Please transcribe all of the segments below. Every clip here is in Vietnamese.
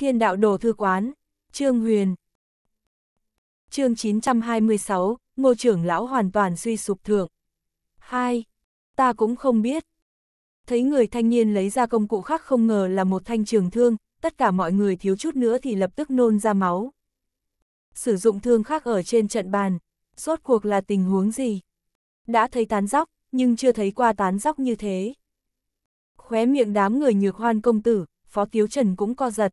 Thiên đạo đồ thư quán, Trương Huyền. chương 926, Ngô trưởng lão hoàn toàn suy sụp thượng. 2. Ta cũng không biết. Thấy người thanh niên lấy ra công cụ khác không ngờ là một thanh trường thương, tất cả mọi người thiếu chút nữa thì lập tức nôn ra máu. Sử dụng thương khác ở trên trận bàn, rốt cuộc là tình huống gì? Đã thấy tán dóc, nhưng chưa thấy qua tán dóc như thế. Khóe miệng đám người nhược hoan công tử, Phó Tiếu Trần cũng co giật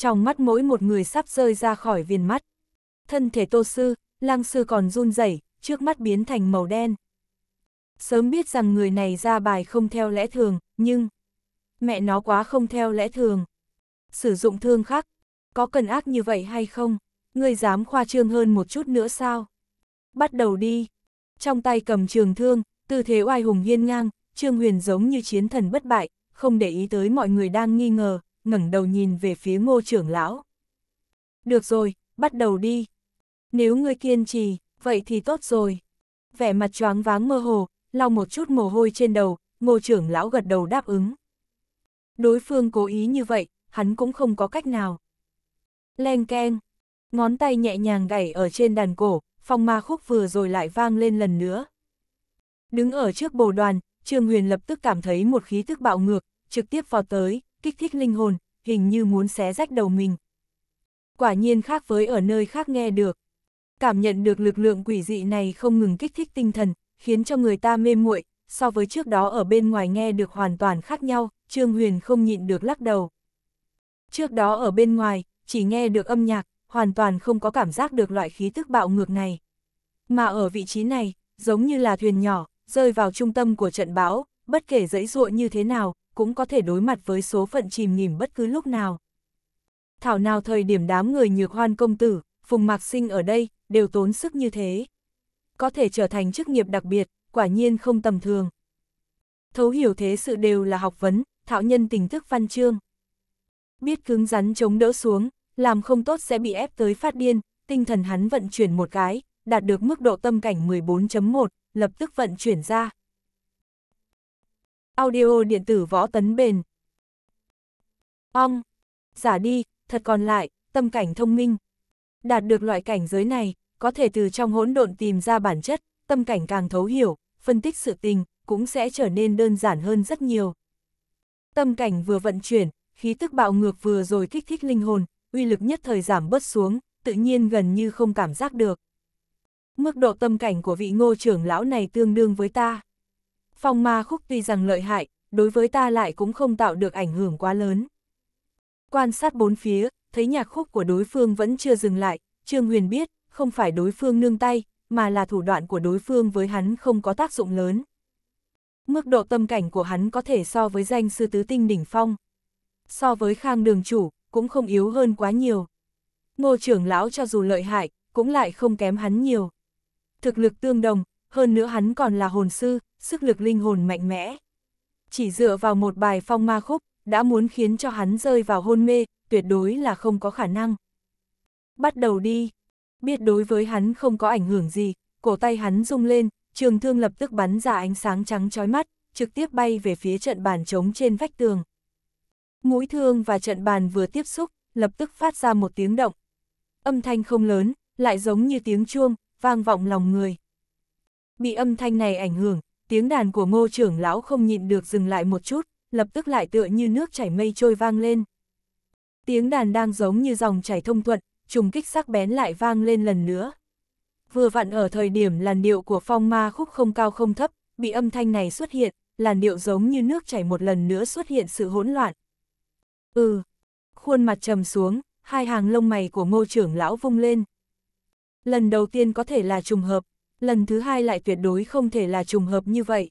trong mắt mỗi một người sắp rơi ra khỏi viền mắt. Thân thể tô sư, lang sư còn run rẩy, trước mắt biến thành màu đen. Sớm biết rằng người này ra bài không theo lẽ thường, nhưng... Mẹ nó quá không theo lẽ thường. Sử dụng thương khắc, có cần ác như vậy hay không? Ngươi dám khoa trương hơn một chút nữa sao? Bắt đầu đi. Trong tay cầm trường thương, tư thế oai hùng hiên ngang, Trương Huyền giống như chiến thần bất bại, không để ý tới mọi người đang nghi ngờ, ngẩng đầu nhìn về phía ngô trưởng lão. Được rồi, bắt đầu đi. Nếu ngươi kiên trì, vậy thì tốt rồi. Vẻ mặt choáng váng mơ hồ, lau một chút mồ hôi trên đầu, ngô trưởng lão gật đầu đáp ứng. Đối phương cố ý như vậy, hắn cũng không có cách nào. Leng keng, ngón tay nhẹ nhàng gảy ở trên đàn cổ, phong ma khúc vừa rồi lại vang lên lần nữa. Đứng ở trước bồ đoàn, Trương Huyền lập tức cảm thấy một khí tức bạo ngược, trực tiếp vào tới, kích thích linh hồn, hình như muốn xé rách đầu mình. Quả nhiên khác với ở nơi khác nghe được. Cảm nhận được lực lượng quỷ dị này không ngừng kích thích tinh thần, khiến cho người ta mê muội, so với trước đó ở bên ngoài nghe được hoàn toàn khác nhau, Trương Huyền không nhịn được lắc đầu. Trước đó ở bên ngoài, chỉ nghe được âm nhạc, hoàn toàn không có cảm giác được loại khí tức bạo ngược này. Mà ở vị trí này, giống như là thuyền nhỏ, rơi vào trung tâm của trận bão, bất kể dẫy ruộng như thế nào, cũng có thể đối mặt với số phận chìm nghỉm bất cứ lúc nào. Thảo nào thời điểm đám người nhược hoan công tử, phùng mạc sinh ở đây, đều tốn sức như thế. Có thể trở thành chức nghiệp đặc biệt, quả nhiên không tầm thường. Thấu hiểu thế sự đều là học vấn, thảo nhân tình thức văn chương. Biết cứng rắn chống đỡ xuống, làm không tốt sẽ bị ép tới phát điên, tinh thần hắn vận chuyển một cái, đạt được mức độ tâm cảnh 14.1, lập tức vận chuyển ra, Audio điện tử võ tấn bền. Ong. Giả đi, thật còn lại, tâm cảnh thông minh. Đạt được loại cảnh giới này, có thể từ trong hỗn độn tìm ra bản chất, tâm cảnh càng thấu hiểu, phân tích sự tình, cũng sẽ trở nên đơn giản hơn rất nhiều. Tâm cảnh vừa vận chuyển, khí tức bạo ngược vừa rồi kích thích linh hồn, uy lực nhất thời giảm bớt xuống, tự nhiên gần như không cảm giác được. Mức độ tâm cảnh của vị ngô trưởng lão này tương đương với ta phong ma khúc tuy rằng lợi hại, đối với ta lại cũng không tạo được ảnh hưởng quá lớn. Quan sát bốn phía, thấy nhạc khúc của đối phương vẫn chưa dừng lại, Trương Huyền biết, không phải đối phương nương tay, mà là thủ đoạn của đối phương với hắn không có tác dụng lớn. Mức độ tâm cảnh của hắn có thể so với danh sư tứ tinh đỉnh phong. So với khang đường chủ, cũng không yếu hơn quá nhiều. Ngô trưởng lão cho dù lợi hại, cũng lại không kém hắn nhiều. Thực lực tương đồng, hơn nữa hắn còn là hồn sư, sức lực linh hồn mạnh mẽ. Chỉ dựa vào một bài phong ma khúc, đã muốn khiến cho hắn rơi vào hôn mê, tuyệt đối là không có khả năng. Bắt đầu đi, biết đối với hắn không có ảnh hưởng gì, cổ tay hắn rung lên, trường thương lập tức bắn ra ánh sáng trắng chói mắt, trực tiếp bay về phía trận bàn trống trên vách tường. Mũi thương và trận bàn vừa tiếp xúc, lập tức phát ra một tiếng động. Âm thanh không lớn, lại giống như tiếng chuông, vang vọng lòng người bị âm thanh này ảnh hưởng, tiếng đàn của ngô trưởng lão không nhịn được dừng lại một chút, lập tức lại tựa như nước chảy mây trôi vang lên. Tiếng đàn đang giống như dòng chảy thông thuận, trùng kích sắc bén lại vang lên lần nữa. Vừa vặn ở thời điểm làn điệu của phong ma khúc không cao không thấp, bị âm thanh này xuất hiện, làn điệu giống như nước chảy một lần nữa xuất hiện sự hỗn loạn. Ừ, khuôn mặt trầm xuống, hai hàng lông mày của ngô trưởng lão vung lên. Lần đầu tiên có thể là trùng hợp, lần thứ hai lại tuyệt đối không thể là trùng hợp như vậy.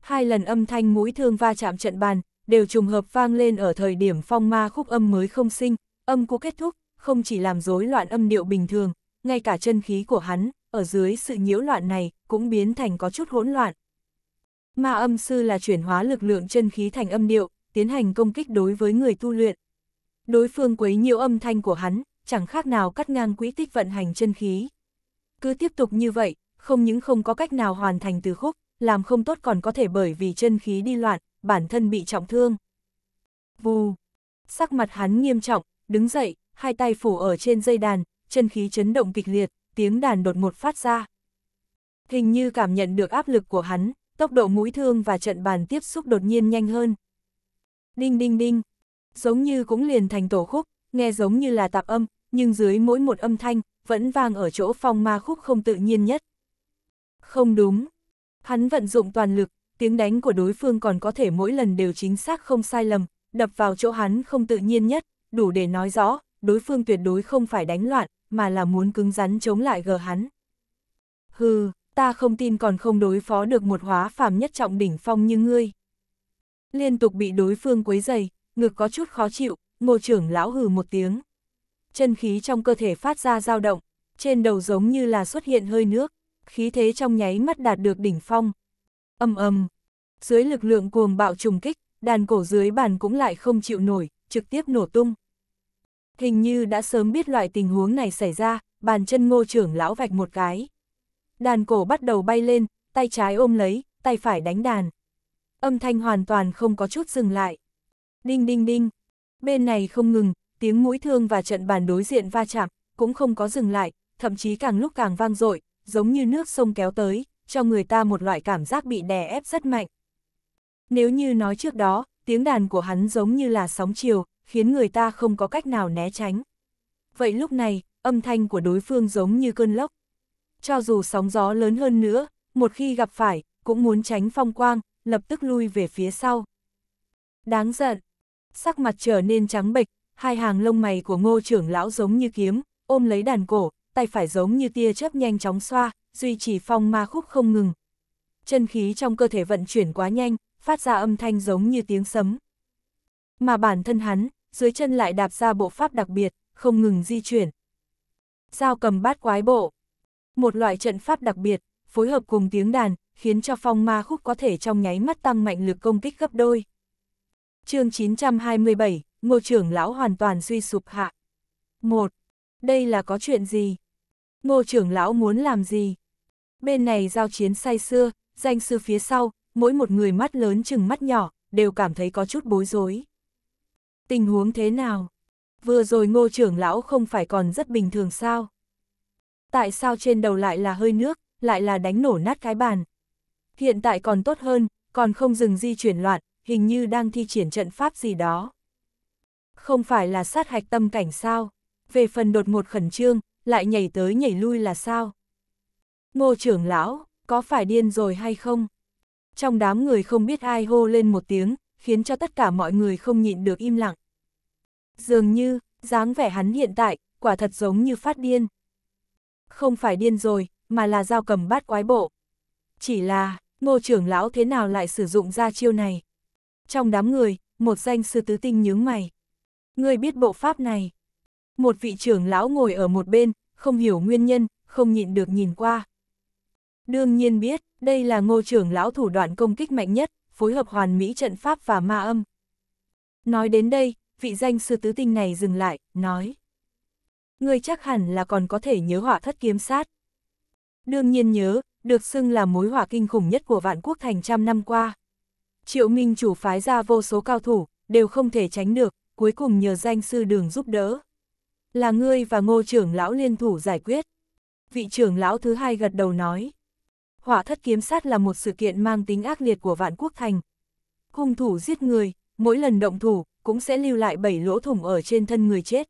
Hai lần âm thanh mũi thương va chạm trận bàn, đều trùng hợp vang lên ở thời điểm phong ma khúc âm mới không sinh, âm cũ kết thúc, không chỉ làm rối loạn âm điệu bình thường, ngay cả chân khí của hắn, ở dưới sự nhiễu loạn này, cũng biến thành có chút hỗn loạn. Ma âm sư là chuyển hóa lực lượng chân khí thành âm điệu, tiến hành công kích đối với người tu luyện. Đối phương quấy nhiễu âm thanh của hắn, chẳng khác nào cắt ngang quỹ tích vận hành chân khí. Cứ tiếp tục như vậy, không những không có cách nào hoàn thành từ khúc, làm không tốt còn có thể bởi vì chân khí đi loạn, bản thân bị trọng thương. Vù! Sắc mặt hắn nghiêm trọng, đứng dậy, hai tay phủ ở trên dây đàn, chân khí chấn động kịch liệt, tiếng đàn đột ngột phát ra. Hình như cảm nhận được áp lực của hắn, tốc độ mũi thương và trận bàn tiếp xúc đột nhiên nhanh hơn. Đinh đinh đinh! Giống như cũng liền thành tổ khúc, nghe giống như là tạp âm, nhưng dưới mỗi một âm thanh, vẫn vang ở chỗ phong ma khúc không tự nhiên nhất. Không đúng. Hắn vận dụng toàn lực, tiếng đánh của đối phương còn có thể mỗi lần đều chính xác không sai lầm, đập vào chỗ hắn không tự nhiên nhất, đủ để nói rõ, đối phương tuyệt đối không phải đánh loạn, mà là muốn cứng rắn chống lại gờ hắn. Hừ, ta không tin còn không đối phó được một hóa phàm nhất trọng đỉnh phong như ngươi. Liên tục bị đối phương quấy dày, ngực có chút khó chịu, ngô trưởng lão hừ một tiếng chân khí trong cơ thể phát ra dao động, trên đầu giống như là xuất hiện hơi nước, khí thế trong nháy mắt đạt được đỉnh phong. Âm âm, dưới lực lượng cuồng bạo trùng kích, đàn cổ dưới bàn cũng lại không chịu nổi, trực tiếp nổ tung. Hình như đã sớm biết loại tình huống này xảy ra, bàn chân ngô trưởng lão vạch một cái. Đàn cổ bắt đầu bay lên, tay trái ôm lấy, tay phải đánh đàn. Âm thanh hoàn toàn không có chút dừng lại. Đinh đinh đinh, bên này không ngừng, tiếng mũi thương và trận bàn đối diện va chạm, cũng không có dừng lại, thậm chí càng lúc càng vang dội, giống như nước sông kéo tới, cho người ta một loại cảm giác bị đè ép rất mạnh. Nếu như nói trước đó, tiếng đàn của hắn giống như là sóng chiều, khiến người ta không có cách nào né tránh. Vậy lúc này, âm thanh của đối phương giống như cơn lốc. Cho dù sóng gió lớn hơn nữa, một khi gặp phải, cũng muốn tránh phong quang, lập tức lui về phía sau. Đáng giận, sắc mặt trở nên trắng bệch, hai hàng lông mày của ngô trưởng lão giống như kiếm, ôm lấy đàn cổ, tay phải giống như tia chớp nhanh chóng xoa, duy trì phong ma khúc không ngừng. Chân khí trong cơ thể vận chuyển quá nhanh, phát ra âm thanh giống như tiếng sấm. Mà bản thân hắn, dưới chân lại đạp ra bộ pháp đặc biệt, không ngừng di chuyển. Giao cầm bát quái bộ. Một loại trận pháp đặc biệt, phối hợp cùng tiếng đàn, khiến cho phong ma khúc có thể trong nháy mắt tăng mạnh lực công kích gấp đôi. chương 927, ngô trưởng lão hoàn toàn suy sụp hạ. Một, đây là có chuyện gì? Ngô trưởng lão muốn làm gì? Bên này giao chiến say xưa, danh sư phía sau, mỗi một người mắt lớn chừng mắt nhỏ, đều cảm thấy có chút bối rối. Tình huống thế nào? Vừa rồi ngô trưởng lão không phải còn rất bình thường sao? Tại sao trên đầu lại là hơi nước, lại là đánh nổ nát cái bàn? Hiện tại còn tốt hơn, còn không dừng di chuyển loạn, hình như đang thi triển trận pháp gì đó không phải là sát hạch tâm cảnh sao? Về phần đột ngột khẩn trương, lại nhảy tới nhảy lui là sao? Ngô trưởng lão, có phải điên rồi hay không? Trong đám người không biết ai hô lên một tiếng, khiến cho tất cả mọi người không nhịn được im lặng. Dường như, dáng vẻ hắn hiện tại, quả thật giống như phát điên. Không phải điên rồi, mà là giao cầm bát quái bộ. Chỉ là, ngô trưởng lão thế nào lại sử dụng ra chiêu này? Trong đám người, một danh sư tứ tinh nhướng mày ngươi biết bộ pháp này. Một vị trưởng lão ngồi ở một bên, không hiểu nguyên nhân, không nhịn được nhìn qua. Đương nhiên biết, đây là ngô trưởng lão thủ đoạn công kích mạnh nhất, phối hợp hoàn mỹ trận pháp và ma âm. Nói đến đây, vị danh sư tứ tinh này dừng lại, nói. Ngươi chắc hẳn là còn có thể nhớ hỏa thất kiếm sát. Đương nhiên nhớ, được xưng là mối hỏa kinh khủng nhất của vạn quốc thành trăm năm qua. Triệu Minh chủ phái ra vô số cao thủ, đều không thể tránh được, cuối cùng nhờ danh sư đường giúp đỡ. Là ngươi và ngô trưởng lão liên thủ giải quyết. Vị trưởng lão thứ hai gật đầu nói. Hỏa thất kiếm sát là một sự kiện mang tính ác liệt của vạn quốc thành. Hung thủ giết người, mỗi lần động thủ, cũng sẽ lưu lại bảy lỗ thủng ở trên thân người chết.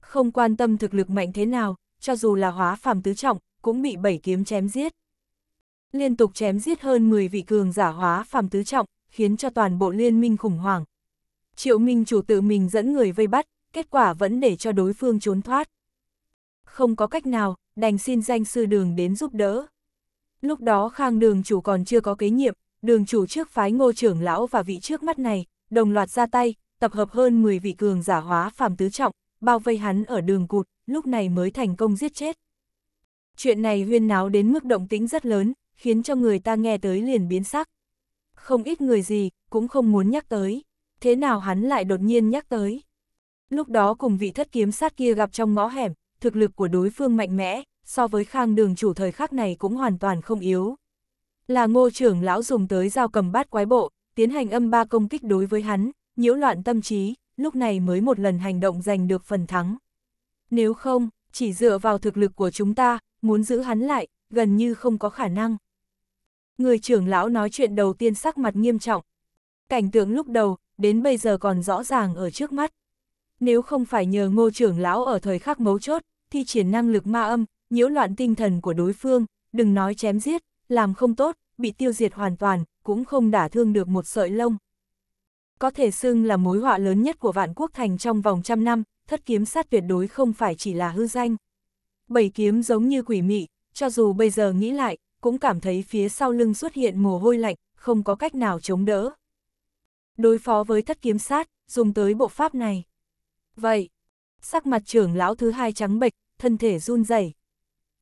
Không quan tâm thực lực mạnh thế nào, cho dù là hóa phàm tứ trọng, cũng bị bảy kiếm chém giết. Liên tục chém giết hơn 10 vị cường giả hóa phàm tứ trọng, khiến cho toàn bộ liên minh khủng hoảng, Triệu Minh chủ tự mình dẫn người vây bắt, kết quả vẫn để cho đối phương trốn thoát. Không có cách nào, đành xin danh sư đường đến giúp đỡ. Lúc đó khang đường chủ còn chưa có kế nhiệm, đường chủ trước phái ngô trưởng lão và vị trước mắt này, đồng loạt ra tay, tập hợp hơn 10 vị cường giả hóa phàm tứ trọng, bao vây hắn ở đường cụt, lúc này mới thành công giết chết. Chuyện này huyên náo đến mức động tĩnh rất lớn, khiến cho người ta nghe tới liền biến sắc. Không ít người gì, cũng không muốn nhắc tới thế nào hắn lại đột nhiên nhắc tới. Lúc đó cùng vị thất kiếm sát kia gặp trong ngõ hẻm, thực lực của đối phương mạnh mẽ, so với khang đường chủ thời khắc này cũng hoàn toàn không yếu. Là ngô trưởng lão dùng tới dao cầm bát quái bộ, tiến hành âm ba công kích đối với hắn, nhiễu loạn tâm trí, lúc này mới một lần hành động giành được phần thắng. Nếu không, chỉ dựa vào thực lực của chúng ta, muốn giữ hắn lại, gần như không có khả năng. Người trưởng lão nói chuyện đầu tiên sắc mặt nghiêm trọng. Cảnh tượng lúc đầu, đến bây giờ còn rõ ràng ở trước mắt. Nếu không phải nhờ ngô trưởng lão ở thời khắc mấu chốt, thi triển năng lực ma âm, nhiễu loạn tinh thần của đối phương, đừng nói chém giết, làm không tốt, bị tiêu diệt hoàn toàn, cũng không đả thương được một sợi lông. Có thể xưng là mối họa lớn nhất của vạn quốc thành trong vòng trăm năm, thất kiếm sát tuyệt đối không phải chỉ là hư danh. Bảy kiếm giống như quỷ mị, cho dù bây giờ nghĩ lại, cũng cảm thấy phía sau lưng xuất hiện mồ hôi lạnh, không có cách nào chống đỡ. Đối phó với thất kiếm sát, dùng tới bộ pháp này. Vậy, sắc mặt trưởng lão thứ hai trắng bệch, thân thể run rẩy.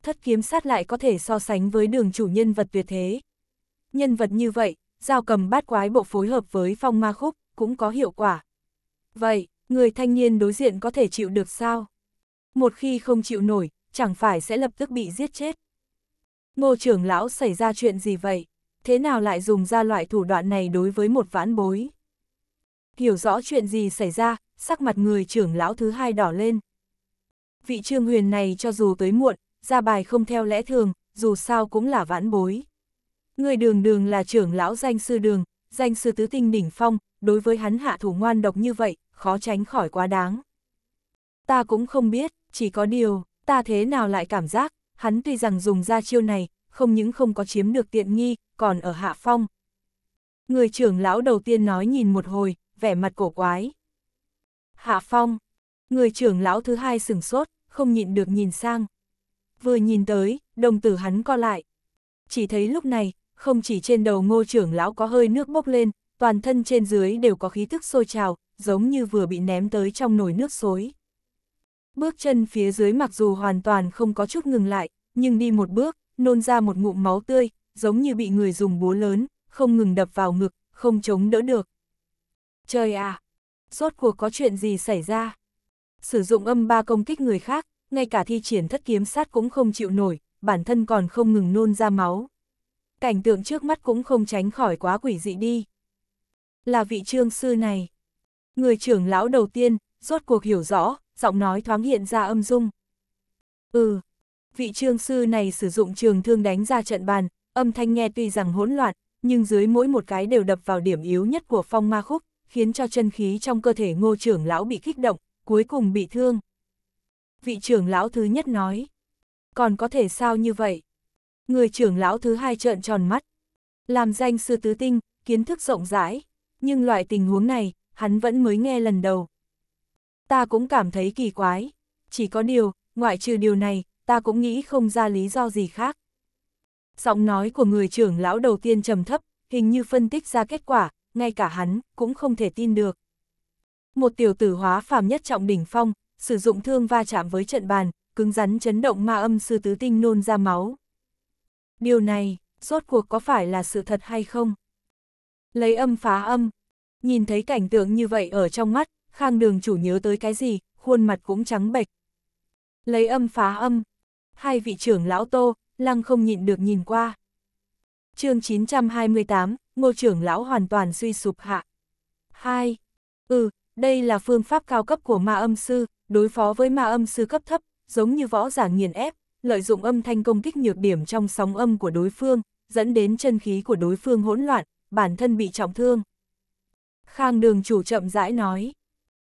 Thất kiếm sát lại có thể so sánh với đường chủ nhân vật tuyệt thế. Nhân vật như vậy, giao cầm bát quái bộ phối hợp với phong ma khúc, cũng có hiệu quả. Vậy, người thanh niên đối diện có thể chịu được sao? Một khi không chịu nổi, chẳng phải sẽ lập tức bị giết chết. Ngô trưởng lão xảy ra chuyện gì vậy? Thế nào lại dùng ra loại thủ đoạn này đối với một vãn bối? Hiểu rõ chuyện gì xảy ra, sắc mặt người trưởng lão thứ hai đỏ lên. Vị trương huyền này cho dù tới muộn, ra bài không theo lẽ thường, dù sao cũng là vãn bối. Người đường đường là trưởng lão danh sư đường, danh sư tứ tinh đỉnh phong, đối với hắn hạ thủ ngoan độc như vậy, khó tránh khỏi quá đáng. Ta cũng không biết, chỉ có điều, ta thế nào lại cảm giác, hắn tuy rằng dùng ra chiêu này, không những không có chiếm được tiện nghi, còn ở hạ phong. Người trưởng lão đầu tiên nói nhìn một hồi, vẻ mặt cổ quái. Hạ Phong, người trưởng lão thứ hai sửng sốt, không nhịn được nhìn sang. Vừa nhìn tới, đồng tử hắn co lại. Chỉ thấy lúc này, không chỉ trên đầu ngô trưởng lão có hơi nước bốc lên, toàn thân trên dưới đều có khí thức sôi trào, giống như vừa bị ném tới trong nồi nước xối. Bước chân phía dưới mặc dù hoàn toàn không có chút ngừng lại, nhưng đi một bước, nôn ra một ngụm máu tươi, giống như bị người dùng búa lớn, không ngừng đập vào ngực, không chống đỡ được. Trời à! Rốt cuộc có chuyện gì xảy ra? Sử dụng âm ba công kích người khác, ngay cả thi triển thất kiếm sát cũng không chịu nổi, bản thân còn không ngừng nôn ra máu. Cảnh tượng trước mắt cũng không tránh khỏi quá quỷ dị đi. Là vị trương sư này. Người trưởng lão đầu tiên, rốt cuộc hiểu rõ, giọng nói thoáng hiện ra âm dung. Ừ, vị trương sư này sử dụng trường thương đánh ra trận bàn, âm thanh nghe tuy rằng hỗn loạn, nhưng dưới mỗi một cái đều đập vào điểm yếu nhất của phong ma khúc, khiến cho chân khí trong cơ thể ngô trưởng lão bị kích động, cuối cùng bị thương. Vị trưởng lão thứ nhất nói, còn có thể sao như vậy? Người trưởng lão thứ hai trợn tròn mắt, làm danh sư tứ tinh, kiến thức rộng rãi, nhưng loại tình huống này, hắn vẫn mới nghe lần đầu. Ta cũng cảm thấy kỳ quái, chỉ có điều, ngoại trừ điều này, ta cũng nghĩ không ra lý do gì khác. Giọng nói của người trưởng lão đầu tiên trầm thấp, hình như phân tích ra kết quả, ngay cả hắn, cũng không thể tin được. Một tiểu tử hóa phàm nhất trọng đỉnh phong, sử dụng thương va chạm với trận bàn, cứng rắn chấn động ma âm sư tứ tinh nôn ra máu. Điều này, rốt cuộc có phải là sự thật hay không? Lấy âm phá âm, nhìn thấy cảnh tượng như vậy ở trong mắt, khang đường chủ nhớ tới cái gì, khuôn mặt cũng trắng bệch. Lấy âm phá âm, hai vị trưởng lão tô, lăng không nhịn được nhìn qua. chương 928, ngô trưởng lão hoàn toàn suy sụp hạ. hai Ừ, đây là phương pháp cao cấp của ma âm sư, đối phó với ma âm sư cấp thấp, giống như võ giả nghiền ép, lợi dụng âm thanh công kích nhược điểm trong sóng âm của đối phương, dẫn đến chân khí của đối phương hỗn loạn, bản thân bị trọng thương. Khang đường chủ chậm rãi nói.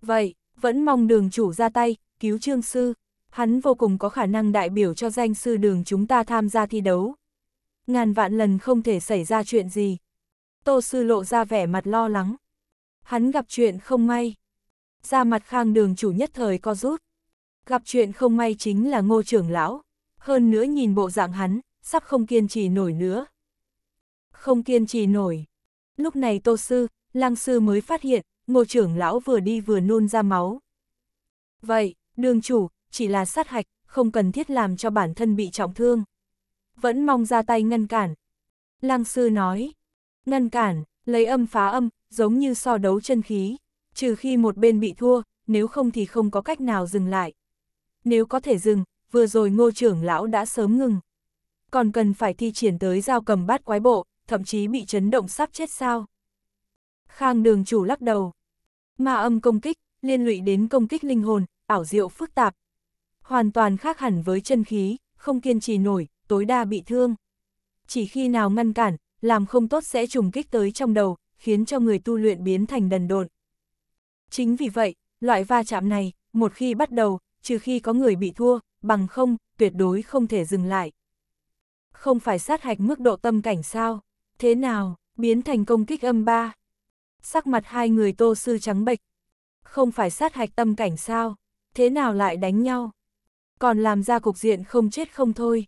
Vậy, vẫn mong đường chủ ra tay, cứu trương sư. Hắn vô cùng có khả năng đại biểu cho danh sư đường chúng ta tham gia thi đấu. Ngàn vạn lần không thể xảy ra chuyện gì, Tô Sư lộ ra vẻ mặt lo lắng. Hắn gặp chuyện không may. Ra mặt khang đường chủ nhất thời co rút. Gặp chuyện không may chính là ngô trưởng lão. Hơn nữa nhìn bộ dạng hắn, sắp không kiên trì nổi nữa. Không kiên trì nổi. Lúc này Tô Sư, lang Sư mới phát hiện, ngô trưởng lão vừa đi vừa nôn ra máu. Vậy, đường chủ, chỉ là sát hạch, không cần thiết làm cho bản thân bị trọng thương. Vẫn mong ra tay ngăn cản. lang Sư nói. Ngăn cản, lấy âm phá âm, giống như so đấu chân khí, trừ khi một bên bị thua, nếu không thì không có cách nào dừng lại. Nếu có thể dừng, vừa rồi ngô trưởng lão đã sớm ngừng. Còn cần phải thi triển tới giao cầm bát quái bộ, thậm chí bị chấn động sắp chết sao. Khang đường chủ lắc đầu. Ma âm công kích, liên lụy đến công kích linh hồn, ảo diệu phức tạp. Hoàn toàn khác hẳn với chân khí, không kiên trì nổi, tối đa bị thương. Chỉ khi nào ngăn cản, làm không tốt sẽ trùng kích tới trong đầu, khiến cho người tu luyện biến thành đần độn. Chính vì vậy, loại va chạm này, một khi bắt đầu, trừ khi có người bị thua, bằng không, tuyệt đối không thể dừng lại. Không phải sát hạch mức độ tâm cảnh sao? Thế nào, biến thành công kích âm ba? Sắc mặt hai người tô sư trắng bệch. Không phải sát hạch tâm cảnh sao? Thế nào lại đánh nhau? Còn làm ra cục diện không chết không thôi.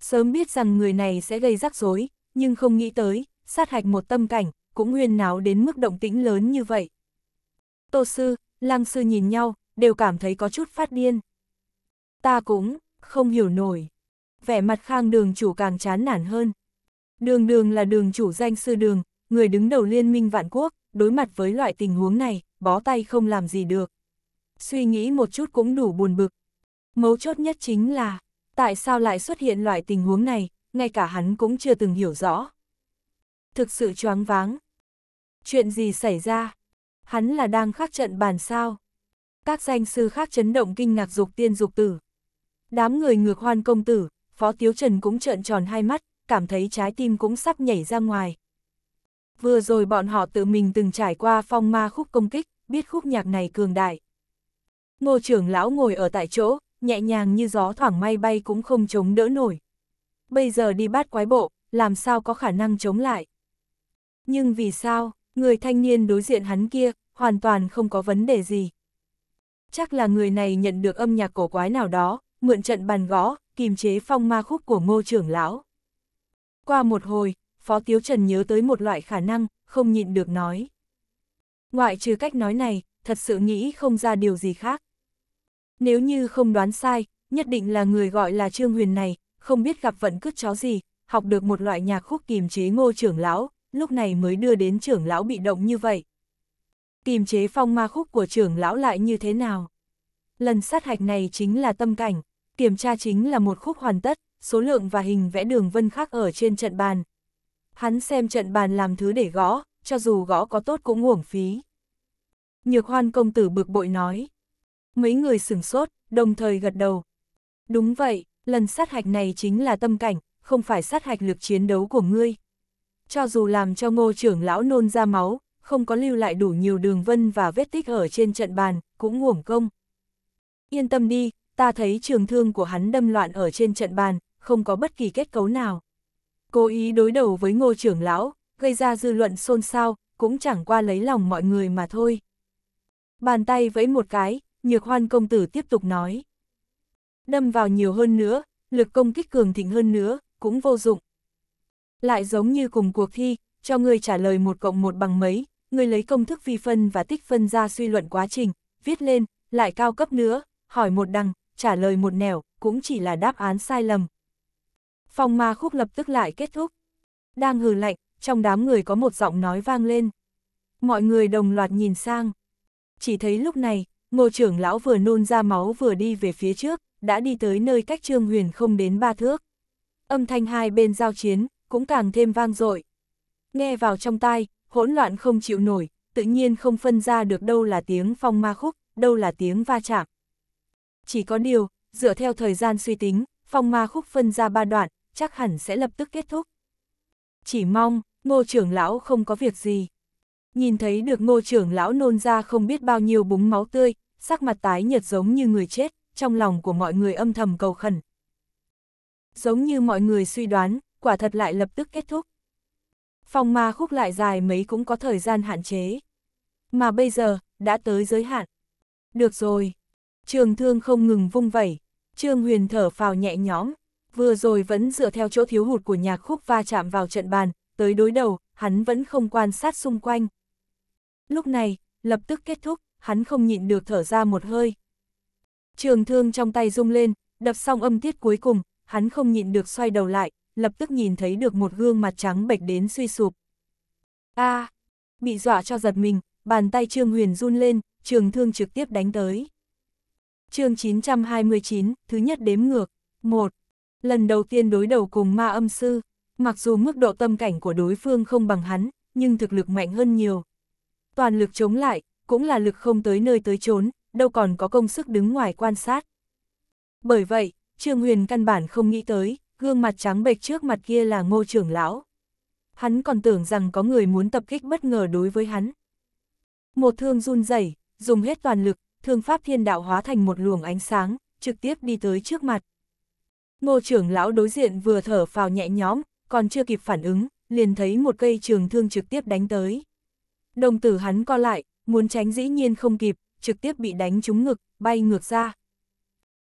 Sớm biết rằng người này sẽ gây rắc rối, nhưng không nghĩ tới, sát hạch một tâm cảnh, cũng nguyên náo đến mức động tĩnh lớn như vậy. Tô sư, lang sư nhìn nhau, đều cảm thấy có chút phát điên. Ta cũng, không hiểu nổi. Vẻ mặt khang đường chủ càng chán nản hơn. Đường đường là đường chủ danh sư đường, người đứng đầu liên minh vạn quốc, đối mặt với loại tình huống này, bó tay không làm gì được. Suy nghĩ một chút cũng đủ buồn bực. Mấu chốt nhất chính là, tại sao lại xuất hiện loại tình huống này, ngay cả hắn cũng chưa từng hiểu rõ. Thực sự choáng váng. Chuyện gì xảy ra? Hắn là đang khắc trận bàn sao? Các danh sư khác chấn động kinh ngạc dục tiên dục tử. Đám người ngược hoan công tử, Phó Tiếu Trần cũng trợn tròn hai mắt, cảm thấy trái tim cũng sắp nhảy ra ngoài. Vừa rồi bọn họ tự mình từng trải qua phong ma khúc công kích, biết khúc nhạc này cường đại. Ngô trưởng lão ngồi ở tại chỗ, nhẹ nhàng như gió thoảng may bay cũng không chống đỡ nổi bây giờ đi bắt quái bộ, làm sao có khả năng chống lại. Nhưng vì sao, người thanh niên đối diện hắn kia, hoàn toàn không có vấn đề gì. Chắc là người này nhận được âm nhạc cổ quái nào đó, mượn trận bàn gõ, kìm chế phong ma khúc của ngô trưởng lão. Qua một hồi, Phó Tiếu Trần nhớ tới một loại khả năng, không nhịn được nói. Ngoại trừ cách nói này, thật sự nghĩ không ra điều gì khác. Nếu như không đoán sai, nhất định là người gọi là Trương Huyền này, không biết gặp vận cướp chó gì, học được một loại nhạc khúc kìm chế ngô trưởng lão, lúc này mới đưa đến trưởng lão bị động như vậy. kìm chế phong ma khúc của trưởng lão lại như thế nào? Lần sát hạch này chính là tâm cảnh, kiểm tra chính là một khúc hoàn tất, số lượng và hình vẽ đường vân khác ở trên trận bàn. Hắn xem trận bàn làm thứ để gõ, cho dù gõ có tốt cũng uổng phí. Nhược hoan công tử bực bội nói. Mấy người sửng sốt, đồng thời gật đầu. Đúng vậy, lần sát hạch này chính là tâm cảnh, không phải sát hạch lực chiến đấu của ngươi. Cho dù làm cho ngô trưởng lão nôn ra máu, không có lưu lại đủ nhiều đường vân và vết tích ở trên trận bàn, cũng uổng công. Yên tâm đi, ta thấy trường thương của hắn đâm loạn ở trên trận bàn, không có bất kỳ kết cấu nào. Cố ý đối đầu với ngô trưởng lão, gây ra dư luận xôn xao, cũng chẳng qua lấy lòng mọi người mà thôi. Bàn tay vẫy một cái, nhược hoan công tử tiếp tục nói. Đâm vào nhiều hơn nữa, lực công kích cường thịnh hơn nữa, cũng vô dụng. Lại giống như cùng cuộc thi, cho người trả lời một cộng một bằng mấy, người lấy công thức vi phân và tích phân ra suy luận quá trình, viết lên, lại cao cấp nữa, hỏi một đằng, trả lời một nẻo, cũng chỉ là đáp án sai lầm. Phòng ma khúc lập tức lại kết thúc. Đang hừ lạnh, trong đám người có một giọng nói vang lên. Mọi người đồng loạt nhìn sang. Chỉ thấy lúc này, ngô trưởng lão vừa nôn ra máu vừa đi về phía trước, đã đi tới nơi cách Trương Huyền không đến ba thước. Âm thanh hai bên giao chiến, cũng càng thêm vang dội. Nghe vào trong tai, hỗn loạn không chịu nổi, tự nhiên không phân ra được đâu là tiếng phong ma khúc, đâu là tiếng va chạm. Chỉ có điều, dựa theo thời gian suy tính, phong ma khúc phân ra ba đoạn, chắc hẳn sẽ lập tức kết thúc. Chỉ mong, ngô trưởng lão không có việc gì. Nhìn thấy được ngô trưởng lão nôn ra không biết bao nhiêu búng máu tươi, sắc mặt tái nhợt giống như người chết trong lòng của mọi người âm thầm cầu khẩn. Giống như mọi người suy đoán, quả thật lại lập tức kết thúc. Phong ma khúc lại dài mấy cũng có thời gian hạn chế. Mà bây giờ, đã tới giới hạn. Được rồi. Trường thương không ngừng vung vẩy. Trương huyền thở phào nhẹ nhõm. Vừa rồi vẫn dựa theo chỗ thiếu hụt của nhạc khúc va chạm vào trận bàn, tới đối đầu, hắn vẫn không quan sát xung quanh. Lúc này, lập tức kết thúc, hắn không nhịn được thở ra một hơi, Trường thương trong tay rung lên, đập xong âm tiết cuối cùng, hắn không nhịn được xoay đầu lại, lập tức nhìn thấy được một gương mặt trắng bệch đến suy sụp. A, à, bị dọa cho giật mình, bàn tay Trương Huyền run lên, trường thương trực tiếp đánh tới. Chương 929, thứ nhất đếm ngược, 1. Lần đầu tiên đối đầu cùng ma âm sư, mặc dù mức độ tâm cảnh của đối phương không bằng hắn, nhưng thực lực mạnh hơn nhiều. Toàn lực chống lại, cũng là lực không tới nơi tới chốn, đâu còn có công sức đứng ngoài quan sát. Bởi vậy, Trương Huyền căn bản không nghĩ tới, gương mặt trắng bệch trước mặt kia là ngô trưởng lão. Hắn còn tưởng rằng có người muốn tập kích bất ngờ đối với hắn. Một thương run rẩy, dùng hết toàn lực, thương pháp thiên đạo hóa thành một luồng ánh sáng, trực tiếp đi tới trước mặt. Ngô trưởng lão đối diện vừa thở phào nhẹ nhõm, còn chưa kịp phản ứng, liền thấy một cây trường thương trực tiếp đánh tới. Đồng tử hắn co lại, muốn tránh dĩ nhiên không kịp, trực tiếp bị đánh trúng ngực, bay ngược ra.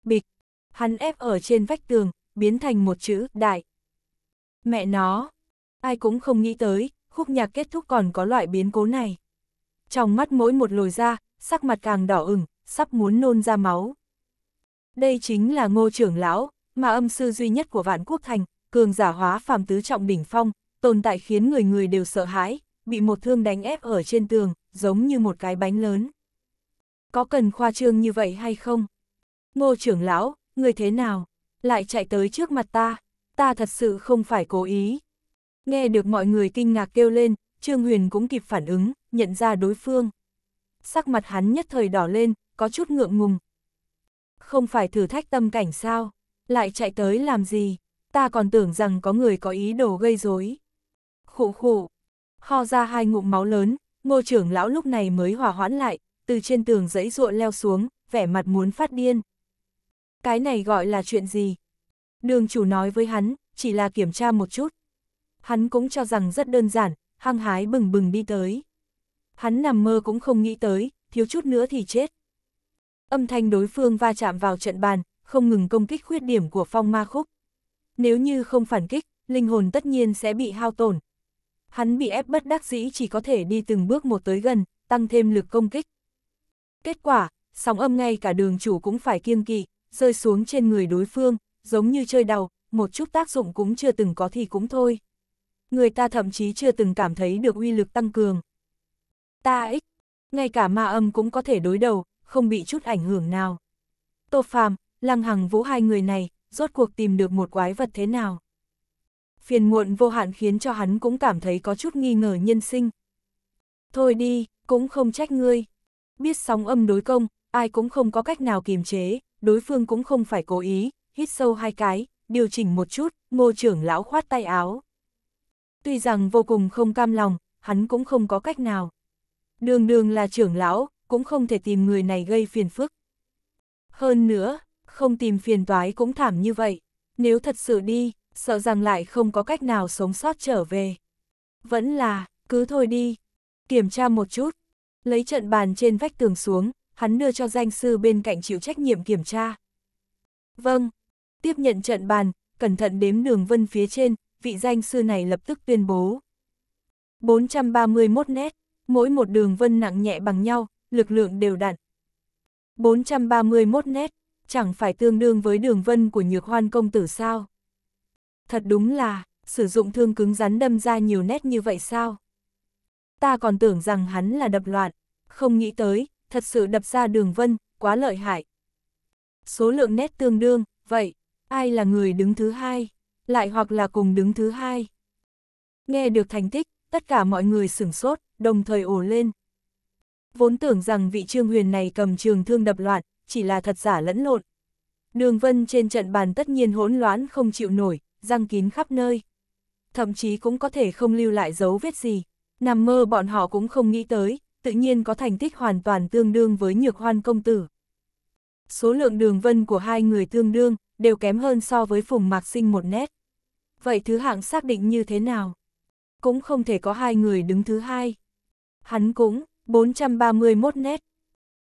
Bịch, hắn ép ở trên vách tường, biến thành một chữ đại. Mẹ nó, ai cũng không nghĩ tới, khúc nhạc kết thúc còn có loại biến cố này. Trong mắt mỗi một lồi ra, sắc mặt càng đỏ ửng, sắp muốn nôn ra máu. Đây chính là ngô trưởng lão, mà âm sư duy nhất của vạn quốc thành, cường giả hóa phàm tứ trọng đỉnh phong, tồn tại khiến người người đều sợ hãi, bị một thương đánh ép ở trên tường, giống như một cái bánh lớn có cần khoa trương như vậy hay không? Ngô trưởng lão, người thế nào? Lại chạy tới trước mặt ta, ta thật sự không phải cố ý. Nghe được mọi người kinh ngạc kêu lên, Trương Huyền cũng kịp phản ứng, nhận ra đối phương. Sắc mặt hắn nhất thời đỏ lên, có chút ngượng ngùng. Không phải thử thách tâm cảnh sao? Lại chạy tới làm gì? Ta còn tưởng rằng có người có ý đồ gây rối. Khụ khụ, ho ra hai ngụm máu lớn, ngô trưởng lão lúc này mới hòa hoãn lại, từ trên tường dãy ruộng leo xuống, vẻ mặt muốn phát điên. Cái này gọi là chuyện gì? Đường chủ nói với hắn, chỉ là kiểm tra một chút. Hắn cũng cho rằng rất đơn giản, hăng hái bừng bừng đi tới. Hắn nằm mơ cũng không nghĩ tới, thiếu chút nữa thì chết. Âm thanh đối phương va chạm vào trận bàn, không ngừng công kích khuyết điểm của phong ma khúc. Nếu như không phản kích, linh hồn tất nhiên sẽ bị hao tổn. Hắn bị ép bất đắc dĩ chỉ có thể đi từng bước một tới gần, tăng thêm lực công kích. Kết quả, sóng âm ngay cả đường chủ cũng phải kiêng kỵ rơi xuống trên người đối phương, giống như chơi đầu một chút tác dụng cũng chưa từng có thì cũng thôi. Người ta thậm chí chưa từng cảm thấy được uy lực tăng cường. Ta ích, ngay cả ma âm cũng có thể đối đầu, không bị chút ảnh hưởng nào. Tô Phàm, Lăng Hằng vũ hai người này, rốt cuộc tìm được một quái vật thế nào. Phiền muộn vô hạn khiến cho hắn cũng cảm thấy có chút nghi ngờ nhân sinh. Thôi đi, cũng không trách ngươi, biết sóng âm đối công, ai cũng không có cách nào kiềm chế, đối phương cũng không phải cố ý, hít sâu hai cái, điều chỉnh một chút, ngô trưởng lão khoát tay áo. Tuy rằng vô cùng không cam lòng, hắn cũng không có cách nào. Đường đường là trưởng lão, cũng không thể tìm người này gây phiền phức. Hơn nữa, không tìm phiền toái cũng thảm như vậy. Nếu thật sự đi, sợ rằng lại không có cách nào sống sót trở về. Vẫn là, cứ thôi đi. Kiểm tra một chút, Lấy trận bàn trên vách tường xuống, hắn đưa cho danh sư bên cạnh chịu trách nhiệm kiểm tra. Vâng, tiếp nhận trận bàn, cẩn thận đếm đường vân phía trên, vị danh sư này lập tức tuyên bố. 431 nét, mỗi một đường vân nặng nhẹ bằng nhau, lực lượng đều đặn. 431 nét, chẳng phải tương đương với đường vân của nhược hoan công tử sao? Thật đúng là, sử dụng thương cứng rắn đâm ra nhiều nét như vậy sao? ta còn tưởng rằng hắn là đập loạn, không nghĩ tới, thật sự đập ra đường vân, quá lợi hại. Số lượng nét tương đương, vậy, ai là người đứng thứ hai, lại hoặc là cùng đứng thứ hai. Nghe được thành tích, tất cả mọi người sửng sốt, đồng thời ồ lên. Vốn tưởng rằng vị trương huyền này cầm trường thương đập loạn, chỉ là thật giả lẫn lộn. Đường vân trên trận bàn tất nhiên hỗn loãn không chịu nổi, răng kín khắp nơi. Thậm chí cũng có thể không lưu lại dấu vết gì nằm mơ bọn họ cũng không nghĩ tới, tự nhiên có thành tích hoàn toàn tương đương với nhược hoan công tử. Số lượng đường vân của hai người tương đương, đều kém hơn so với phùng mạc sinh một nét. Vậy thứ hạng xác định như thế nào? Cũng không thể có hai người đứng thứ hai. Hắn cũng, 431 nét.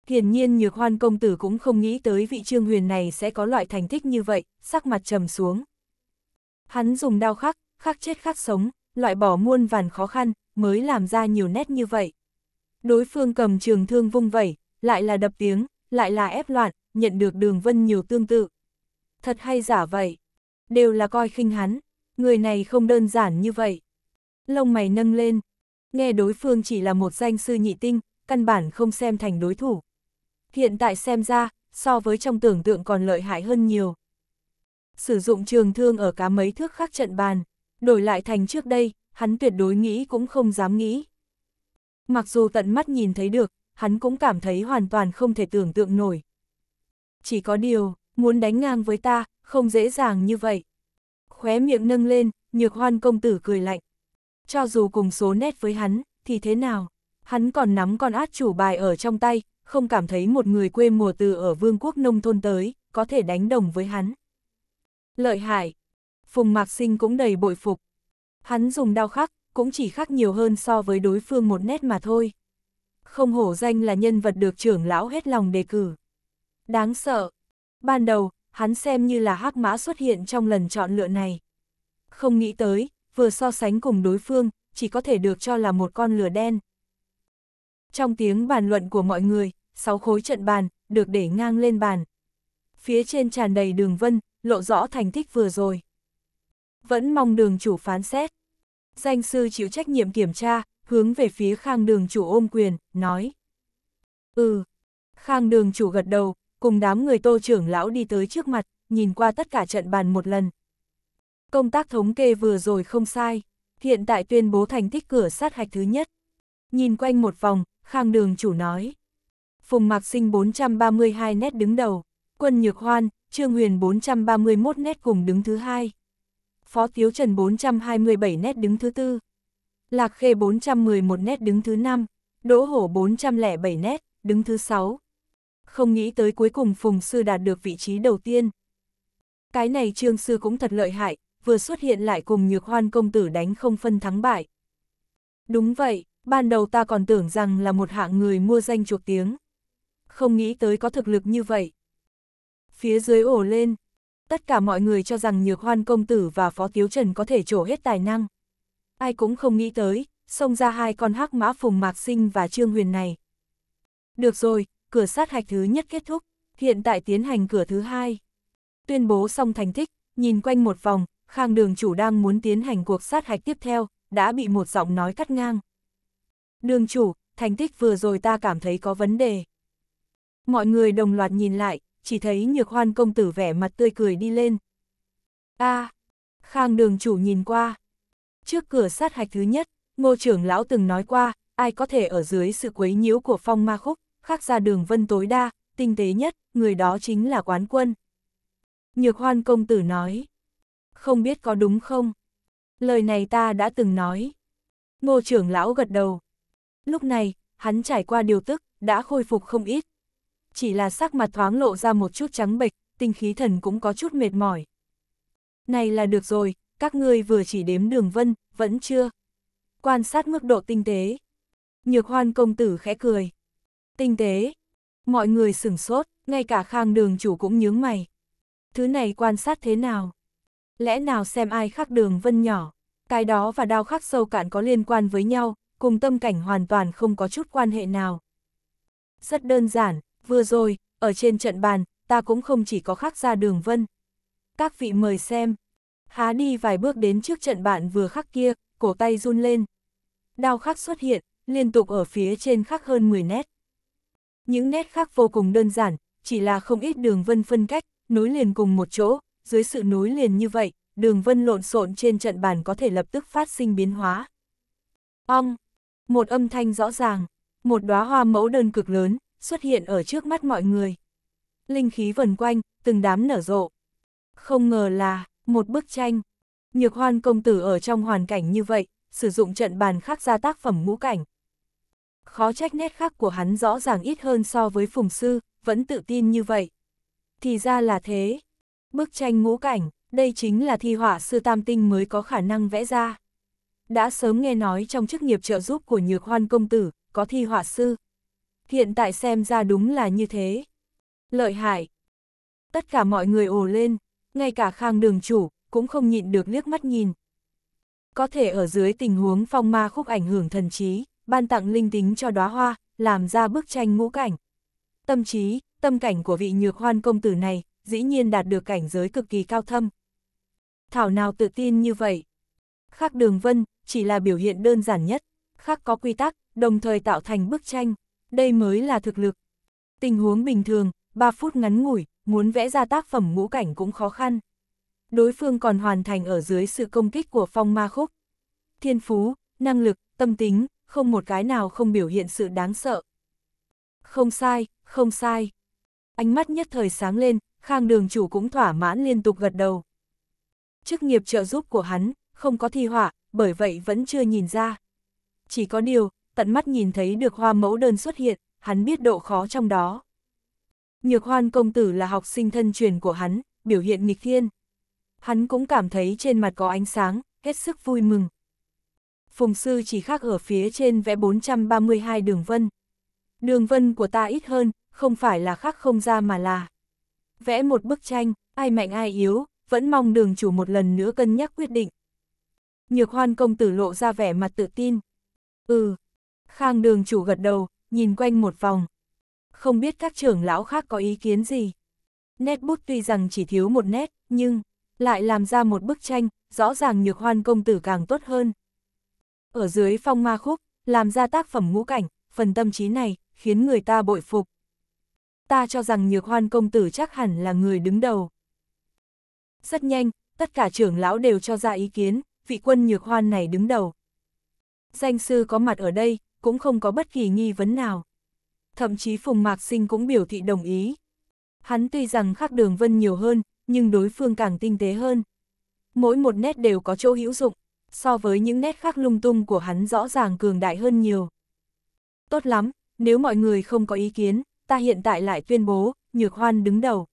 Hiển nhiên nhược hoan công tử cũng không nghĩ tới vị trương huyền này sẽ có loại thành tích như vậy, sắc mặt trầm xuống. Hắn dùng đao khắc, khắc chết khắc sống, loại bỏ muôn vàn khó khăn, mới làm ra nhiều nét như vậy. Đối phương cầm trường thương vung vẩy, lại là đập tiếng, lại là ép loạn, nhận được đường vân nhiều tương tự. Thật hay giả vậy? Đều là coi khinh hắn, người này không đơn giản như vậy. Lông mày nâng lên, nghe đối phương chỉ là một danh sư nhị tinh, căn bản không xem thành đối thủ. Hiện tại xem ra, so với trong tưởng tượng còn lợi hại hơn nhiều. Sử dụng trường thương ở cá mấy thước khác trận bàn, đổi lại thành trước đây, hắn tuyệt đối nghĩ cũng không dám nghĩ. Mặc dù tận mắt nhìn thấy được, hắn cũng cảm thấy hoàn toàn không thể tưởng tượng nổi. Chỉ có điều, muốn đánh ngang với ta, không dễ dàng như vậy. Khóe miệng nâng lên, nhược hoan công tử cười lạnh. Cho dù cùng số nét với hắn, thì thế nào? Hắn còn nắm con át chủ bài ở trong tay, không cảm thấy một người quê mùa từ ở vương quốc nông thôn tới, có thể đánh đồng với hắn. Lợi hại. Phùng Mạc Sinh cũng đầy bội phục. Hắn dùng đao khắc, cũng chỉ khắc nhiều hơn so với đối phương một nét mà thôi. Không hổ danh là nhân vật được trưởng lão hết lòng đề cử. Đáng sợ. Ban đầu, hắn xem như là hắc mã xuất hiện trong lần chọn lựa này. Không nghĩ tới, vừa so sánh cùng đối phương, chỉ có thể được cho là một con lửa đen. Trong tiếng bàn luận của mọi người, sáu khối trận bàn, được để ngang lên bàn. Phía trên tràn đầy đường vân, lộ rõ thành tích vừa rồi vẫn mong đường chủ phán xét. Danh sư chịu trách nhiệm kiểm tra, hướng về phía khang đường chủ ôm quyền, nói. Ừ. Khang đường chủ gật đầu, cùng đám người tô trưởng lão đi tới trước mặt, nhìn qua tất cả trận bàn một lần. Công tác thống kê vừa rồi không sai, hiện tại tuyên bố thành tích cửa sát hạch thứ nhất. Nhìn quanh một vòng, khang đường chủ nói. Phùng Mạc Sinh 432 nét đứng đầu, Quân Nhược Hoan, Trương Huyền 431 nét cùng đứng thứ hai. Phó Tiếu Trần 427 nét đứng thứ tư, Lạc Khê 411 nét đứng thứ năm, Đỗ Hổ 407 nét, đứng thứ sáu. Không nghĩ tới cuối cùng Phùng Sư đạt được vị trí đầu tiên. Cái này Trương Sư cũng thật lợi hại, vừa xuất hiện lại cùng Nhược Hoan Công Tử đánh không phân thắng bại. Đúng vậy, ban đầu ta còn tưởng rằng là một hạng người mua danh chuộc tiếng. Không nghĩ tới có thực lực như vậy. Phía dưới ổ lên, tất cả mọi người cho rằng Nhược Hoan công tử và Phó Tiếu Trần có thể trổ hết tài năng. Ai cũng không nghĩ tới, xông ra hai con hắc mã Phùng Mạc Sinh và Trương Huyền này. Được rồi, cửa sát hạch thứ nhất kết thúc, hiện tại tiến hành cửa thứ hai. Tuyên bố xong thành tích, nhìn quanh một vòng, Khang đường chủ đang muốn tiến hành cuộc sát hạch tiếp theo, đã bị một giọng nói cắt ngang. Đường chủ, thành tích vừa rồi ta cảm thấy có vấn đề. Mọi người đồng loạt nhìn lại, chỉ thấy nhược hoan công tử vẻ mặt tươi cười đi lên. a à, Khang đường chủ nhìn qua. Trước cửa sát hạch thứ nhất, ngô trưởng lão từng nói qua, ai có thể ở dưới sự quấy nhiễu của phong ma khúc, khác ra đường vân tối đa, tinh tế nhất, người đó chính là quán quân. Nhược hoan công tử nói. Không biết có đúng không? Lời này ta đã từng nói. Ngô trưởng lão gật đầu. Lúc này, hắn trải qua điều tức, đã khôi phục không ít chỉ là sắc mặt thoáng lộ ra một chút trắng bệch, tinh khí thần cũng có chút mệt mỏi. Này là được rồi, các ngươi vừa chỉ đếm đường vân, vẫn chưa. Quan sát mức độ tinh tế. Nhược hoan công tử khẽ cười. Tinh tế. Mọi người sửng sốt, ngay cả khang đường chủ cũng nhướng mày. Thứ này quan sát thế nào? Lẽ nào xem ai khắc đường vân nhỏ? Cái đó và đao khắc sâu cạn có liên quan với nhau, cùng tâm cảnh hoàn toàn không có chút quan hệ nào. Rất đơn giản, vừa rồi, ở trên trận bàn, ta cũng không chỉ có khắc ra đường vân. Các vị mời xem. Há đi vài bước đến trước trận bạn vừa khắc kia, cổ tay run lên. Đao khắc xuất hiện, liên tục ở phía trên khắc hơn 10 nét. Những nét khắc vô cùng đơn giản, chỉ là không ít đường vân phân cách, nối liền cùng một chỗ, dưới sự nối liền như vậy, đường vân lộn xộn trên trận bàn có thể lập tức phát sinh biến hóa. Ong! Một âm thanh rõ ràng, một đóa hoa mẫu đơn cực lớn, xuất hiện ở trước mắt mọi người. Linh khí vần quanh, từng đám nở rộ. Không ngờ là, một bức tranh. Nhược hoan công tử ở trong hoàn cảnh như vậy, sử dụng trận bàn khắc ra tác phẩm ngũ cảnh. Khó trách nét khắc của hắn rõ ràng ít hơn so với phùng sư, vẫn tự tin như vậy. Thì ra là thế. Bức tranh ngũ cảnh, đây chính là thi họa sư tam tinh mới có khả năng vẽ ra. Đã sớm nghe nói trong chức nghiệp trợ giúp của nhược hoan công tử, có thi họa sư, Hiện tại xem ra đúng là như thế. Lợi hại. Tất cả mọi người ồ lên, ngay cả khang đường chủ, cũng không nhịn được liếc mắt nhìn. Có thể ở dưới tình huống phong ma khúc ảnh hưởng thần trí, ban tặng linh tính cho đóa hoa, làm ra bức tranh ngũ cảnh. Tâm trí, tâm cảnh của vị nhược hoan công tử này, dĩ nhiên đạt được cảnh giới cực kỳ cao thâm. Thảo nào tự tin như vậy? Khắc đường vân, chỉ là biểu hiện đơn giản nhất, khắc có quy tắc, đồng thời tạo thành bức tranh đây mới là thực lực. Tình huống bình thường, 3 phút ngắn ngủi, muốn vẽ ra tác phẩm ngũ cảnh cũng khó khăn. Đối phương còn hoàn thành ở dưới sự công kích của phong ma khúc. Thiên phú, năng lực, tâm tính, không một cái nào không biểu hiện sự đáng sợ. Không sai, không sai. Ánh mắt nhất thời sáng lên, Khang đường chủ cũng thỏa mãn liên tục gật đầu. Chức nghiệp trợ giúp của hắn, không có thi họa, bởi vậy vẫn chưa nhìn ra. Chỉ có điều, tận mắt nhìn thấy được hoa mẫu đơn xuất hiện, hắn biết độ khó trong đó. Nhược hoan công tử là học sinh thân truyền của hắn, biểu hiện nghịch thiên. Hắn cũng cảm thấy trên mặt có ánh sáng, hết sức vui mừng. Phùng sư chỉ khác ở phía trên vẽ 432 đường vân. Đường vân của ta ít hơn, không phải là khác không ra mà là. Vẽ một bức tranh, ai mạnh ai yếu, vẫn mong đường chủ một lần nữa cân nhắc quyết định. Nhược hoan công tử lộ ra vẻ mặt tự tin. Ừ, Khang đường chủ gật đầu, nhìn quanh một vòng. Không biết các trưởng lão khác có ý kiến gì. Nét bút tuy rằng chỉ thiếu một nét, nhưng lại làm ra một bức tranh, rõ ràng nhược hoan công tử càng tốt hơn. Ở dưới phong ma khúc, làm ra tác phẩm ngũ cảnh, phần tâm trí này, khiến người ta bội phục. Ta cho rằng nhược hoan công tử chắc hẳn là người đứng đầu. Rất nhanh, tất cả trưởng lão đều cho ra ý kiến, vị quân nhược hoan này đứng đầu. Danh sư có mặt ở đây, cũng không có bất kỳ nghi vấn nào. Thậm chí Phùng Mạc Sinh cũng biểu thị đồng ý. Hắn tuy rằng khác đường vân nhiều hơn, nhưng đối phương càng tinh tế hơn. Mỗi một nét đều có chỗ hữu dụng, so với những nét khác lung tung của hắn rõ ràng cường đại hơn nhiều. Tốt lắm, nếu mọi người không có ý kiến, ta hiện tại lại tuyên bố, Nhược Hoan đứng đầu.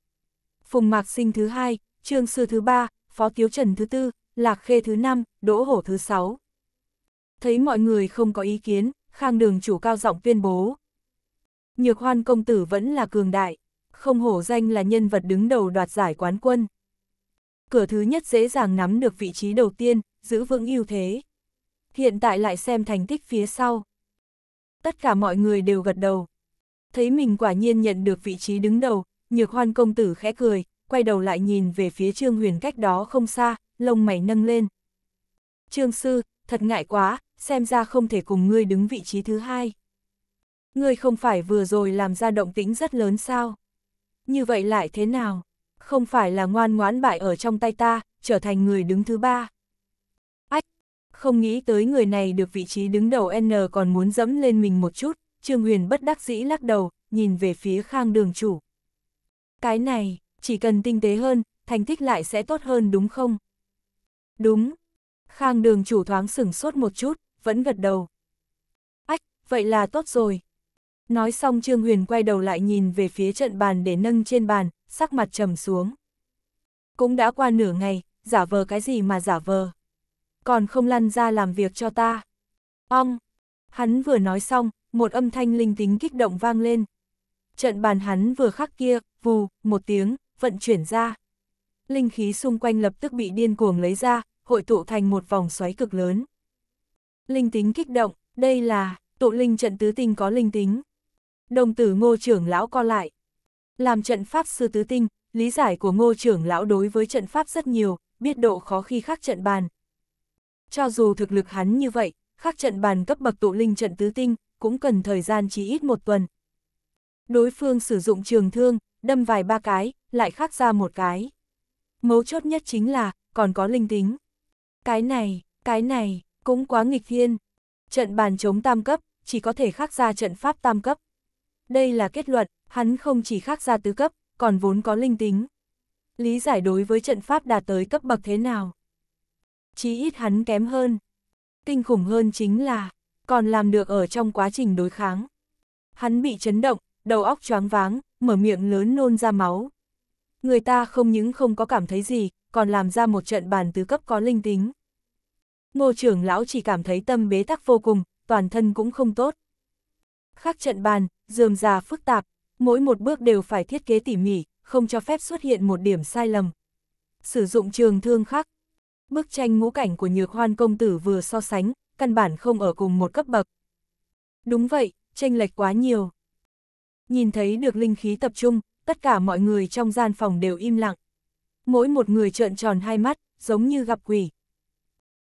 Phùng Mạc Sinh thứ hai, Trương Sư thứ ba, Phó Tiếu Trần thứ tư, Lạc Khê thứ năm, Đỗ Hổ thứ sáu. Thấy mọi người không có ý kiến, Khang đường chủ cao giọng tuyên bố. Nhược hoan công tử vẫn là cường đại, không hổ danh là nhân vật đứng đầu đoạt giải quán quân. Cửa thứ nhất dễ dàng nắm được vị trí đầu tiên, giữ vững ưu thế. Hiện tại lại xem thành tích phía sau. Tất cả mọi người đều gật đầu. Thấy mình quả nhiên nhận được vị trí đứng đầu, nhược hoan công tử khẽ cười, quay đầu lại nhìn về phía Trương Huyền cách đó không xa, lông mày nâng lên. Trương sư, thật ngại quá, xem ra không thể cùng ngươi đứng vị trí thứ hai. Ngươi không phải vừa rồi làm ra động tĩnh rất lớn sao? Như vậy lại thế nào? Không phải là ngoan ngoãn bại ở trong tay ta, trở thành người đứng thứ ba. Ách! Không nghĩ tới người này được vị trí đứng đầu N còn muốn dẫm lên mình một chút, Trương Huyền bất đắc dĩ lắc đầu, nhìn về phía khang đường chủ. Cái này, chỉ cần tinh tế hơn, thành tích lại sẽ tốt hơn đúng không? Đúng. Khang đường chủ thoáng sửng sốt một chút, vẫn gật đầu. Ách, vậy là tốt rồi. Nói xong Trương Huyền quay đầu lại nhìn về phía trận bàn để nâng trên bàn, sắc mặt trầm xuống. Cũng đã qua nửa ngày, giả vờ cái gì mà giả vờ. Còn không lăn ra làm việc cho ta. Ông! Hắn vừa nói xong, một âm thanh linh tính kích động vang lên. Trận bàn hắn vừa khắc kia, vù, một tiếng, vận chuyển ra. Linh khí xung quanh lập tức bị điên cuồng lấy ra, hội tụ thành một vòng xoáy cực lớn. Linh tính kích động, đây là, tụ linh trận tứ tinh có linh tính. Đồng tử ngô trưởng lão co lại. Làm trận pháp sư tứ tinh, lý giải của ngô trưởng lão đối với trận pháp rất nhiều, biết độ khó khi khắc trận bàn. Cho dù thực lực hắn như vậy, khắc trận bàn cấp bậc tụ linh trận tứ tinh, cũng cần thời gian chỉ ít một tuần. Đối phương sử dụng trường thương, đâm vài ba cái, lại khắc ra một cái. Mấu chốt nhất chính là, còn có linh tính. Cái này, cái này, cũng quá nghịch thiên. Trận bàn chống tam cấp, chỉ có thể khắc ra trận pháp tam cấp. Đây là kết luận, hắn không chỉ khắc ra tứ cấp, còn vốn có linh tính. Lý giải đối với trận pháp đạt tới cấp bậc thế nào? Chí ít hắn kém hơn. Kinh khủng hơn chính là, còn làm được ở trong quá trình đối kháng. Hắn bị chấn động, đầu óc choáng váng, mở miệng lớn nôn ra máu. Người ta không những không có cảm thấy gì, còn làm ra một trận bàn tứ cấp có linh tính ngô trưởng lão chỉ cảm thấy tâm bế tắc vô cùng, toàn thân cũng không tốt. Khắc trận bàn, dườm già phức tạp, mỗi một bước đều phải thiết kế tỉ mỉ, không cho phép xuất hiện một điểm sai lầm. Sử dụng trường thương khắc. Bức tranh ngũ cảnh của nhược hoan công tử vừa so sánh, căn bản không ở cùng một cấp bậc. Đúng vậy, tranh lệch quá nhiều. Nhìn thấy được linh khí tập trung, tất cả mọi người trong gian phòng đều im lặng. Mỗi một người trợn tròn hai mắt, giống như gặp quỷ.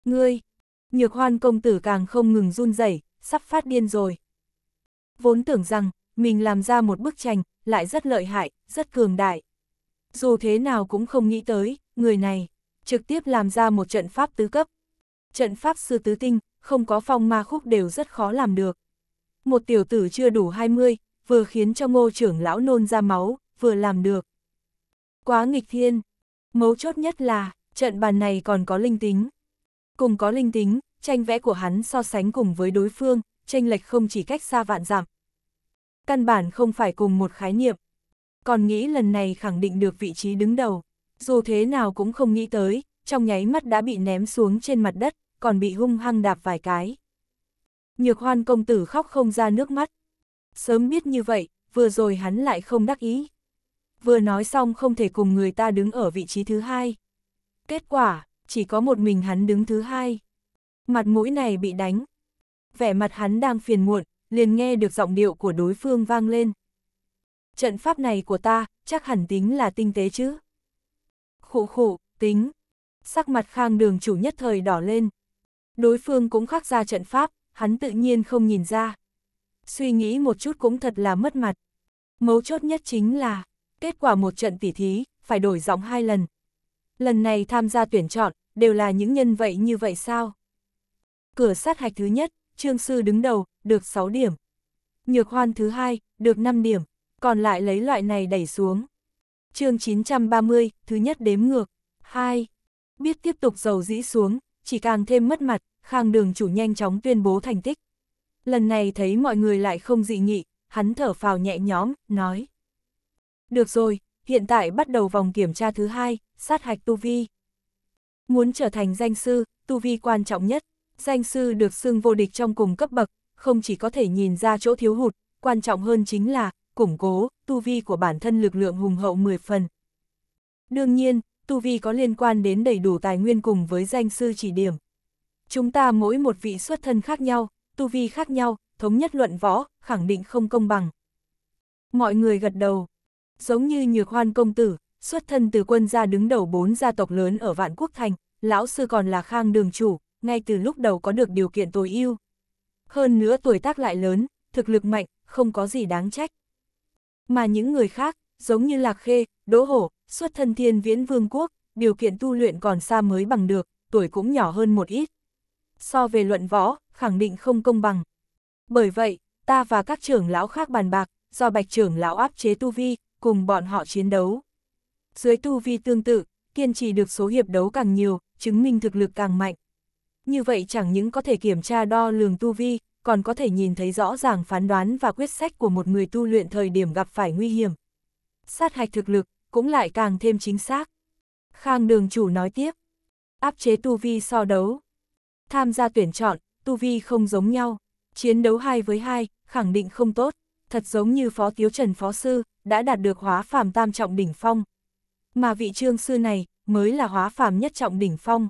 Ngươi! Nhược hoan công tử càng không ngừng run rẩy, sắp phát điên rồi. Vốn tưởng rằng, mình làm ra một bức tranh, lại rất lợi hại, rất cường đại. Dù thế nào cũng không nghĩ tới, người này, trực tiếp làm ra một trận pháp tứ cấp. Trận pháp sư tứ tinh, không có phong ma khúc đều rất khó làm được. Một tiểu tử chưa đủ 20, vừa khiến cho ngô trưởng lão nôn ra máu, vừa làm được. Quá nghịch thiên. Mấu chốt nhất là, trận bàn này còn có linh tính cùng có linh tính, tranh vẽ của hắn so sánh cùng với đối phương, tranh lệch không chỉ cách xa vạn giảm. Căn bản không phải cùng một khái niệm. Còn nghĩ lần này khẳng định được vị trí đứng đầu, dù thế nào cũng không nghĩ tới, trong nháy mắt đã bị ném xuống trên mặt đất, còn bị hung hăng đạp vài cái. Nhược hoan công tử khóc không ra nước mắt. Sớm biết như vậy, vừa rồi hắn lại không đắc ý. Vừa nói xong không thể cùng người ta đứng ở vị trí thứ hai. Kết quả, chỉ có một mình hắn đứng thứ hai. Mặt mũi này bị đánh. Vẻ mặt hắn đang phiền muộn, liền nghe được giọng điệu của đối phương vang lên. Trận pháp này của ta, chắc hẳn tính là tinh tế chứ. Khụ khụ, tính. Sắc mặt khang đường chủ nhất thời đỏ lên. Đối phương cũng khắc ra trận pháp, hắn tự nhiên không nhìn ra. Suy nghĩ một chút cũng thật là mất mặt. Mấu chốt nhất chính là, kết quả một trận tỉ thí, phải đổi giọng hai lần, lần này tham gia tuyển chọn, đều là những nhân vậy như vậy sao? Cửa sát hạch thứ nhất, Trương Sư đứng đầu, được 6 điểm. Nhược Hoan thứ hai, được 5 điểm, còn lại lấy loại này đẩy xuống. chương 930, thứ nhất đếm ngược. 2. Biết tiếp tục dầu dĩ xuống, chỉ càng thêm mất mặt, Khang Đường chủ nhanh chóng tuyên bố thành tích. Lần này thấy mọi người lại không dị nghị, hắn thở phào nhẹ nhõm, nói. Được rồi, hiện tại bắt đầu vòng kiểm tra thứ hai, sát hạch tu vi. Muốn trở thành danh sư, tu vi quan trọng nhất, danh sư được xưng vô địch trong cùng cấp bậc, không chỉ có thể nhìn ra chỗ thiếu hụt, quan trọng hơn chính là củng cố tu vi của bản thân lực lượng hùng hậu 10 phần. Đương nhiên, tu vi có liên quan đến đầy đủ tài nguyên cùng với danh sư chỉ điểm. Chúng ta mỗi một vị xuất thân khác nhau, tu vi khác nhau, thống nhất luận võ, khẳng định không công bằng. Mọi người gật đầu, giống như nhược hoan công tử, xuất thân từ quân gia đứng đầu bốn gia tộc lớn ở Vạn Quốc Thành, lão sư còn là khang đường chủ, ngay từ lúc đầu có được điều kiện tối ưu. Hơn nữa tuổi tác lại lớn, thực lực mạnh, không có gì đáng trách. Mà những người khác, giống như Lạc Khê, Đỗ Hổ, xuất thân thiên viễn vương quốc, điều kiện tu luyện còn xa mới bằng được, tuổi cũng nhỏ hơn một ít. So về luận võ, khẳng định không công bằng. Bởi vậy, ta và các trưởng lão khác bàn bạc, do bạch trưởng lão áp chế tu vi, cùng bọn họ chiến đấu. Dưới tu vi tương tự, kiên trì được số hiệp đấu càng nhiều, chứng minh thực lực càng mạnh. Như vậy chẳng những có thể kiểm tra đo lường tu vi, còn có thể nhìn thấy rõ ràng phán đoán và quyết sách của một người tu luyện thời điểm gặp phải nguy hiểm. Sát hạch thực lực cũng lại càng thêm chính xác. Khang đường chủ nói tiếp, áp chế tu vi so đấu. Tham gia tuyển chọn, tu vi không giống nhau, chiến đấu hai với hai khẳng định không tốt thật giống như Phó Tiếu Trần Phó Sư, đã đạt được hóa phàm tam trọng đỉnh phong. Mà vị trương sư này, mới là hóa phàm nhất trọng đỉnh phong.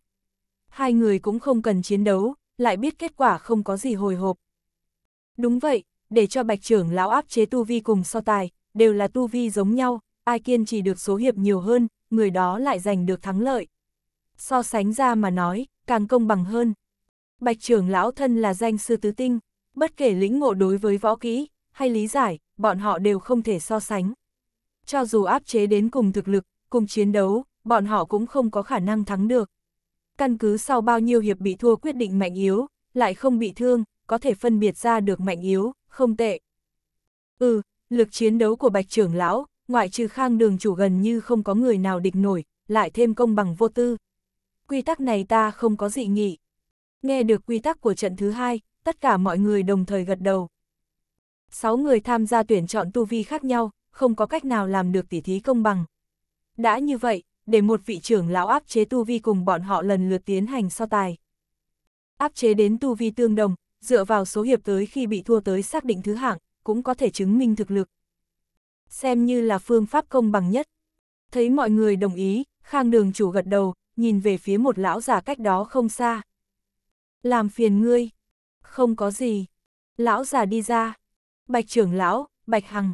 Hai người cũng không cần chiến đấu, lại biết kết quả không có gì hồi hộp. Đúng vậy, để cho bạch trưởng lão áp chế tu vi cùng so tài, đều là tu vi giống nhau, ai kiên trì được số hiệp nhiều hơn, người đó lại giành được thắng lợi. So sánh ra mà nói, càng công bằng hơn. Bạch trưởng lão thân là danh sư tứ tinh, bất kể lĩnh ngộ đối với võ kỹ, hay lý giải, bọn họ đều không thể so sánh. Cho dù áp chế đến cùng thực lực, cùng chiến đấu, bọn họ cũng không có khả năng thắng được. Căn cứ sau bao nhiêu hiệp bị thua quyết định mạnh yếu, lại không bị thương, có thể phân biệt ra được mạnh yếu, không tệ. Ừ, lực chiến đấu của bạch trưởng lão, ngoại trừ khang đường chủ gần như không có người nào địch nổi, lại thêm công bằng vô tư. Quy tắc này ta không có dị nghị. Nghe được quy tắc của trận thứ hai, tất cả mọi người đồng thời gật đầu sáu người tham gia tuyển chọn tu vi khác nhau, không có cách nào làm được tỉ thí công bằng. Đã như vậy, để một vị trưởng lão áp chế tu vi cùng bọn họ lần lượt tiến hành so tài. Áp chế đến tu vi tương đồng, dựa vào số hiệp tới khi bị thua tới xác định thứ hạng, cũng có thể chứng minh thực lực. Xem như là phương pháp công bằng nhất. Thấy mọi người đồng ý, Khang đường chủ gật đầu, nhìn về phía một lão già cách đó không xa. Làm phiền ngươi. Không có gì. Lão già đi ra. Bạch trưởng lão, Bạch Hằng.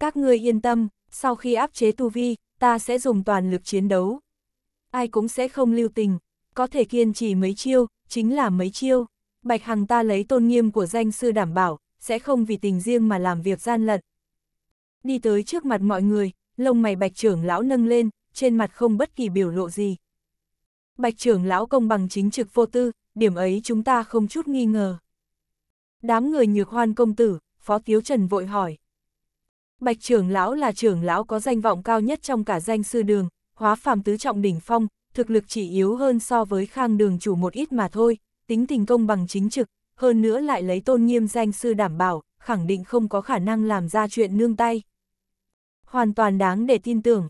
Các ngươi yên tâm, sau khi áp chế tu vi, ta sẽ dùng toàn lực chiến đấu. Ai cũng sẽ không lưu tình, có thể kiên trì mấy chiêu, chính là mấy chiêu. Bạch Hằng ta lấy tôn nghiêm của danh sư đảm bảo, sẽ không vì tình riêng mà làm việc gian lận. Đi tới trước mặt mọi người, lông mày bạch trưởng lão nâng lên, trên mặt không bất kỳ biểu lộ gì. Bạch trưởng lão công bằng chính trực vô tư, điểm ấy chúng ta không chút nghi ngờ. Đám người nhược hoan công tử, Phó Tiếu Trần vội hỏi. Bạch trưởng lão là trưởng lão có danh vọng cao nhất trong cả danh sư đường, hóa phàm tứ trọng đỉnh phong, thực lực chỉ yếu hơn so với khang đường chủ một ít mà thôi, tính tình công bằng chính trực, hơn nữa lại lấy tôn nghiêm danh sư đảm bảo, khẳng định không có khả năng làm ra chuyện nương tay. Hoàn toàn đáng để tin tưởng.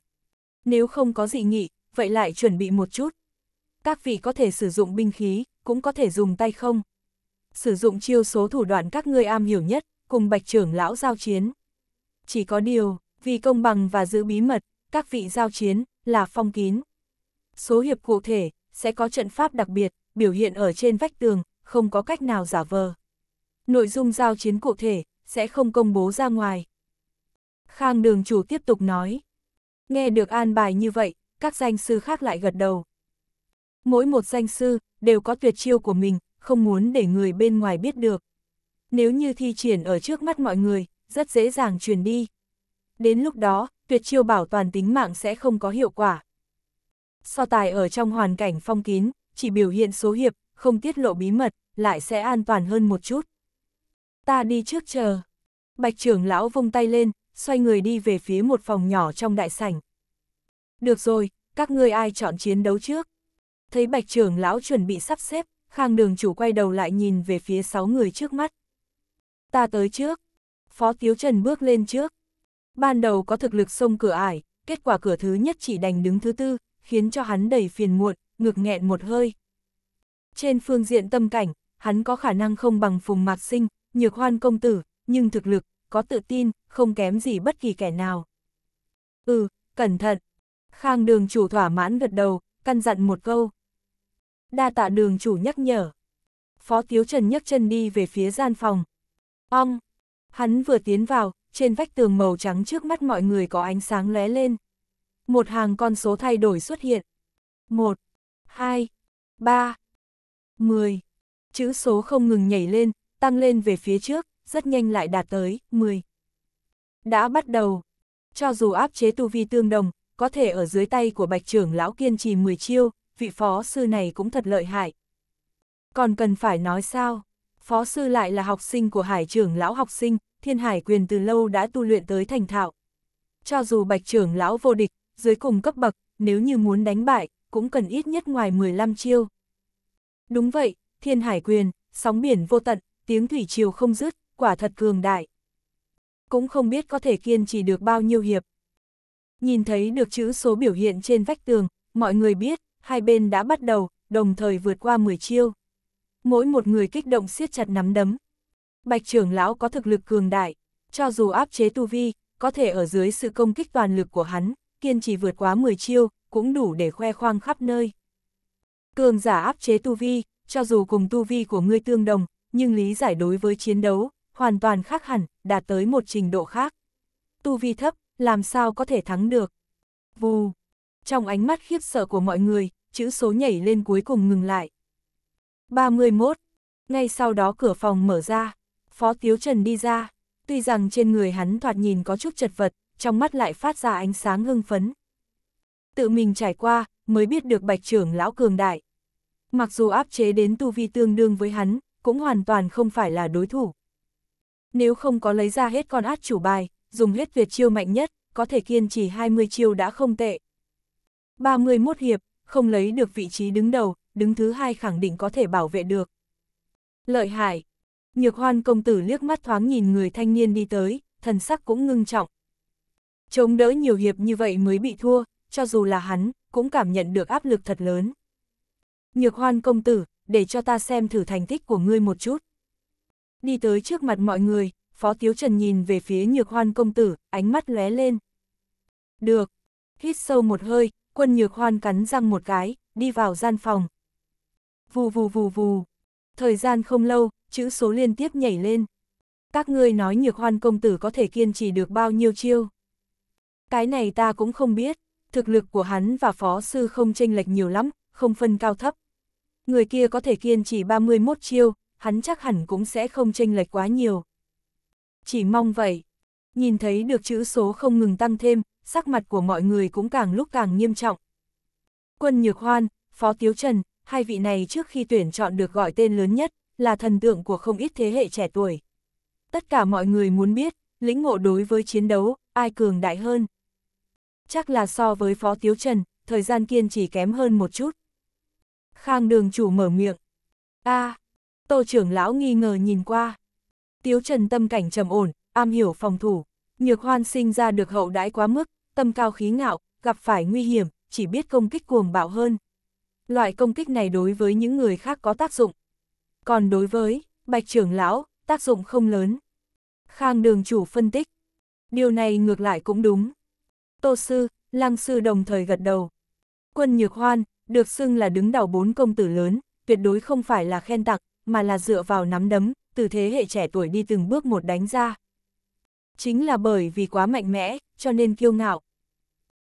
Nếu không có dị nghị, vậy lại chuẩn bị một chút. Các vị có thể sử dụng binh khí, cũng có thể dùng tay không. Sử dụng chiêu số thủ đoạn các ngươi am hiểu nhất, cùng bạch trưởng lão giao chiến. Chỉ có điều, vì công bằng và giữ bí mật, các vị giao chiến là phong kín. Số hiệp cụ thể sẽ có trận pháp đặc biệt, biểu hiện ở trên vách tường, không có cách nào giả vờ. Nội dung giao chiến cụ thể sẽ không công bố ra ngoài. Khang đường chủ tiếp tục nói. Nghe được an bài như vậy, các danh sư khác lại gật đầu. Mỗi một danh sư đều có tuyệt chiêu của mình, không muốn để người bên ngoài biết được nếu như thi triển ở trước mắt mọi người, rất dễ dàng truyền đi. Đến lúc đó, tuyệt chiêu bảo toàn tính mạng sẽ không có hiệu quả. So tài ở trong hoàn cảnh phong kín, chỉ biểu hiện số hiệp, không tiết lộ bí mật, lại sẽ an toàn hơn một chút. Ta đi trước chờ. Bạch trưởng lão vung tay lên, xoay người đi về phía một phòng nhỏ trong đại sảnh. Được rồi, các ngươi ai chọn chiến đấu trước? Thấy bạch trưởng lão chuẩn bị sắp xếp, khang đường chủ quay đầu lại nhìn về phía sáu người trước mắt. Ta tới trước. Phó Tiếu Trần bước lên trước. Ban đầu có thực lực xông cửa ải, kết quả cửa thứ nhất chỉ đành đứng thứ tư, khiến cho hắn đầy phiền muộn, ngược nghẹn một hơi. Trên phương diện tâm cảnh, hắn có khả năng không bằng phùng mạc sinh, nhược hoan công tử, nhưng thực lực, có tự tin, không kém gì bất kỳ kẻ nào. Ừ, cẩn thận. Khang đường chủ thỏa mãn gật đầu, căn dặn một câu. Đa tạ đường chủ nhắc nhở. Phó Tiếu Trần nhấc chân đi về phía gian phòng, ông Hắn vừa tiến vào, trên vách tường màu trắng trước mắt mọi người có ánh sáng lóe lên. Một hàng con số thay đổi xuất hiện. một hai ba mười Chữ số không ngừng nhảy lên, tăng lên về phía trước, rất nhanh lại đạt tới mười Đã bắt đầu. Cho dù áp chế tu vi tương đồng, có thể ở dưới tay của bạch trưởng lão kiên trì mười chiêu, vị phó sư này cũng thật lợi hại. Còn cần phải nói sao? Phó sư lại là học sinh của hải trưởng lão học sinh, thiên hải quyền từ lâu đã tu luyện tới thành thạo. Cho dù bạch trưởng lão vô địch, dưới cùng cấp bậc, nếu như muốn đánh bại, cũng cần ít nhất ngoài 15 chiêu. Đúng vậy, thiên hải quyền, sóng biển vô tận, tiếng thủy triều không dứt, quả thật cường đại. Cũng không biết có thể kiên trì được bao nhiêu hiệp. Nhìn thấy được chữ số biểu hiện trên vách tường, mọi người biết, hai bên đã bắt đầu, đồng thời vượt qua 10 chiêu mỗi một người kích động siết chặt nắm đấm. Bạch trưởng lão có thực lực cường đại, cho dù áp chế tu vi, có thể ở dưới sự công kích toàn lực của hắn, kiên trì vượt quá 10 chiêu, cũng đủ để khoe khoang khắp nơi. Cường giả áp chế tu vi, cho dù cùng tu vi của ngươi tương đồng, nhưng lý giải đối với chiến đấu, hoàn toàn khác hẳn, đạt tới một trình độ khác. Tu vi thấp, làm sao có thể thắng được? Vù! Trong ánh mắt khiếp sợ của mọi người, chữ số nhảy lên cuối cùng ngừng lại. 31. Ngay sau đó cửa phòng mở ra, Phó Tiếu Trần đi ra, tuy rằng trên người hắn thoạt nhìn có chút chật vật, trong mắt lại phát ra ánh sáng hưng phấn. Tự mình trải qua, mới biết được bạch trưởng lão cường đại. Mặc dù áp chế đến tu vi tương đương với hắn, cũng hoàn toàn không phải là đối thủ. Nếu không có lấy ra hết con át chủ bài, dùng hết tuyệt chiêu mạnh nhất, có thể kiên trì 20 chiêu đã không tệ. 31 hiệp, không lấy được vị trí đứng đầu, đứng thứ hai khẳng định có thể bảo vệ được. Lợi hại. Nhược hoan công tử liếc mắt thoáng nhìn người thanh niên đi tới, thần sắc cũng ngưng trọng. Chống đỡ nhiều hiệp như vậy mới bị thua, cho dù là hắn, cũng cảm nhận được áp lực thật lớn. Nhược hoan công tử, để cho ta xem thử thành tích của ngươi một chút. Đi tới trước mặt mọi người, Phó Tiếu Trần nhìn về phía nhược hoan công tử, ánh mắt lóe lên. Được. Hít sâu một hơi, quân nhược hoan cắn răng một cái, đi vào gian phòng, vù vù vù vù. Thời gian không lâu, chữ số liên tiếp nhảy lên. Các ngươi nói nhược hoan công tử có thể kiên trì được bao nhiêu chiêu. Cái này ta cũng không biết, thực lực của hắn và phó sư không chênh lệch nhiều lắm, không phân cao thấp. Người kia có thể kiên trì 31 chiêu, hắn chắc hẳn cũng sẽ không chênh lệch quá nhiều. Chỉ mong vậy, nhìn thấy được chữ số không ngừng tăng thêm, sắc mặt của mọi người cũng càng lúc càng nghiêm trọng. Quân Nhược Hoan, Phó Tiếu Trần, hai vị này trước khi tuyển chọn được gọi tên lớn nhất, là thần tượng của không ít thế hệ trẻ tuổi. Tất cả mọi người muốn biết, lĩnh ngộ đối với chiến đấu, ai cường đại hơn. Chắc là so với Phó Tiếu Trần, thời gian kiên trì kém hơn một chút. Khang đường chủ mở miệng. a à, tô trưởng lão nghi ngờ nhìn qua. Tiếu Trần tâm cảnh trầm ổn, am hiểu phòng thủ. Nhược hoan sinh ra được hậu đãi quá mức, tâm cao khí ngạo, gặp phải nguy hiểm, chỉ biết công kích cuồng bạo hơn loại công kích này đối với những người khác có tác dụng. Còn đối với bạch trưởng lão, tác dụng không lớn. Khang đường chủ phân tích. Điều này ngược lại cũng đúng. Tô sư, lăng sư đồng thời gật đầu. Quân nhược hoan, được xưng là đứng đầu bốn công tử lớn, tuyệt đối không phải là khen tặng, mà là dựa vào nắm đấm, từ thế hệ trẻ tuổi đi từng bước một đánh ra. Chính là bởi vì quá mạnh mẽ, cho nên kiêu ngạo.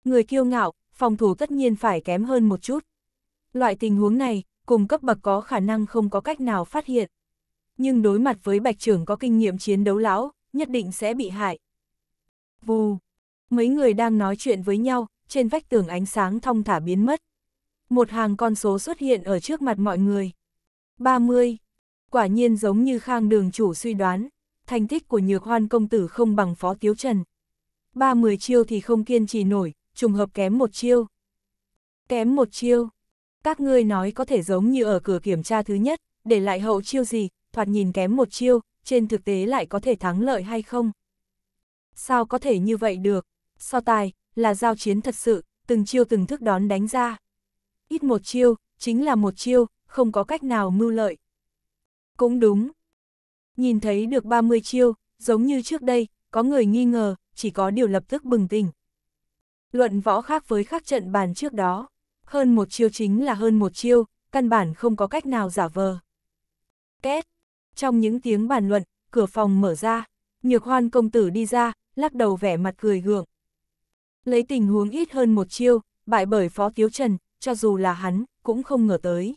Người kiêu ngạo, phòng thủ tất nhiên phải kém hơn một chút. Loại tình huống này, cùng cấp bậc có khả năng không có cách nào phát hiện. Nhưng đối mặt với bạch trưởng có kinh nghiệm chiến đấu lão, nhất định sẽ bị hại. Vù! Mấy người đang nói chuyện với nhau, trên vách tường ánh sáng thong thả biến mất. Một hàng con số xuất hiện ở trước mặt mọi người. 30. Quả nhiên giống như Khang đường chủ suy đoán, thành tích của nhược hoan công tử không bằng phó tiếu trần. 30 chiêu thì không kiên trì nổi, trùng hợp kém một chiêu. Kém một chiêu, các ngươi nói có thể giống như ở cửa kiểm tra thứ nhất, để lại hậu chiêu gì, thoạt nhìn kém một chiêu, trên thực tế lại có thể thắng lợi hay không? Sao có thể như vậy được? So tài, là giao chiến thật sự, từng chiêu từng thức đón đánh ra. Ít một chiêu, chính là một chiêu, không có cách nào mưu lợi. Cũng đúng. Nhìn thấy được 30 chiêu, giống như trước đây, có người nghi ngờ, chỉ có điều lập tức bừng tỉnh. Luận võ khác với các trận bàn trước đó hơn một chiêu chính là hơn một chiêu, căn bản không có cách nào giả vờ. Két, trong những tiếng bàn luận, cửa phòng mở ra, nhược hoan công tử đi ra, lắc đầu vẻ mặt cười gượng. Lấy tình huống ít hơn một chiêu, bại bởi Phó Tiếu Trần, cho dù là hắn, cũng không ngờ tới.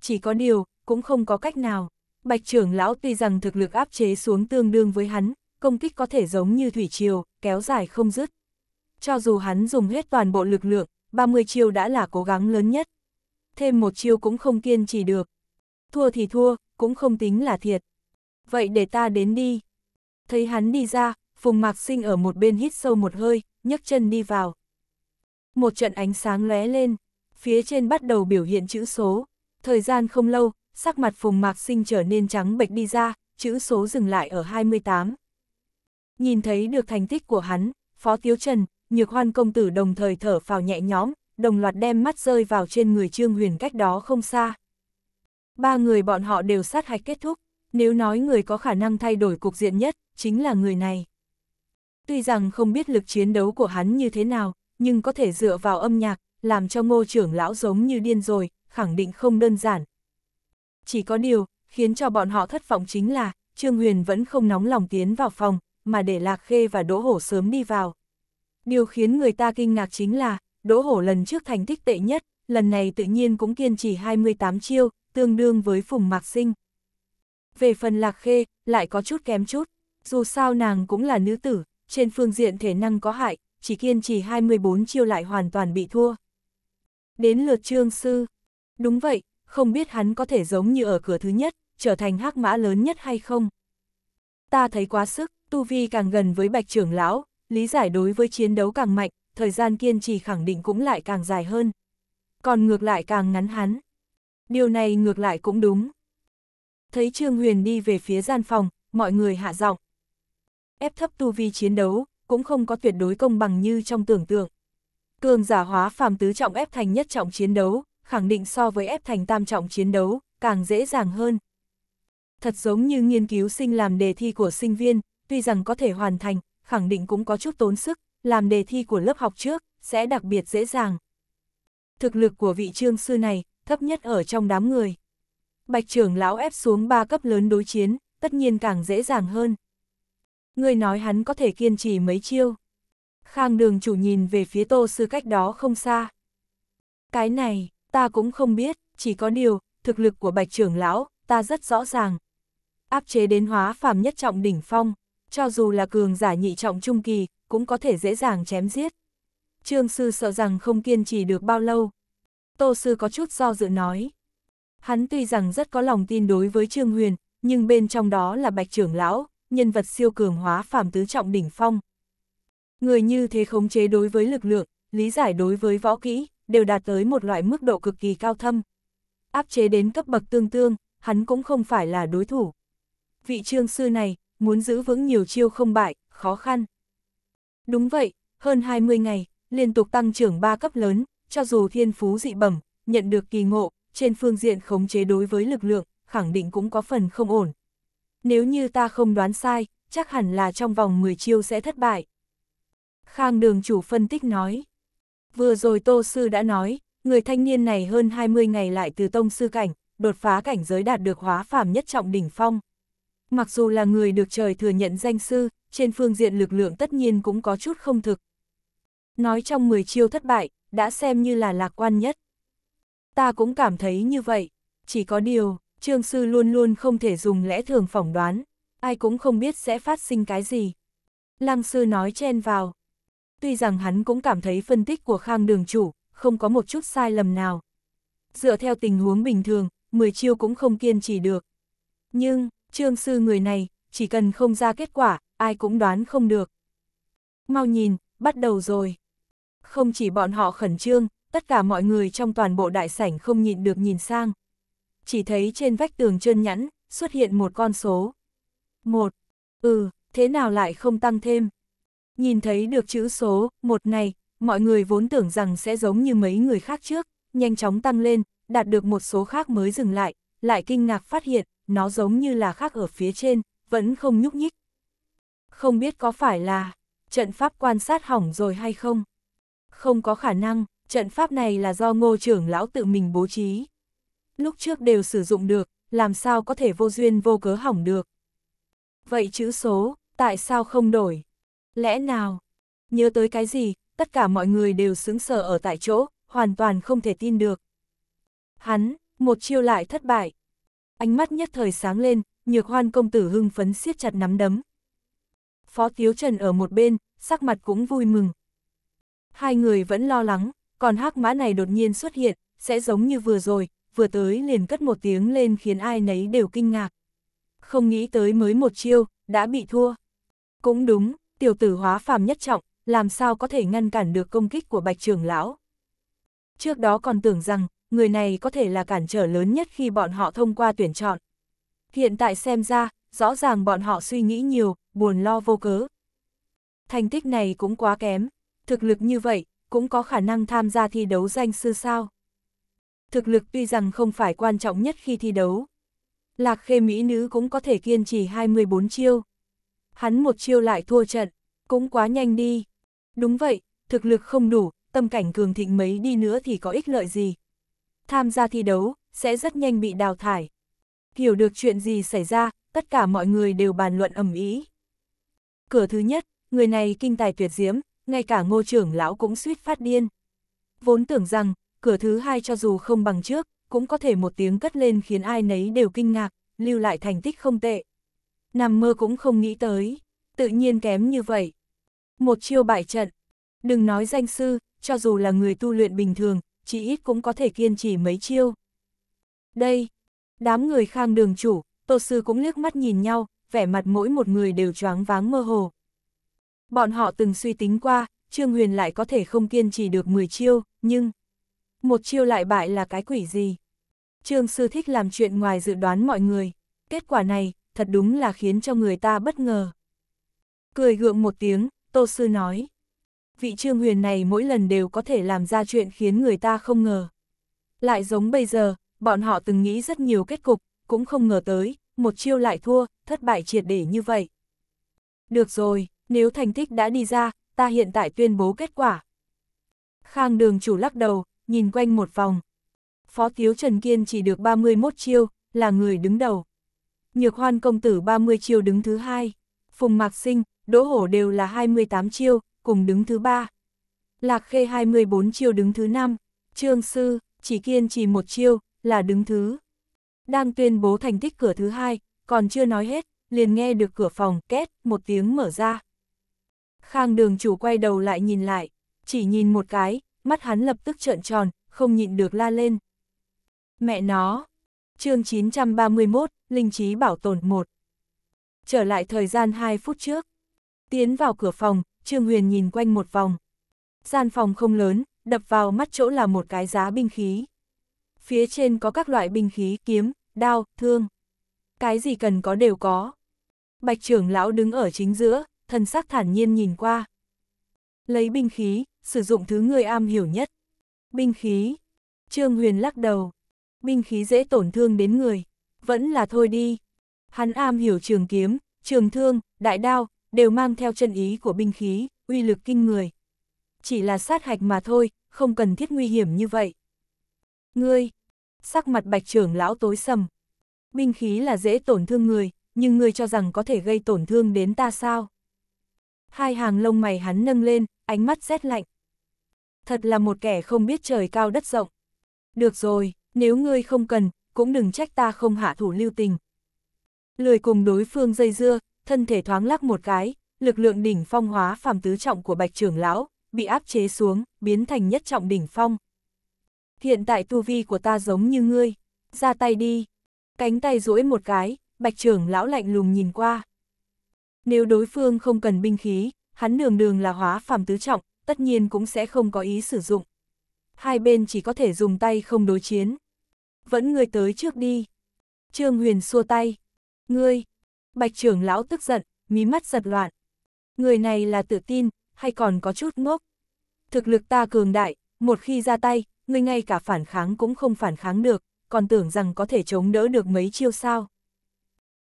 Chỉ có điều, cũng không có cách nào. Bạch trưởng lão tuy rằng thực lực áp chế xuống tương đương với hắn, công kích có thể giống như thủy triều, kéo dài không dứt. Cho dù hắn dùng hết toàn bộ lực lượng, 30 chiêu đã là cố gắng lớn nhất. Thêm một chiêu cũng không kiên trì được. Thua thì thua, cũng không tính là thiệt. Vậy để ta đến đi. Thấy hắn đi ra, Phùng Mạc Sinh ở một bên hít sâu một hơi, nhấc chân đi vào. Một trận ánh sáng lóe lên, phía trên bắt đầu biểu hiện chữ số. Thời gian không lâu, sắc mặt Phùng Mạc Sinh trở nên trắng bệch đi ra, chữ số dừng lại ở 28. Nhìn thấy được thành tích của hắn, Phó Tiếu Trần, nhược hoan công tử đồng thời thở phào nhẹ nhõm, đồng loạt đem mắt rơi vào trên người Trương Huyền cách đó không xa. Ba người bọn họ đều sát hạch kết thúc, nếu nói người có khả năng thay đổi cục diện nhất, chính là người này. Tuy rằng không biết lực chiến đấu của hắn như thế nào, nhưng có thể dựa vào âm nhạc, làm cho ngô trưởng lão giống như điên rồi, khẳng định không đơn giản. Chỉ có điều, khiến cho bọn họ thất vọng chính là, Trương Huyền vẫn không nóng lòng tiến vào phòng, mà để Lạc Khê và Đỗ Hổ sớm đi vào. Điều khiến người ta kinh ngạc chính là, Đỗ Hổ lần trước thành tích tệ nhất, lần này tự nhiên cũng kiên trì 28 chiêu, tương đương với Phùng Mạc Sinh. Về phần Lạc Khê, lại có chút kém chút, dù sao nàng cũng là nữ tử, trên phương diện thể năng có hại, chỉ kiên trì 24 chiêu lại hoàn toàn bị thua. Đến lượt Trương Sư, đúng vậy, không biết hắn có thể giống như ở cửa thứ nhất, trở thành hắc mã lớn nhất hay không. Ta thấy quá sức, tu vi càng gần với bạch trưởng lão, lý giải đối với chiến đấu càng mạnh, thời gian kiên trì khẳng định cũng lại càng dài hơn. Còn ngược lại càng ngắn hắn. Điều này ngược lại cũng đúng. Thấy Trương Huyền đi về phía gian phòng, mọi người hạ giọng. Ép thấp tu vi chiến đấu, cũng không có tuyệt đối công bằng như trong tưởng tượng. Cường giả hóa phàm tứ trọng ép thành nhất trọng chiến đấu, khẳng định so với ép thành tam trọng chiến đấu, càng dễ dàng hơn. Thật giống như nghiên cứu sinh làm đề thi của sinh viên, tuy rằng có thể hoàn thành, khẳng định cũng có chút tốn sức, làm đề thi của lớp học trước, sẽ đặc biệt dễ dàng. Thực lực của vị trương sư này, thấp nhất ở trong đám người. Bạch trưởng lão ép xuống ba cấp lớn đối chiến, tất nhiên càng dễ dàng hơn. Người nói hắn có thể kiên trì mấy chiêu. Khang đường chủ nhìn về phía tô sư cách đó không xa. Cái này, ta cũng không biết, chỉ có điều, thực lực của bạch trưởng lão, ta rất rõ ràng. Áp chế đến hóa phàm nhất trọng đỉnh phong cho dù là cường giả nhị trọng trung kỳ, cũng có thể dễ dàng chém giết. Trương sư sợ rằng không kiên trì được bao lâu. Tô sư có chút do dự nói. Hắn tuy rằng rất có lòng tin đối với Trương Huyền, nhưng bên trong đó là bạch trưởng lão, nhân vật siêu cường hóa phàm tứ trọng đỉnh phong. Người như thế khống chế đối với lực lượng, lý giải đối với võ kỹ, đều đạt tới một loại mức độ cực kỳ cao thâm. Áp chế đến cấp bậc tương tương, hắn cũng không phải là đối thủ. Vị trương sư này, muốn giữ vững nhiều chiêu không bại, khó khăn. Đúng vậy, hơn 20 ngày, liên tục tăng trưởng 3 cấp lớn, cho dù thiên phú dị bẩm, nhận được kỳ ngộ, trên phương diện khống chế đối với lực lượng, khẳng định cũng có phần không ổn. Nếu như ta không đoán sai, chắc hẳn là trong vòng 10 chiêu sẽ thất bại. Khang đường chủ phân tích nói. Vừa rồi Tô Sư đã nói, người thanh niên này hơn 20 ngày lại từ tông sư cảnh, đột phá cảnh giới đạt được hóa phàm nhất trọng đỉnh phong. Mặc dù là người được trời thừa nhận danh sư, trên phương diện lực lượng tất nhiên cũng có chút không thực. Nói trong 10 chiêu thất bại, đã xem như là lạc quan nhất. Ta cũng cảm thấy như vậy, chỉ có điều, trương sư luôn luôn không thể dùng lẽ thường phỏng đoán, ai cũng không biết sẽ phát sinh cái gì. Lăng sư nói chen vào. Tuy rằng hắn cũng cảm thấy phân tích của Khang đường chủ, không có một chút sai lầm nào. Dựa theo tình huống bình thường, 10 chiêu cũng không kiên trì được. Nhưng, Trương sư người này, chỉ cần không ra kết quả, ai cũng đoán không được. Mau nhìn, bắt đầu rồi. Không chỉ bọn họ khẩn trương, tất cả mọi người trong toàn bộ đại sảnh không nhịn được nhìn sang. Chỉ thấy trên vách tường trơn nhẵn, xuất hiện một con số. Một, ừ, thế nào lại không tăng thêm? Nhìn thấy được chữ số, một này, mọi người vốn tưởng rằng sẽ giống như mấy người khác trước, nhanh chóng tăng lên, đạt được một số khác mới dừng lại, lại kinh ngạc phát hiện, nó giống như là khác ở phía trên, vẫn không nhúc nhích. Không biết có phải là trận pháp quan sát hỏng rồi hay không? Không có khả năng, trận pháp này là do ngô trưởng lão tự mình bố trí. Lúc trước đều sử dụng được, làm sao có thể vô duyên vô cớ hỏng được? Vậy chữ số, tại sao không đổi? Lẽ nào? Nhớ tới cái gì, tất cả mọi người đều sững sờ ở tại chỗ, hoàn toàn không thể tin được. Hắn, một chiêu lại thất bại, Ánh mắt nhất thời sáng lên, nhược hoan công tử hưng phấn siết chặt nắm đấm. Phó Tiếu Trần ở một bên, sắc mặt cũng vui mừng. Hai người vẫn lo lắng, còn hắc mã này đột nhiên xuất hiện, sẽ giống như vừa rồi, vừa tới liền cất một tiếng lên khiến ai nấy đều kinh ngạc. Không nghĩ tới mới một chiêu, đã bị thua. Cũng đúng, tiểu tử hóa phàm nhất trọng, làm sao có thể ngăn cản được công kích của bạch trưởng lão. Trước đó còn tưởng rằng, người này có thể là cản trở lớn nhất khi bọn họ thông qua tuyển chọn. Hiện tại xem ra, rõ ràng bọn họ suy nghĩ nhiều, buồn lo vô cớ. Thành tích này cũng quá kém, thực lực như vậy, cũng có khả năng tham gia thi đấu danh sư sao. Thực lực tuy rằng không phải quan trọng nhất khi thi đấu. Lạc khê mỹ nữ cũng có thể kiên trì 24 chiêu. Hắn một chiêu lại thua trận, cũng quá nhanh đi. Đúng vậy, thực lực không đủ, tâm cảnh cường thịnh mấy đi nữa thì có ích lợi gì tham gia thi đấu, sẽ rất nhanh bị đào thải. Hiểu được chuyện gì xảy ra, tất cả mọi người đều bàn luận ầm ĩ. Cửa thứ nhất, người này kinh tài tuyệt diễm, ngay cả ngô trưởng lão cũng suýt phát điên. Vốn tưởng rằng, cửa thứ hai cho dù không bằng trước, cũng có thể một tiếng cất lên khiến ai nấy đều kinh ngạc, lưu lại thành tích không tệ. Nằm mơ cũng không nghĩ tới, tự nhiên kém như vậy. Một chiêu bại trận, đừng nói danh sư, cho dù là người tu luyện bình thường, chỉ ít cũng có thể kiên trì mấy chiêu. Đây, đám người khang đường chủ, tổ sư cũng liếc mắt nhìn nhau, vẻ mặt mỗi một người đều choáng váng mơ hồ. Bọn họ từng suy tính qua, Trương Huyền lại có thể không kiên trì được 10 chiêu, nhưng... Một chiêu lại bại là cái quỷ gì? Trương Sư thích làm chuyện ngoài dự đoán mọi người. Kết quả này, thật đúng là khiến cho người ta bất ngờ. Cười gượng một tiếng, Tô Sư nói vị trương huyền này mỗi lần đều có thể làm ra chuyện khiến người ta không ngờ. Lại giống bây giờ, bọn họ từng nghĩ rất nhiều kết cục, cũng không ngờ tới, một chiêu lại thua, thất bại triệt để như vậy. Được rồi, nếu thành tích đã đi ra, ta hiện tại tuyên bố kết quả. Khang đường chủ lắc đầu, nhìn quanh một vòng. Phó Tiếu Trần Kiên chỉ được 31 chiêu, là người đứng đầu. Nhược hoan công tử 30 chiêu đứng thứ hai. Phùng Mạc Sinh, Đỗ Hổ đều là 28 chiêu, cùng đứng thứ ba. Lạc Khê 24 chiêu đứng thứ năm, Trương Sư chỉ kiên trì một chiêu là đứng thứ. Đang tuyên bố thành tích cửa thứ hai, còn chưa nói hết, liền nghe được cửa phòng két một tiếng mở ra. Khang đường chủ quay đầu lại nhìn lại, chỉ nhìn một cái, mắt hắn lập tức trợn tròn, không nhịn được la lên. Mẹ nó! chương 931, Linh trí bảo tồn 1. Trở lại thời gian 2 phút trước. Tiến vào cửa phòng, Trương Huyền nhìn quanh một vòng. Gian phòng không lớn, đập vào mắt chỗ là một cái giá binh khí. Phía trên có các loại binh khí, kiếm, đao, thương. Cái gì cần có đều có. Bạch trưởng lão đứng ở chính giữa, thần sắc thản nhiên nhìn qua. Lấy binh khí, sử dụng thứ người am hiểu nhất. Binh khí. Trương Huyền lắc đầu. Binh khí dễ tổn thương đến người. Vẫn là thôi đi. Hắn am hiểu trường kiếm, trường thương, đại đao, đều mang theo chân ý của binh khí, uy lực kinh người. Chỉ là sát hạch mà thôi, không cần thiết nguy hiểm như vậy. Ngươi, sắc mặt bạch trưởng lão tối sầm. Binh khí là dễ tổn thương người, nhưng ngươi cho rằng có thể gây tổn thương đến ta sao? Hai hàng lông mày hắn nâng lên, ánh mắt rét lạnh. Thật là một kẻ không biết trời cao đất rộng. Được rồi, nếu ngươi không cần, cũng đừng trách ta không hạ thủ lưu tình. Lười cùng đối phương dây dưa, thân thể thoáng lắc một cái, lực lượng đỉnh phong hóa phàm tứ trọng của bạch trưởng lão, bị áp chế xuống, biến thành nhất trọng đỉnh phong. Hiện tại tu vi của ta giống như ngươi, ra tay đi. Cánh tay duỗi một cái, bạch trưởng lão lạnh lùng nhìn qua. Nếu đối phương không cần binh khí, hắn đường đường là hóa phàm tứ trọng, tất nhiên cũng sẽ không có ý sử dụng. Hai bên chỉ có thể dùng tay không đối chiến. Vẫn ngươi tới trước đi. Trương Huyền xua tay. Ngươi, Bạch trưởng lão tức giận, mí mắt giật loạn. Người này là tự tin, hay còn có chút ngốc. Thực lực ta cường đại, một khi ra tay, người ngay cả phản kháng cũng không phản kháng được, còn tưởng rằng có thể chống đỡ được mấy chiêu sao.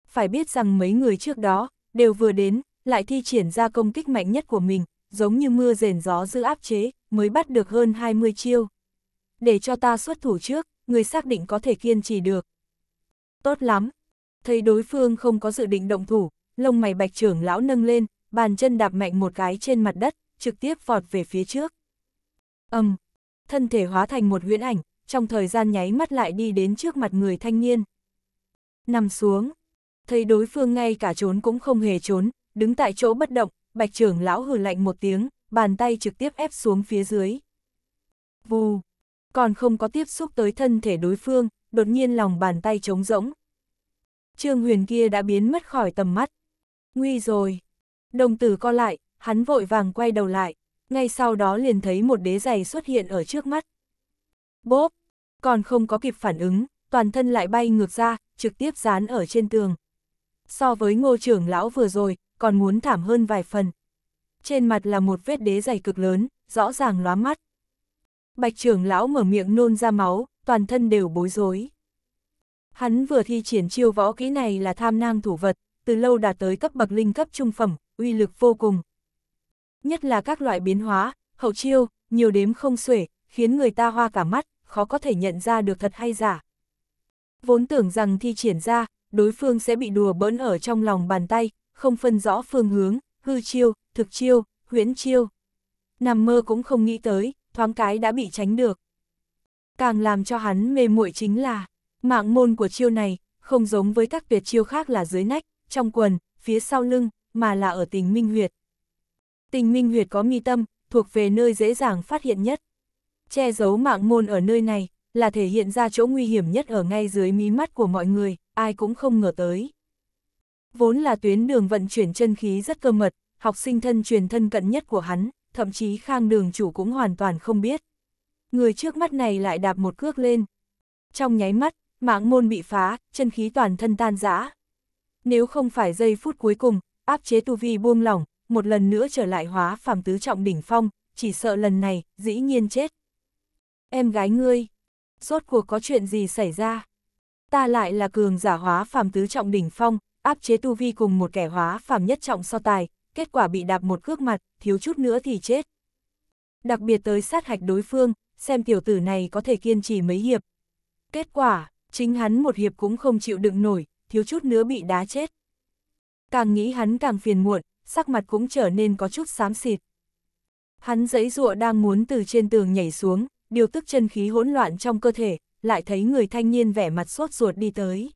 Phải biết rằng mấy người trước đó, đều vừa đến, lại thi triển ra công kích mạnh nhất của mình, giống như mưa rền gió giữ áp chế, mới bắt được hơn 20 chiêu. Để cho ta xuất thủ trước, người xác định có thể kiên trì được. Tốt lắm, Thấy đối phương không có dự định động thủ, lông mày bạch trưởng lão nâng lên, bàn chân đạp mạnh một cái trên mặt đất, trực tiếp vọt về phía trước. ầm, um, thân thể hóa thành một huyễn ảnh, trong thời gian nháy mắt lại đi đến trước mặt người thanh niên. Nằm xuống, thấy đối phương ngay cả trốn cũng không hề trốn, đứng tại chỗ bất động, bạch trưởng lão hừ lạnh một tiếng, bàn tay trực tiếp ép xuống phía dưới. Vù, còn không có tiếp xúc tới thân thể đối phương, đột nhiên lòng bàn tay trống rỗng, Trương Huyền kia đã biến mất khỏi tầm mắt. Nguy rồi. Đồng tử co lại, hắn vội vàng quay đầu lại, ngay sau đó liền thấy một đế giày xuất hiện ở trước mắt. Bốp! Còn không có kịp phản ứng, toàn thân lại bay ngược ra, trực tiếp dán ở trên tường. So với ngô trưởng lão vừa rồi, còn muốn thảm hơn vài phần. Trên mặt là một vết đế dày cực lớn, rõ ràng lóa mắt. Bạch trưởng lão mở miệng nôn ra máu, toàn thân đều bối rối. Hắn vừa thi triển chiêu võ kỹ này là tham nang thủ vật, từ lâu đạt tới cấp bậc linh cấp trung phẩm, uy lực vô cùng. Nhất là các loại biến hóa, hậu chiêu, nhiều đếm không xuể, khiến người ta hoa cả mắt, khó có thể nhận ra được thật hay giả. Vốn tưởng rằng thi triển ra, đối phương sẽ bị đùa bỡn ở trong lòng bàn tay, không phân rõ phương hướng, hư chiêu, thực chiêu, huyễn chiêu. Nằm mơ cũng không nghĩ tới, thoáng cái đã bị tránh được. Càng làm cho hắn mê muội chính là, Mạng môn của chiêu này, không giống với các tuyệt chiêu khác là dưới nách, trong quần, phía sau lưng, mà là ở tình minh huyệt. Tình minh huyệt có mi tâm, thuộc về nơi dễ dàng phát hiện nhất. Che giấu mạng môn ở nơi này, là thể hiện ra chỗ nguy hiểm nhất ở ngay dưới mí mắt của mọi người, ai cũng không ngờ tới. Vốn là tuyến đường vận chuyển chân khí rất cơ mật, học sinh thân truyền thân cận nhất của hắn, thậm chí khang đường chủ cũng hoàn toàn không biết. Người trước mắt này lại đạp một cước lên. Trong nháy mắt, mạng môn bị phá, chân khí toàn thân tan rã. Nếu không phải giây phút cuối cùng, áp chế tu vi buông lỏng, một lần nữa trở lại hóa phàm tứ trọng đỉnh phong, chỉ sợ lần này, dĩ nhiên chết. Em gái ngươi, rốt cuộc có chuyện gì xảy ra? Ta lại là cường giả hóa phàm tứ trọng đỉnh phong, áp chế tu vi cùng một kẻ hóa phàm nhất trọng so tài, kết quả bị đạp một cước mặt, thiếu chút nữa thì chết. Đặc biệt tới sát hạch đối phương, xem tiểu tử này có thể kiên trì mấy hiệp. Kết quả, Chính hắn một hiệp cũng không chịu đựng nổi, thiếu chút nữa bị đá chết. Càng nghĩ hắn càng phiền muộn, sắc mặt cũng trở nên có chút xám xịt. Hắn giấy rụa đang muốn từ trên tường nhảy xuống, điều tức chân khí hỗn loạn trong cơ thể, lại thấy người thanh niên vẻ mặt sốt ruột đi tới.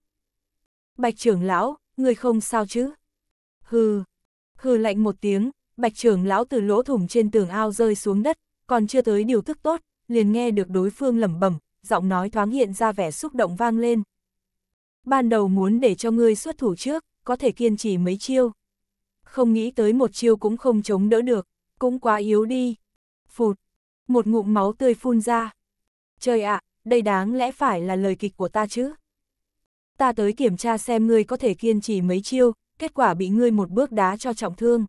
Bạch trưởng lão, người không sao chứ? Hừ, hừ lạnh một tiếng, bạch trưởng lão từ lỗ thủng trên tường ao rơi xuống đất, còn chưa tới điều tức tốt, liền nghe được đối phương lẩm bẩm, giọng nói thoáng hiện ra vẻ xúc động vang lên. Ban đầu muốn để cho ngươi xuất thủ trước, có thể kiên trì mấy chiêu. Không nghĩ tới một chiêu cũng không chống đỡ được, cũng quá yếu đi. Phụt, một ngụm máu tươi phun ra. Trời ạ, đây đáng lẽ phải là lời kịch của ta chứ. Ta tới kiểm tra xem ngươi có thể kiên trì mấy chiêu, kết quả bị ngươi một bước đá cho trọng thương.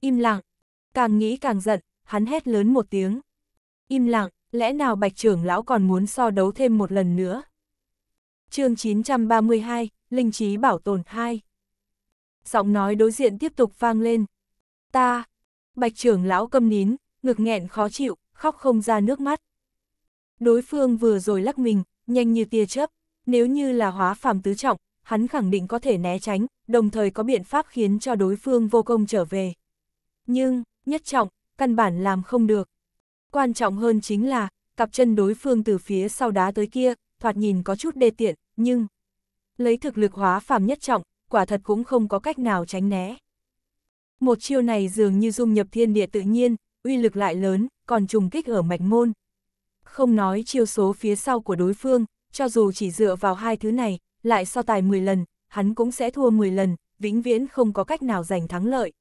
Im lặng, càng nghĩ càng giận, hắn hét lớn một tiếng. Im lặng, lẽ nào bạch trưởng lão còn muốn so đấu thêm một lần nữa? chương 932, Linh trí bảo tồn 2 Giọng nói đối diện tiếp tục vang lên. Ta, bạch trưởng lão câm nín, ngực nghẹn khó chịu, khóc không ra nước mắt. Đối phương vừa rồi lắc mình, nhanh như tia chớp, nếu như là hóa phàm tứ trọng, hắn khẳng định có thể né tránh, đồng thời có biện pháp khiến cho đối phương vô công trở về. Nhưng, nhất trọng, căn bản làm không được. Quan trọng hơn chính là, cặp chân đối phương từ phía sau đá tới kia, thoạt nhìn có chút đê tiện, nhưng... Lấy thực lực hóa phàm nhất trọng, quả thật cũng không có cách nào tránh né. Một chiêu này dường như dung nhập thiên địa tự nhiên, uy lực lại lớn, còn trùng kích ở mạch môn. Không nói chiêu số phía sau của đối phương, cho dù chỉ dựa vào hai thứ này, lại so tài 10 lần, hắn cũng sẽ thua 10 lần, vĩnh viễn không có cách nào giành thắng lợi.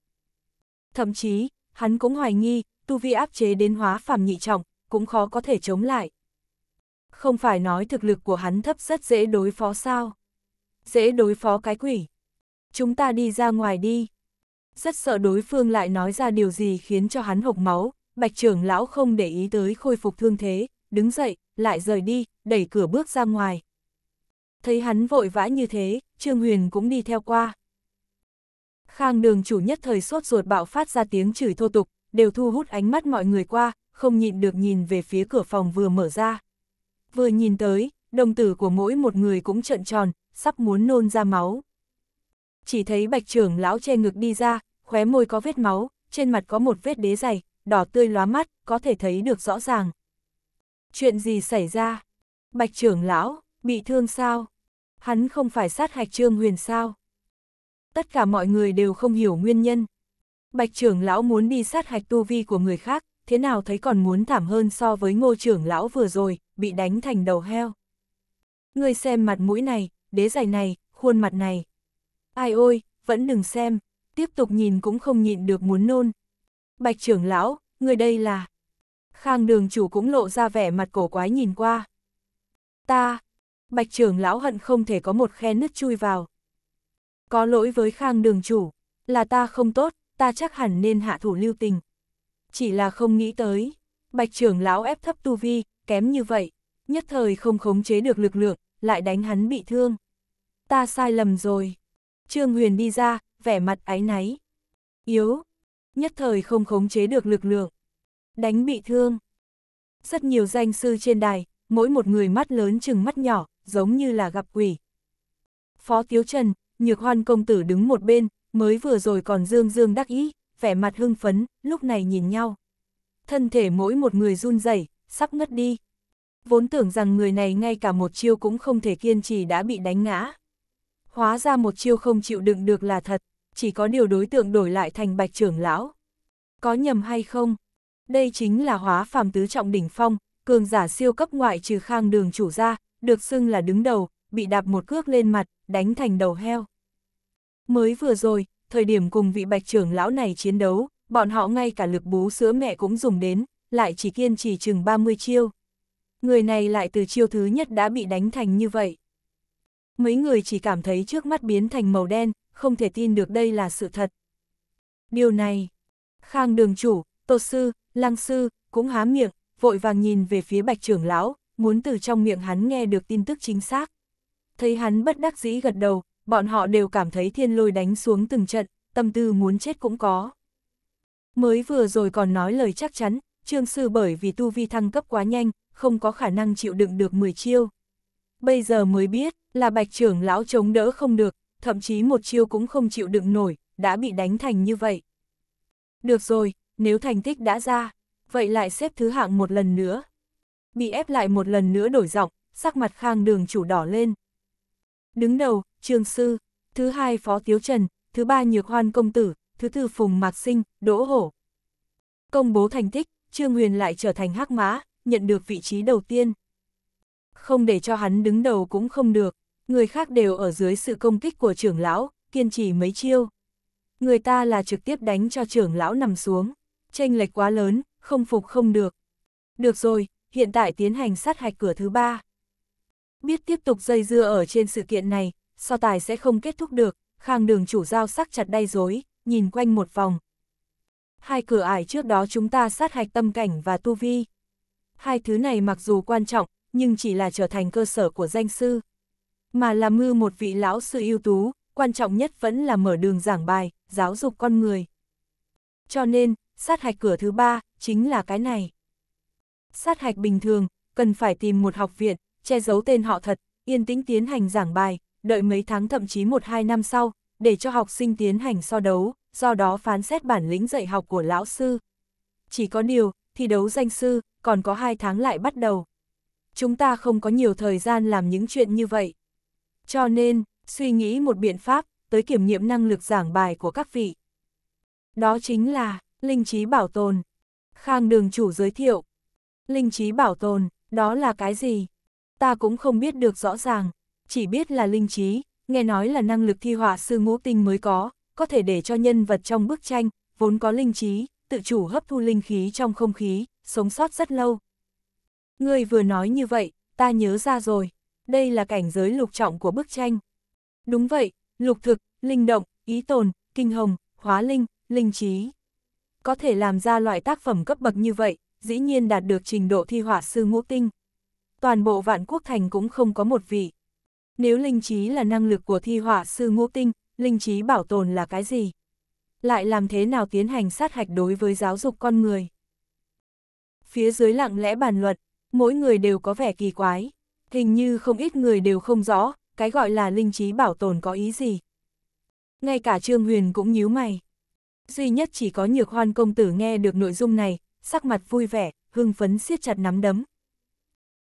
Thậm chí, hắn cũng hoài nghi, tu vi áp chế đến hóa phàm nhị trọng, cũng khó có thể chống lại. Không phải nói thực lực của hắn thấp rất dễ đối phó sao? Dễ đối phó cái quỷ. Chúng ta đi ra ngoài đi. Rất sợ đối phương lại nói ra điều gì khiến cho hắn hộc máu, bạch trưởng lão không để ý tới khôi phục thương thế, đứng dậy, lại rời đi, đẩy cửa bước ra ngoài. Thấy hắn vội vã như thế, Trương Huyền cũng đi theo qua. Khang đường chủ nhất thời sốt ruột bạo phát ra tiếng chửi thô tục, đều thu hút ánh mắt mọi người qua, không nhịn được nhìn về phía cửa phòng vừa mở ra. Vừa nhìn tới, đồng tử của mỗi một người cũng trợn tròn, sắp muốn nôn ra máu. Chỉ thấy bạch trưởng lão che ngực đi ra, khóe môi có vết máu, trên mặt có một vết đế dày, đỏ tươi lóa mắt, có thể thấy được rõ ràng. Chuyện gì xảy ra? Bạch trưởng lão, bị thương sao? Hắn không phải sát hạch trương huyền sao? Tất cả mọi người đều không hiểu nguyên nhân. Bạch trưởng lão muốn đi sát hạch tu vi của người khác, thế nào thấy còn muốn thảm hơn so với ngô trưởng lão vừa rồi, bị đánh thành đầu heo. Người xem mặt mũi này, đế giày này, khuôn mặt này. Ai ôi, vẫn đừng xem, tiếp tục nhìn cũng không nhịn được muốn nôn. Bạch trưởng lão, người đây là... Khang đường chủ cũng lộ ra vẻ mặt cổ quái nhìn qua. Ta, bạch trưởng lão hận không thể có một khe nứt chui vào. Có lỗi với khang đường chủ, là ta không tốt, ta chắc hẳn nên hạ thủ lưu tình. Chỉ là không nghĩ tới, bạch trưởng lão ép thấp tu vi, kém như vậy, nhất thời không khống chế được lực lượng, lại đánh hắn bị thương. Ta sai lầm rồi. Trương Huyền đi ra, vẻ mặt áy náy. Yếu, nhất thời không khống chế được lực lượng. Đánh bị thương. Rất nhiều danh sư trên đài, mỗi một người mắt lớn chừng mắt nhỏ, giống như là gặp quỷ. Phó Tiếu Trần, Nhược Hoan công tử đứng một bên, mới vừa rồi còn dương dương đắc ý, vẻ mặt hưng phấn, lúc này nhìn nhau. Thân thể mỗi một người run rẩy, sắp ngất đi. Vốn tưởng rằng người này ngay cả một chiêu cũng không thể kiên trì đã bị đánh ngã. Hóa ra một chiêu không chịu đựng được là thật, chỉ có điều đối tượng đổi lại thành bạch trưởng lão. Có nhầm hay không? Đây chính là hóa phàm tứ trọng đỉnh phong, cường giả siêu cấp ngoại trừ khang đường chủ gia được xưng là đứng đầu, bị đạp một cước lên mặt, đánh thành đầu heo. Mới vừa rồi, thời điểm cùng vị bạch trưởng lão này chiến đấu, bọn họ ngay cả lực bú sữa mẹ cũng dùng đến, lại chỉ kiên trì chừng 30 chiêu. Người này lại từ chiêu thứ nhất đã bị đánh thành như vậy. Mấy người chỉ cảm thấy trước mắt biến thành màu đen, không thể tin được đây là sự thật. Điều này, Khang đường chủ, Tô sư, Lăng sư, cũng há miệng, vội vàng nhìn về phía bạch trưởng lão, muốn từ trong miệng hắn nghe được tin tức chính xác. Thấy hắn bất đắc dĩ gật đầu, bọn họ đều cảm thấy thiên lôi đánh xuống từng trận, tâm tư muốn chết cũng có. Mới vừa rồi còn nói lời chắc chắn, Trương Sư bởi vì tu vi thăng cấp quá nhanh, không có khả năng chịu đựng được 10 chiêu. Bây giờ mới biết, là bạch trưởng lão chống đỡ không được, thậm chí một chiêu cũng không chịu đựng nổi, đã bị đánh thành như vậy. Được rồi, nếu thành tích đã ra, vậy lại xếp thứ hạng một lần nữa. Bị ép lại một lần nữa đổi giọng, sắc mặt khang đường chủ đỏ lên. Đứng đầu, Trương Sư, thứ hai Phó Tiếu Trần, thứ ba Nhược Hoan Công Tử, thứ tư Phùng Mạc Sinh, Đỗ Hổ. Công bố thành tích, Trương Huyền lại trở thành hắc mã, nhận được vị trí đầu tiên. Không để cho hắn đứng đầu cũng không được, người khác đều ở dưới sự công kích của trưởng lão, kiên trì mấy chiêu. Người ta là trực tiếp đánh cho trưởng lão nằm xuống, tranh lệch quá lớn, không phục không được. Được rồi, hiện tại tiến hành sát hạch cửa thứ ba. Biết tiếp tục dây dưa ở trên sự kiện này, so tài sẽ không kết thúc được, khang đường chủ giao sắc chặt đay dối, nhìn quanh một vòng. Hai cửa ải trước đó chúng ta sát hạch tâm cảnh và tu vi. Hai thứ này mặc dù quan trọng, nhưng chỉ là trở thành cơ sở của danh sư. Mà là mưu một vị lão sư ưu tú, quan trọng nhất vẫn là mở đường giảng bài, giáo dục con người. Cho nên, sát hạch cửa thứ ba, chính là cái này. Sát hạch bình thường, cần phải tìm một học viện, che giấu tên họ thật, yên tĩnh tiến hành giảng bài, đợi mấy tháng thậm chí một hai năm sau, để cho học sinh tiến hành so đấu, do đó phán xét bản lĩnh dạy học của lão sư. Chỉ có điều, thi đấu danh sư, còn có hai tháng lại bắt đầu. Chúng ta không có nhiều thời gian làm những chuyện như vậy. Cho nên, suy nghĩ một biện pháp, tới kiểm nghiệm năng lực giảng bài của các vị. Đó chính là, linh trí bảo tồn. Khang đường chủ giới thiệu. Linh trí bảo tồn, đó là cái gì? Ta cũng không biết được rõ ràng chỉ biết là linh trí, nghe nói là năng lực thi họa sư ngũ tinh mới có, có thể để cho nhân vật trong bức tranh, vốn có linh trí, tự chủ hấp thu linh khí trong không khí, sống sót rất lâu. người vừa nói như vậy, ta nhớ ra rồi, đây là cảnh giới lục trọng của bức tranh. Đúng vậy, lục thực, linh động, ý tồn, kinh hồng, hóa linh, linh trí. Có thể làm ra loại tác phẩm cấp bậc như vậy, dĩ nhiên đạt được trình độ thi họa sư ngũ tinh. Toàn bộ vạn quốc thành cũng không có một vị. Nếu linh trí là năng lực của thi họa sư ngũ tinh, linh trí bảo tồn là cái gì? Lại làm thế nào tiến hành sát hạch đối với giáo dục con người? Phía dưới lặng lẽ bàn luận, mỗi người đều có vẻ kỳ quái. Hình như không ít người đều không rõ, cái gọi là linh trí bảo tồn có ý gì. Ngay cả Trương Huyền cũng nhíu mày. Duy nhất chỉ có nhược hoan công tử nghe được nội dung này, sắc mặt vui vẻ, hưng phấn siết chặt nắm đấm.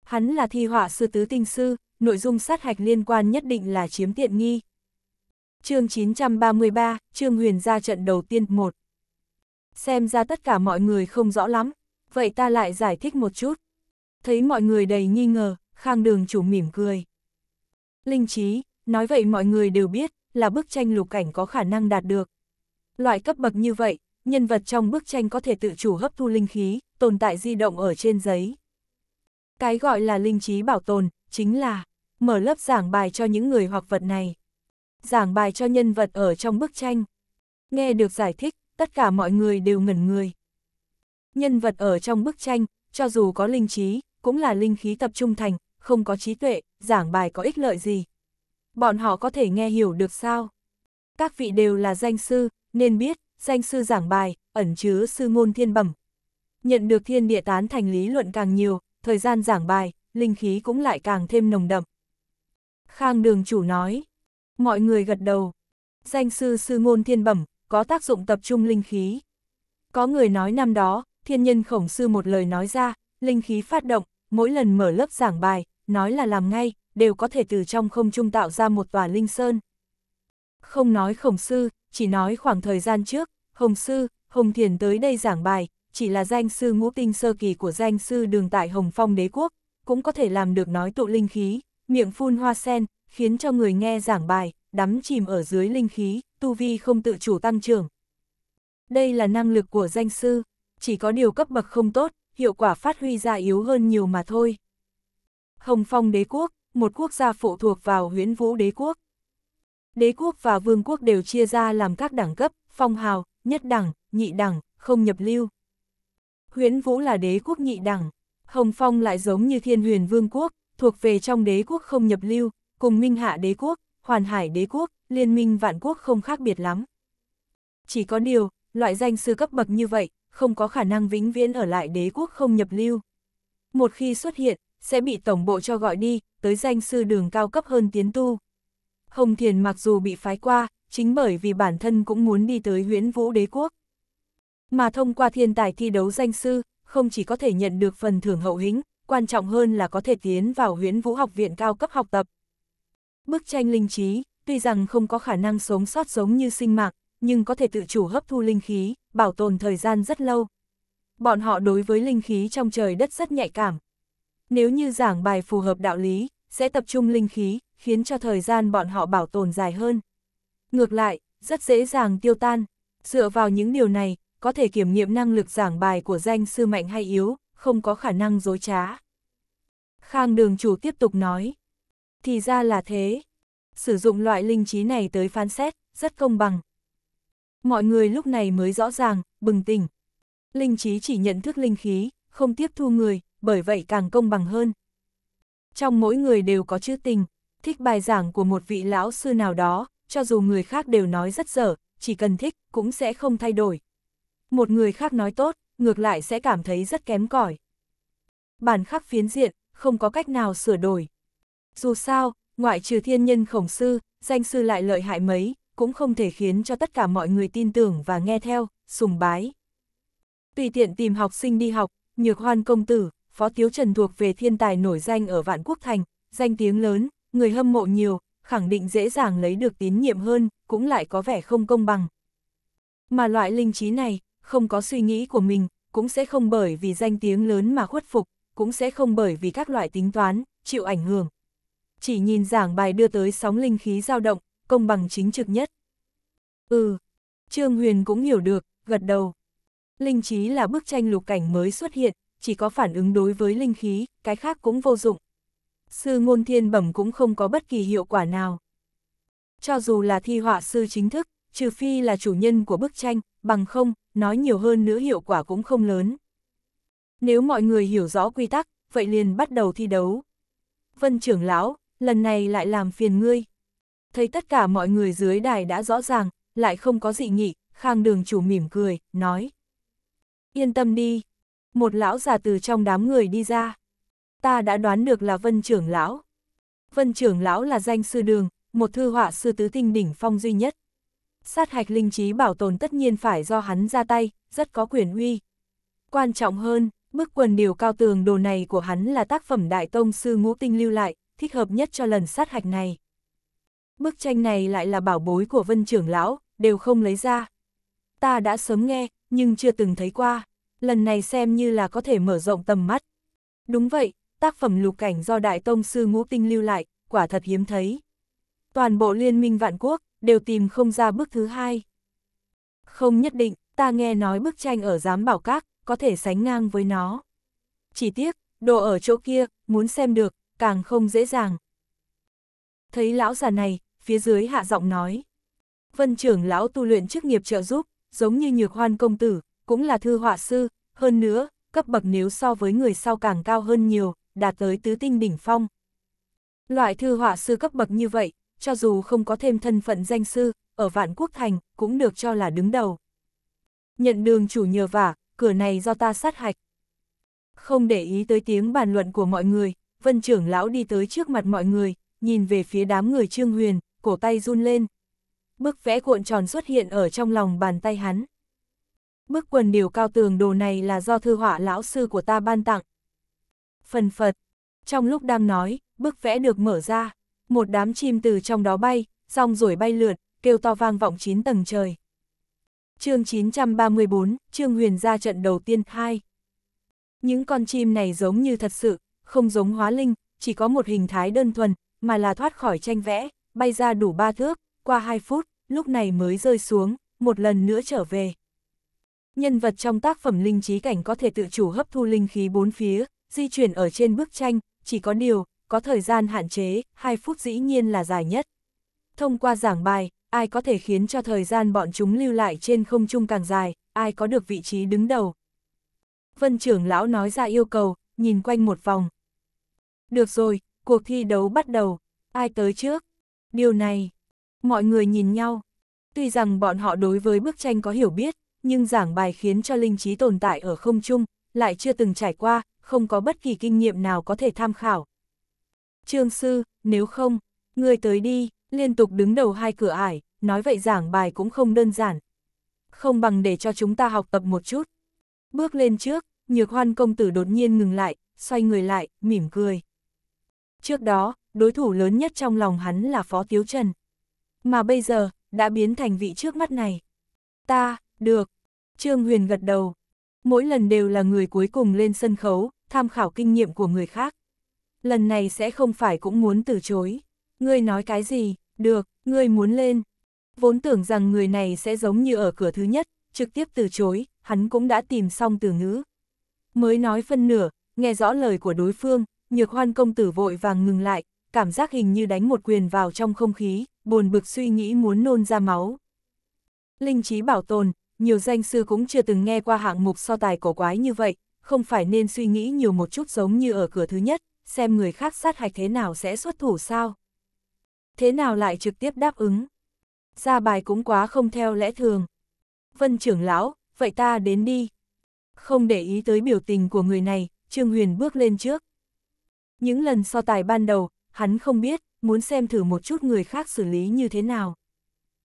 Hắn là thi họa sư tứ tinh sư, nội dung sát hạch liên quan nhất định là chiếm tiện nghi. chương 933, Trương Huyền ra trận đầu tiên 1. Xem ra tất cả mọi người không rõ lắm, vậy ta lại giải thích một chút. Thấy mọi người đầy nghi ngờ, Khang Đường chủ mỉm cười. Linh trí, nói vậy mọi người đều biết, là bức tranh lục cảnh có khả năng đạt được. Loại cấp bậc như vậy, nhân vật trong bức tranh có thể tự chủ hấp thu linh khí, tồn tại di động ở trên giấy. Cái gọi là linh trí bảo tồn, chính là mở lớp giảng bài cho những người hoặc vật này. Giảng bài cho nhân vật ở trong bức tranh. Nghe được giải thích, tất cả mọi người đều ngẩn người. Nhân vật ở trong bức tranh, cho dù có linh trí, cũng là linh khí tập trung thành, không có trí tuệ, giảng bài có ích lợi gì. Bọn họ có thể nghe hiểu được sao? Các vị đều là danh sư, nên biết, danh sư giảng bài, ẩn chứa sư ngôn thiên bẩm. Nhận được thiên địa tán thành lý luận càng nhiều, thời gian giảng bài, linh khí cũng lại càng thêm nồng đậm. Khang đường chủ nói. Mọi người gật đầu. Danh sư sư ngôn thiên bẩm, có tác dụng tập trung linh khí. Có người nói năm đó, thiên nhân khổng sư một lời nói ra, linh khí phát động, mỗi lần mở lớp giảng bài, nói là làm ngay, đều có thể từ trong không trung tạo ra một tòa linh sơn. Không nói khổng sư, chỉ nói khoảng thời gian trước, hồng sư, hồng thiền tới đây giảng bài, chỉ là danh sư ngũ tinh sơ kỳ của danh sư đường tại Hồng Phong đế quốc, cũng có thể làm được nói tụ linh khí, miệng phun hoa sen, khiến cho người nghe giảng bài, đắm chìm ở dưới linh khí, tu vi không tự chủ tăng trưởng. Đây là năng lực của danh sư, chỉ có điều cấp bậc không tốt, hiệu quả phát huy ra yếu hơn nhiều mà thôi. Hồng Phong đế quốc, một quốc gia phụ thuộc vào huyễn vũ đế quốc. Đế quốc và vương quốc đều chia ra làm các đẳng cấp, phong hào, nhất đẳng, nhị đẳng, không nhập lưu. Huyễn vũ là đế quốc nhị đẳng, Hồng Phong lại giống như thiên huyền vương quốc, thuộc về trong đế quốc không nhập lưu, cùng Minh Hạ đế quốc, Hoàn Hải đế quốc, Liên minh vạn quốc không khác biệt lắm. Chỉ có điều, loại danh sư cấp bậc như vậy, không có khả năng vĩnh viễn ở lại đế quốc không nhập lưu. Một khi xuất hiện, sẽ bị tổng bộ cho gọi đi, tới danh sư đường cao cấp hơn tiến tu. Hồng Thiền mặc dù bị phái qua, chính bởi vì bản thân cũng muốn đi tới huyễn vũ đế quốc. Mà thông qua thiên tài thi đấu danh sư, không chỉ có thể nhận được phần thưởng hậu hĩnh, quan trọng hơn là có thể tiến vào huyến vũ học viện cao cấp học tập. Bức tranh linh trí, tuy rằng không có khả năng sống sót giống như sinh mạng, nhưng có thể tự chủ hấp thu linh khí, bảo tồn thời gian rất lâu. Bọn họ đối với linh khí trong trời đất rất nhạy cảm. Nếu như giảng bài phù hợp đạo lý, sẽ tập trung linh khí, khiến cho thời gian bọn họ bảo tồn dài hơn. Ngược lại, rất dễ dàng tiêu tan. Dựa vào những điều này, có thể kiểm nghiệm năng lực giảng bài của danh sư mạnh hay yếu, không có khả năng dối trá. Khang đường chủ tiếp tục nói. Thì ra là thế. Sử dụng loại linh trí này tới phán xét, rất công bằng. Mọi người lúc này mới rõ ràng, bừng tỉnh. Linh trí chỉ nhận thức linh khí, không tiếp thu người, bởi vậy càng công bằng hơn. Trong mỗi người đều có chữ tình, thích bài giảng của một vị lão sư nào đó, cho dù người khác đều nói rất dở, chỉ cần thích cũng sẽ không thay đổi. Một người khác nói tốt, ngược lại sẽ cảm thấy rất kém cỏi. Bản khắc phiến diện, không có cách nào sửa đổi. Dù sao, ngoại trừ thiên nhân khổng sư, danh sư lại lợi hại mấy, cũng không thể khiến cho tất cả mọi người tin tưởng và nghe theo, sùng bái. Tùy tiện tìm học sinh đi học, nhược hoan công tử, phó tiếu trần thuộc về thiên tài nổi danh ở Vạn Quốc Thành, danh tiếng lớn, người hâm mộ nhiều, khẳng định dễ dàng lấy được tín nhiệm hơn, cũng lại có vẻ không công bằng. Mà loại linh trí này, không có suy nghĩ của mình, cũng sẽ không bởi vì danh tiếng lớn mà khuất phục, cũng sẽ không bởi vì các loại tính toán, chịu ảnh hưởng. Chỉ nhìn giảng bài đưa tới sóng linh khí dao động, công bằng chính trực nhất. Ừ, Trương Huyền cũng hiểu được, gật đầu. Linh trí là bức tranh lục cảnh mới xuất hiện, chỉ có phản ứng đối với linh khí, cái khác cũng vô dụng. Sư ngôn thiên bẩm cũng không có bất kỳ hiệu quả nào. Cho dù là thi họa sư chính thức, trừ phi là chủ nhân của bức tranh, bằng không, nói nhiều hơn nữa hiệu quả cũng không lớn. Nếu mọi người hiểu rõ quy tắc, vậy liền bắt đầu thi đấu. Vân trưởng lão, lần này lại làm phiền ngươi. Thấy tất cả mọi người dưới đài đã rõ ràng, lại không có dị nghị, khang đường chủ mỉm cười, nói. Yên tâm đi. Một lão già từ trong đám người đi ra. Ta đã đoán được là vân trưởng lão. Vân trưởng lão là danh sư đường, một thư họa sư tứ tinh đỉnh phong duy nhất. Sát hạch linh trí bảo tồn tất nhiên phải do hắn ra tay, rất có quyền uy. Quan trọng hơn, Bức quần điều cao tường đồ này của hắn là tác phẩm Đại Tông Sư Ngũ Tinh lưu lại, thích hợp nhất cho lần sát hạch này. Bức tranh này lại là bảo bối của vân trưởng lão, đều không lấy ra. Ta đã sớm nghe, nhưng chưa từng thấy qua, lần này xem như là có thể mở rộng tầm mắt. Đúng vậy, tác phẩm lục cảnh do Đại Tông Sư Ngũ Tinh lưu lại, quả thật hiếm thấy. Toàn bộ liên minh vạn quốc, đều tìm không ra bức thứ hai. Không nhất định, ta nghe nói bức tranh ở giám bảo các, có thể sánh ngang với nó. Chỉ tiếc, đồ ở chỗ kia, muốn xem được, càng không dễ dàng. Thấy lão già này, phía dưới hạ giọng nói. Vân trưởng lão tu luyện chức nghiệp trợ giúp, giống như nhược hoan công tử, cũng là thư họa sư, hơn nữa, cấp bậc nếu so với người sau càng cao hơn nhiều, đạt tới tứ tinh đỉnh phong. Loại thư họa sư cấp bậc như vậy, cho dù không có thêm thân phận danh sư, ở vạn quốc thành, cũng được cho là đứng đầu. Nhận đường chủ nhờ vả, cửa này do ta sát hạch. Không để ý tới tiếng bàn luận của mọi người, vân trưởng lão đi tới trước mặt mọi người, nhìn về phía đám người trương huyền, cổ tay run lên. Bức vẽ cuộn tròn xuất hiện ở trong lòng bàn tay hắn. Bức quần điều cao tường đồ này là do thư họa lão sư của ta ban tặng. Phần phật, trong lúc đang nói, bức vẽ được mở ra, một đám chim từ trong đó bay, xong rồi bay lượn, kêu to vang vọng chín tầng trời chương 934, Trương Huyền ra trận đầu tiên 2. Những con chim này giống như thật sự, không giống hóa linh, chỉ có một hình thái đơn thuần, mà là thoát khỏi tranh vẽ, bay ra đủ ba thước, qua 2 phút, lúc này mới rơi xuống, một lần nữa trở về. Nhân vật trong tác phẩm linh trí cảnh có thể tự chủ hấp thu linh khí bốn phía, di chuyển ở trên bức tranh, chỉ có điều, có thời gian hạn chế, 2 phút dĩ nhiên là dài nhất. Thông qua giảng bài, ai có thể khiến cho thời gian bọn chúng lưu lại trên không trung càng dài, ai có được vị trí đứng đầu. Vân trưởng lão nói ra yêu cầu, nhìn quanh một vòng. Được rồi, cuộc thi đấu bắt đầu, ai tới trước? Điều này, mọi người nhìn nhau. Tuy rằng bọn họ đối với bức tranh có hiểu biết, nhưng giảng bài khiến cho linh trí tồn tại ở không trung, lại chưa từng trải qua, không có bất kỳ kinh nghiệm nào có thể tham khảo. Trương sư, nếu không, người tới đi, liên tục đứng đầu hai cửa ải, nói vậy giảng bài cũng không đơn giản. Không bằng để cho chúng ta học tập một chút. Bước lên trước, nhược hoan công tử đột nhiên ngừng lại, xoay người lại, mỉm cười. Trước đó, đối thủ lớn nhất trong lòng hắn là Phó Tiếu Trần. Mà bây giờ, đã biến thành vị trước mắt này. Ta, được. Trương Huyền gật đầu. Mỗi lần đều là người cuối cùng lên sân khấu, tham khảo kinh nghiệm của người khác. Lần này sẽ không phải cũng muốn từ chối. Ngươi nói cái gì? Được, ngươi muốn lên. Vốn tưởng rằng người này sẽ giống như ở cửa thứ nhất, trực tiếp từ chối, hắn cũng đã tìm xong từ ngữ. Mới nói phân nửa, nghe rõ lời của đối phương, nhược hoan công tử vội vàng ngừng lại, cảm giác hình như đánh một quyền vào trong không khí, buồn bực suy nghĩ muốn nôn ra máu. Linh trí bảo tồn, nhiều danh sư cũng chưa từng nghe qua hạng mục so tài cổ quái như vậy, không phải nên suy nghĩ nhiều một chút giống như ở cửa thứ nhất, xem người khác sát hạch thế nào sẽ xuất thủ sao thế nào lại trực tiếp đáp ứng. Ra bài cũng quá không theo lẽ thường. Vân trưởng lão, vậy ta đến đi. Không để ý tới biểu tình của người này, Trương Huyền bước lên trước. Những lần so tài ban đầu, hắn không biết, muốn xem thử một chút người khác xử lý như thế nào.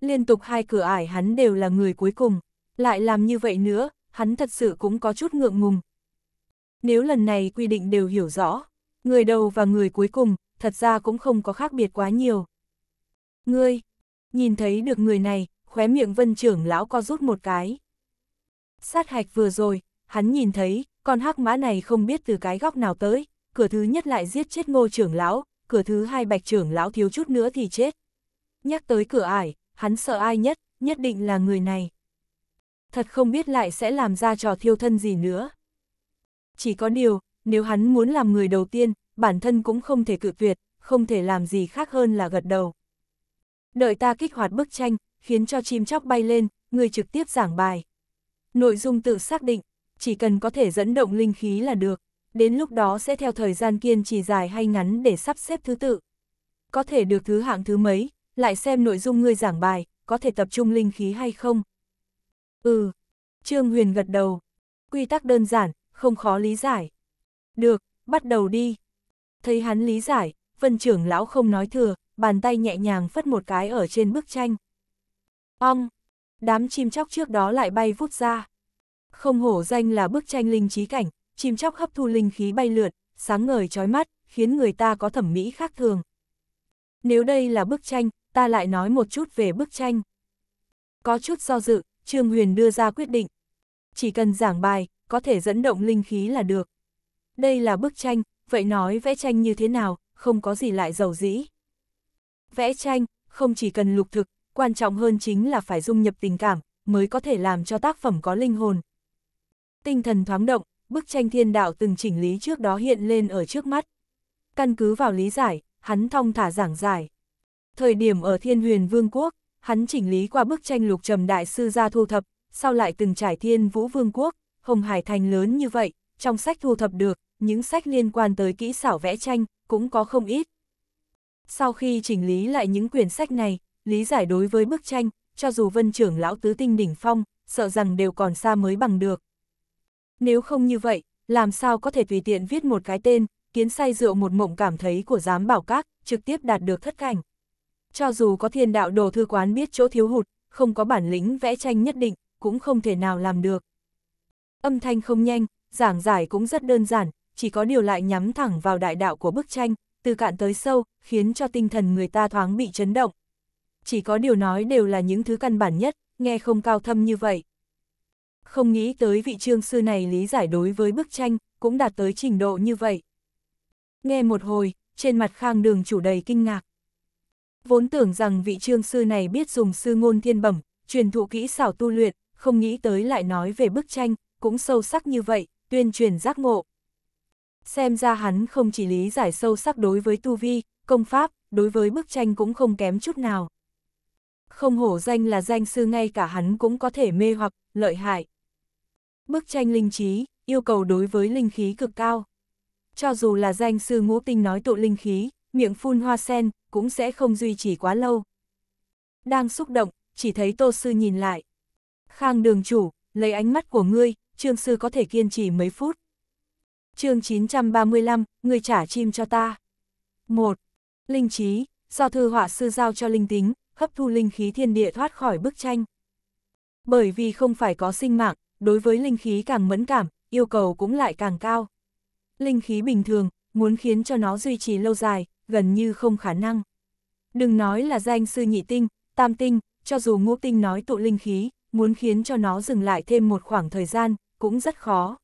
Liên tục hai cửa ải hắn đều là người cuối cùng, lại làm như vậy nữa, hắn thật sự cũng có chút ngượng ngùng. Nếu lần này quy định đều hiểu rõ, người đầu và người cuối cùng, thật ra cũng không có khác biệt quá nhiều. Ngươi, nhìn thấy được người này, khóe miệng vân trưởng lão co rút một cái. Sát hạch vừa rồi, hắn nhìn thấy, con hắc mã này không biết từ cái góc nào tới, cửa thứ nhất lại giết chết ngô trưởng lão, cửa thứ hai bạch trưởng lão thiếu chút nữa thì chết. Nhắc tới cửa ải, hắn sợ ai nhất, nhất định là người này. Thật không biết lại sẽ làm ra trò thiêu thân gì nữa. Chỉ có điều, nếu hắn muốn làm người đầu tiên, bản thân cũng không thể cự tuyệt, không thể làm gì khác hơn là gật đầu. Đợi ta kích hoạt bức tranh, khiến cho chim chóc bay lên, người trực tiếp giảng bài. Nội dung tự xác định, chỉ cần có thể dẫn động linh khí là được, đến lúc đó sẽ theo thời gian kiên trì dài hay ngắn để sắp xếp thứ tự. Có thể được thứ hạng thứ mấy, lại xem nội dung người giảng bài, có thể tập trung linh khí hay không. Ừ, Trương Huyền gật đầu. Quy tắc đơn giản, không khó lý giải. Được, bắt đầu đi. Thấy hắn lý giải, vân trưởng lão không nói thừa, bàn tay nhẹ nhàng phất một cái ở trên bức tranh. Ong! Đám chim chóc trước đó lại bay vút ra. Không hổ danh là bức tranh linh trí cảnh, chim chóc hấp thu linh khí bay lượn, sáng ngời chói mắt, khiến người ta có thẩm mỹ khác thường. Nếu đây là bức tranh, ta lại nói một chút về bức tranh. Có chút do dự, Trương Huyền đưa ra quyết định. Chỉ cần giảng bài, có thể dẫn động linh khí là được. Đây là bức tranh, vậy nói vẽ tranh như thế nào, không có gì lại giàu dĩ. Vẽ tranh, không chỉ cần lục thực, quan trọng hơn chính là phải dung nhập tình cảm, mới có thể làm cho tác phẩm có linh hồn. Tinh thần thoáng động, bức tranh thiên đạo từng chỉnh lý trước đó hiện lên ở trước mắt. Căn cứ vào lý giải, hắn thong thả giảng giải. Thời điểm ở thiên huyền vương quốc, hắn chỉnh lý qua bức tranh lục trầm đại sư gia thu thập, sau lại từng trải thiên vũ vương quốc, hồng hải thành lớn như vậy, trong sách thu thập được, những sách liên quan tới kỹ xảo vẽ tranh, cũng có không ít. Sau khi chỉnh lý lại những quyển sách này, lý giải đối với bức tranh, cho dù vân trưởng lão tứ tinh đỉnh phong, sợ rằng đều còn xa mới bằng được. Nếu không như vậy, làm sao có thể tùy tiện viết một cái tên, kiến say rượu một mộng cảm thấy của giám bảo các, trực tiếp đạt được thất cảnh. Cho dù có thiên đạo đồ thư quán biết chỗ thiếu hụt, không có bản lĩnh vẽ tranh nhất định, cũng không thể nào làm được. Âm thanh không nhanh, giảng giải cũng rất đơn giản, chỉ có điều lại nhắm thẳng vào đại đạo của bức tranh, từ cạn tới sâu, khiến cho tinh thần người ta thoáng bị chấn động. Chỉ có điều nói đều là những thứ căn bản nhất, nghe không cao thâm như vậy. Không nghĩ tới vị trương sư này lý giải đối với bức tranh, cũng đạt tới trình độ như vậy. Nghe một hồi, trên mặt khang đường chủ đầy kinh ngạc. Vốn tưởng rằng vị trương sư này biết dùng sư ngôn thiên bẩm, truyền thụ kỹ xảo tu luyện, không nghĩ tới lại nói về bức tranh, cũng sâu sắc như vậy, tuyên truyền giác ngộ xem ra hắn không chỉ lý giải sâu sắc đối với tu vi, công pháp, đối với bức tranh cũng không kém chút nào. Không hổ danh là danh sư ngay cả hắn cũng có thể mê hoặc, lợi hại. Bức tranh linh trí, yêu cầu đối với linh khí cực cao. Cho dù là danh sư ngũ tinh nói tụ linh khí, miệng phun hoa sen, cũng sẽ không duy trì quá lâu. Đang xúc động, chỉ thấy tô sư nhìn lại. Khang đường chủ, lấy ánh mắt của ngươi, trương sư có thể kiên trì mấy phút chương 935, người trả chim cho ta. 1. Linh trí, do thư họa sư giao cho linh tính, hấp thu linh khí thiên địa thoát khỏi bức tranh. Bởi vì không phải có sinh mạng, đối với linh khí càng mẫn cảm, yêu cầu cũng lại càng cao. Linh khí bình thường, muốn khiến cho nó duy trì lâu dài, gần như không khả năng. Đừng nói là danh sư nhị tinh, tam tinh, cho dù ngũ tinh nói tụ linh khí, muốn khiến cho nó dừng lại thêm một khoảng thời gian, cũng rất khó.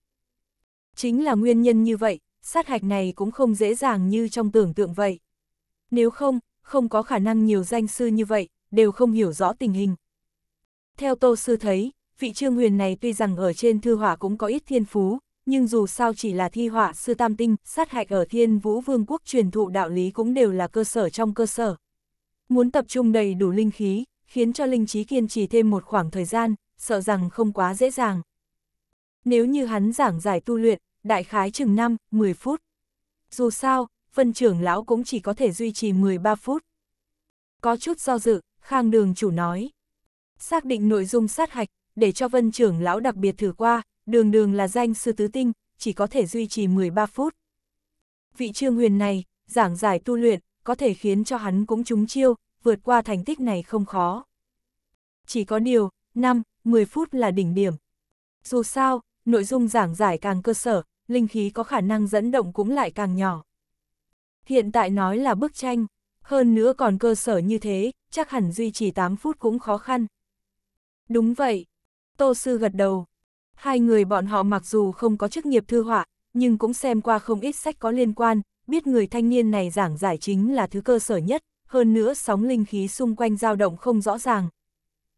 Chính là nguyên nhân như vậy, sát hạch này cũng không dễ dàng như trong tưởng tượng vậy. Nếu không, không có khả năng nhiều danh sư như vậy, đều không hiểu rõ tình hình. Theo Tô Sư thấy, vị trương huyền này tuy rằng ở trên thư hỏa cũng có ít thiên phú, nhưng dù sao chỉ là thi họa sư tam tinh, sát hạch ở thiên vũ vương quốc truyền thụ đạo lý cũng đều là cơ sở trong cơ sở. Muốn tập trung đầy đủ linh khí, khiến cho linh trí kiên trì thêm một khoảng thời gian, sợ rằng không quá dễ dàng. Nếu như hắn giảng giải tu luyện, đại khái chừng 5, 10 phút. Dù sao, phân trưởng lão cũng chỉ có thể duy trì 13 phút. Có chút do dự, Khang Đường chủ nói. Xác định nội dung sát hạch, để cho vân trưởng lão đặc biệt thử qua, đường đường là danh sư tứ tinh, chỉ có thể duy trì 13 phút. Vị trương huyền này, giảng giải tu luyện, có thể khiến cho hắn cũng trúng chiêu, vượt qua thành tích này không khó. Chỉ có điều, 5, 10 phút là đỉnh điểm. Dù sao, nội dung giảng giải càng cơ sở, linh khí có khả năng dẫn động cũng lại càng nhỏ. Hiện tại nói là bức tranh, hơn nữa còn cơ sở như thế, chắc hẳn duy trì 8 phút cũng khó khăn. Đúng vậy, Tô Sư gật đầu. Hai người bọn họ mặc dù không có chức nghiệp thư họa, nhưng cũng xem qua không ít sách có liên quan, biết người thanh niên này giảng giải chính là thứ cơ sở nhất, hơn nữa sóng linh khí xung quanh dao động không rõ ràng.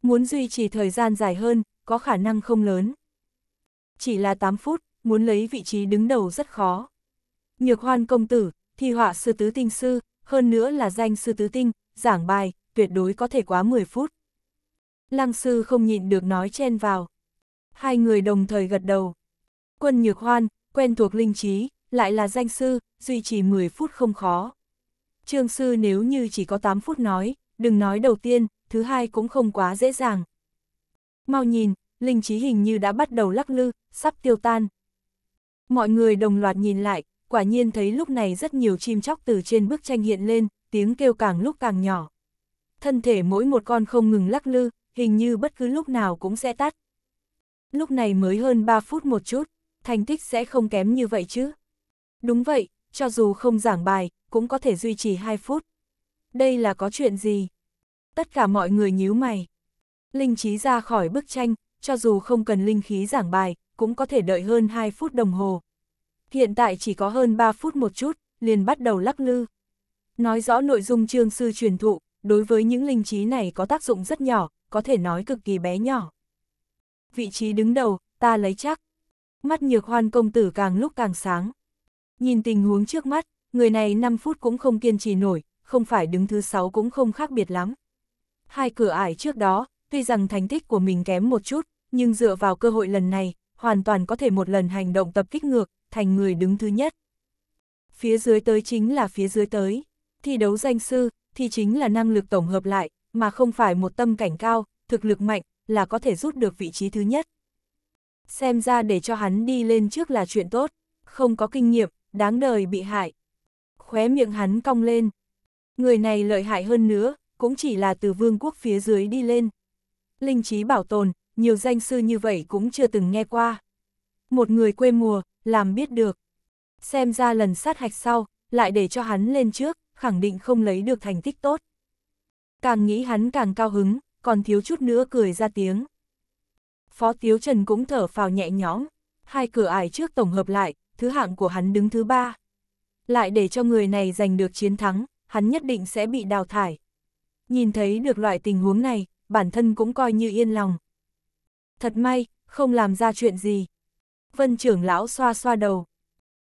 Muốn duy trì thời gian dài hơn, có khả năng không lớn. Chỉ là 8 phút, muốn lấy vị trí đứng đầu rất khó. Nhược hoan công tử, thi họa sư tứ tinh sư, hơn nữa là danh sư tứ tinh, giảng bài, tuyệt đối có thể quá 10 phút. Lăng sư không nhịn được nói chen vào. Hai người đồng thời gật đầu. Quân nhược hoan, quen thuộc linh trí, lại là danh sư, duy trì 10 phút không khó. Trương sư nếu như chỉ có 8 phút nói, đừng nói đầu tiên, thứ hai cũng không quá dễ dàng. Mau nhìn, linh trí hình như đã bắt đầu lắc lư, sắp tiêu tan. Mọi người đồng loạt nhìn lại, quả nhiên thấy lúc này rất nhiều chim chóc từ trên bức tranh hiện lên, tiếng kêu càng lúc càng nhỏ. Thân thể mỗi một con không ngừng lắc lư, hình như bất cứ lúc nào cũng sẽ tắt. Lúc này mới hơn 3 phút một chút, thành tích sẽ không kém như vậy chứ. Đúng vậy, cho dù không giảng bài, cũng có thể duy trì 2 phút. Đây là có chuyện gì? Tất cả mọi người nhíu mày. Linh trí ra khỏi bức tranh, cho dù không cần linh khí giảng bài, cũng có thể đợi hơn 2 phút đồng hồ. Hiện tại chỉ có hơn 3 phút một chút, liền bắt đầu lắc lư. Nói rõ nội dung trương sư truyền thụ, đối với những linh trí này có tác dụng rất nhỏ, có thể nói cực kỳ bé nhỏ. Vị trí đứng đầu, ta lấy chắc. Mắt nhược hoan công tử càng lúc càng sáng. Nhìn tình huống trước mắt, người này 5 phút cũng không kiên trì nổi, không phải đứng thứ 6 cũng không khác biệt lắm. Hai cửa ải trước đó, tuy rằng thành tích của mình kém một chút, nhưng dựa vào cơ hội lần này, hoàn toàn có thể một lần hành động tập kích ngược, thành người đứng thứ nhất. Phía dưới tới chính là phía dưới tới, thi đấu danh sư, thì chính là năng lực tổng hợp lại, mà không phải một tâm cảnh cao, thực lực mạnh, là có thể rút được vị trí thứ nhất. Xem ra để cho hắn đi lên trước là chuyện tốt, không có kinh nghiệm, đáng đời bị hại. Khóe miệng hắn cong lên. Người này lợi hại hơn nữa, cũng chỉ là từ vương quốc phía dưới đi lên. Linh trí bảo tồn, nhiều danh sư như vậy cũng chưa từng nghe qua. Một người quê mùa, làm biết được. Xem ra lần sát hạch sau, lại để cho hắn lên trước, khẳng định không lấy được thành tích tốt. Càng nghĩ hắn càng cao hứng, còn thiếu chút nữa cười ra tiếng. Phó Tiếu Trần cũng thở phào nhẹ nhõm, hai cửa ải trước tổng hợp lại, thứ hạng của hắn đứng thứ ba. Lại để cho người này giành được chiến thắng, hắn nhất định sẽ bị đào thải. Nhìn thấy được loại tình huống này, bản thân cũng coi như yên lòng thật may, không làm ra chuyện gì. Vân trưởng lão xoa xoa đầu.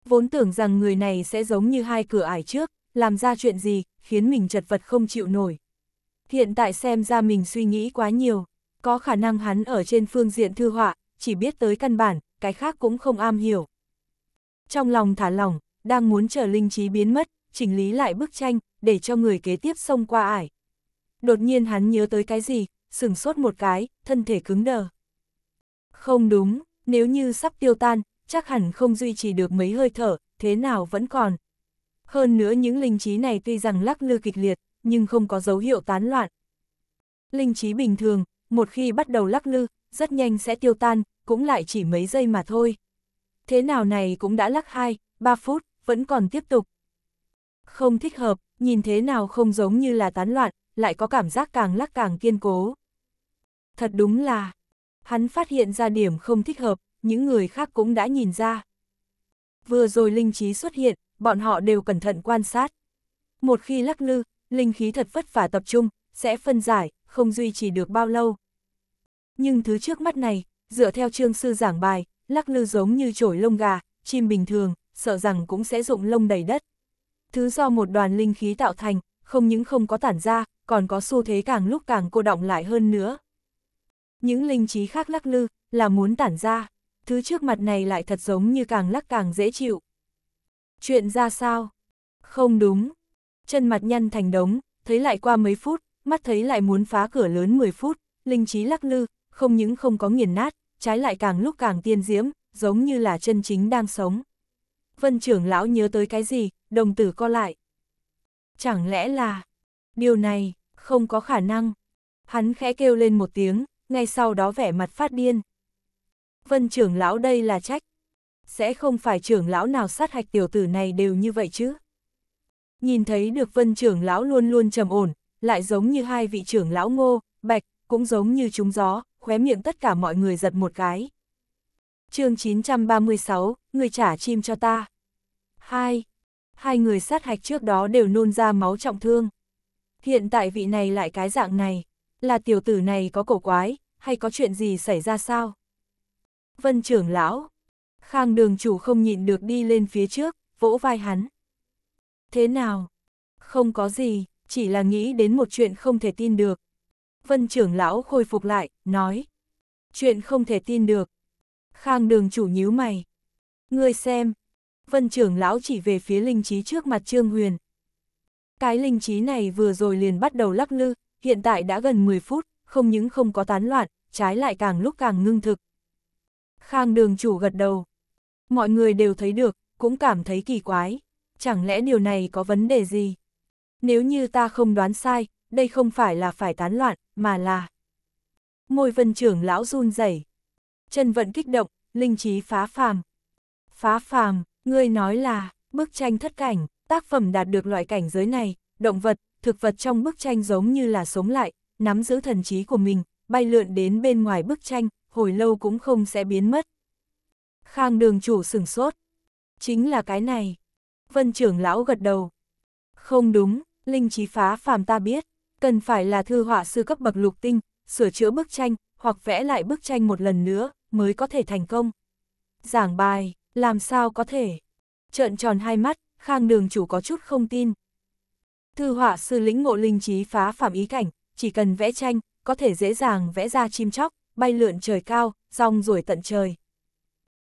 Vốn tưởng rằng người này sẽ giống như hai cửa ải trước, làm ra chuyện gì, khiến mình chật vật không chịu nổi. Hiện tại xem ra mình suy nghĩ quá nhiều, có khả năng hắn ở trên phương diện thư họa, chỉ biết tới căn bản, cái khác cũng không am hiểu. Trong lòng thả lỏng, đang muốn chờ linh trí biến mất, chỉnh lý lại bức tranh, để cho người kế tiếp xông qua ải. Đột nhiên hắn nhớ tới cái gì, sừng sốt một cái, thân thể cứng đờ. Không đúng, nếu như sắp tiêu tan, chắc hẳn không duy trì được mấy hơi thở, thế nào vẫn còn. Hơn nữa những linh trí này tuy rằng lắc lư kịch liệt, nhưng không có dấu hiệu tán loạn. Linh trí bình thường, một khi bắt đầu lắc lư, rất nhanh sẽ tiêu tan, cũng lại chỉ mấy giây mà thôi. Thế nào này cũng đã lắc 2, 3 phút, vẫn còn tiếp tục. Không thích hợp, nhìn thế nào không giống như là tán loạn, lại có cảm giác càng lắc càng kiên cố. Thật đúng là, Hắn phát hiện ra điểm không thích hợp, những người khác cũng đã nhìn ra. Vừa rồi linh trí xuất hiện, bọn họ đều cẩn thận quan sát. Một khi lắc lư, linh khí thật vất vả tập trung, sẽ phân giải, không duy trì được bao lâu. Nhưng thứ trước mắt này, dựa theo trương sư giảng bài, lắc lư giống như trổi lông gà, chim bình thường, sợ rằng cũng sẽ rụng lông đầy đất. Thứ do một đoàn linh khí tạo thành, không những không có tản ra, còn có xu thế càng lúc càng cô động lại hơn nữa. Những linh trí khác lắc lư, là muốn tản ra, thứ trước mặt này lại thật giống như càng lắc càng dễ chịu. Chuyện ra sao? Không đúng. Chân mặt nhăn thành đống, thấy lại qua mấy phút, mắt thấy lại muốn phá cửa lớn 10 phút, linh trí lắc lư, không những không có nghiền nát, trái lại càng lúc càng tiên diễm, giống như là chân chính đang sống. Vân trưởng lão nhớ tới cái gì, đồng tử co lại. Chẳng lẽ là, điều này, không có khả năng. Hắn khẽ kêu lên một tiếng, ngay sau đó vẻ mặt phát điên. Vân trưởng lão đây là trách. Sẽ không phải trưởng lão nào sát hạch tiểu tử này đều như vậy chứ. Nhìn thấy được vân trưởng lão luôn luôn trầm ổn, lại giống như hai vị trưởng lão ngô, bạch, cũng giống như trúng gió, khóe miệng tất cả mọi người giật một cái. chương 936, người trả chim cho ta. Hai, hai người sát hạch trước đó đều nôn ra máu trọng thương. Hiện tại vị này lại cái dạng này là tiểu tử này có cổ quái, hay có chuyện gì xảy ra sao? Vân trưởng lão, khang đường chủ không nhịn được đi lên phía trước, vỗ vai hắn. Thế nào? Không có gì, chỉ là nghĩ đến một chuyện không thể tin được. Vân trưởng lão khôi phục lại, nói. Chuyện không thể tin được. Khang đường chủ nhíu mày. Ngươi xem. Vân trưởng lão chỉ về phía linh trí trước mặt Trương Huyền. Cái linh trí này vừa rồi liền bắt đầu lắc lư, hiện tại đã gần 10 phút, không những không có tán loạn, trái lại càng lúc càng ngưng thực. Khang đường chủ gật đầu. Mọi người đều thấy được, cũng cảm thấy kỳ quái. Chẳng lẽ điều này có vấn đề gì? Nếu như ta không đoán sai, đây không phải là phải tán loạn, mà là... Môi vân trưởng lão run rẩy Chân vận kích động, linh trí phá phàm. Phá phàm, ngươi nói là, bức tranh thất cảnh, tác phẩm đạt được loại cảnh giới này, động vật, thực vật trong bức tranh giống như là sống lại, nắm giữ thần trí của mình, bay lượn đến bên ngoài bức tranh, hồi lâu cũng không sẽ biến mất. Khang đường chủ sửng sốt. Chính là cái này. Vân trưởng lão gật đầu. Không đúng, linh trí phá phàm ta biết, cần phải là thư họa sư cấp bậc lục tinh, sửa chữa bức tranh, hoặc vẽ lại bức tranh một lần nữa, mới có thể thành công. Giảng bài, làm sao có thể? Trợn tròn hai mắt, Khang đường chủ có chút không tin. Thư họa sư lĩnh ngộ linh trí phá phạm ý cảnh, chỉ cần vẽ tranh, có thể dễ dàng vẽ ra chim chóc, bay lượn trời cao, rong ruổi tận trời.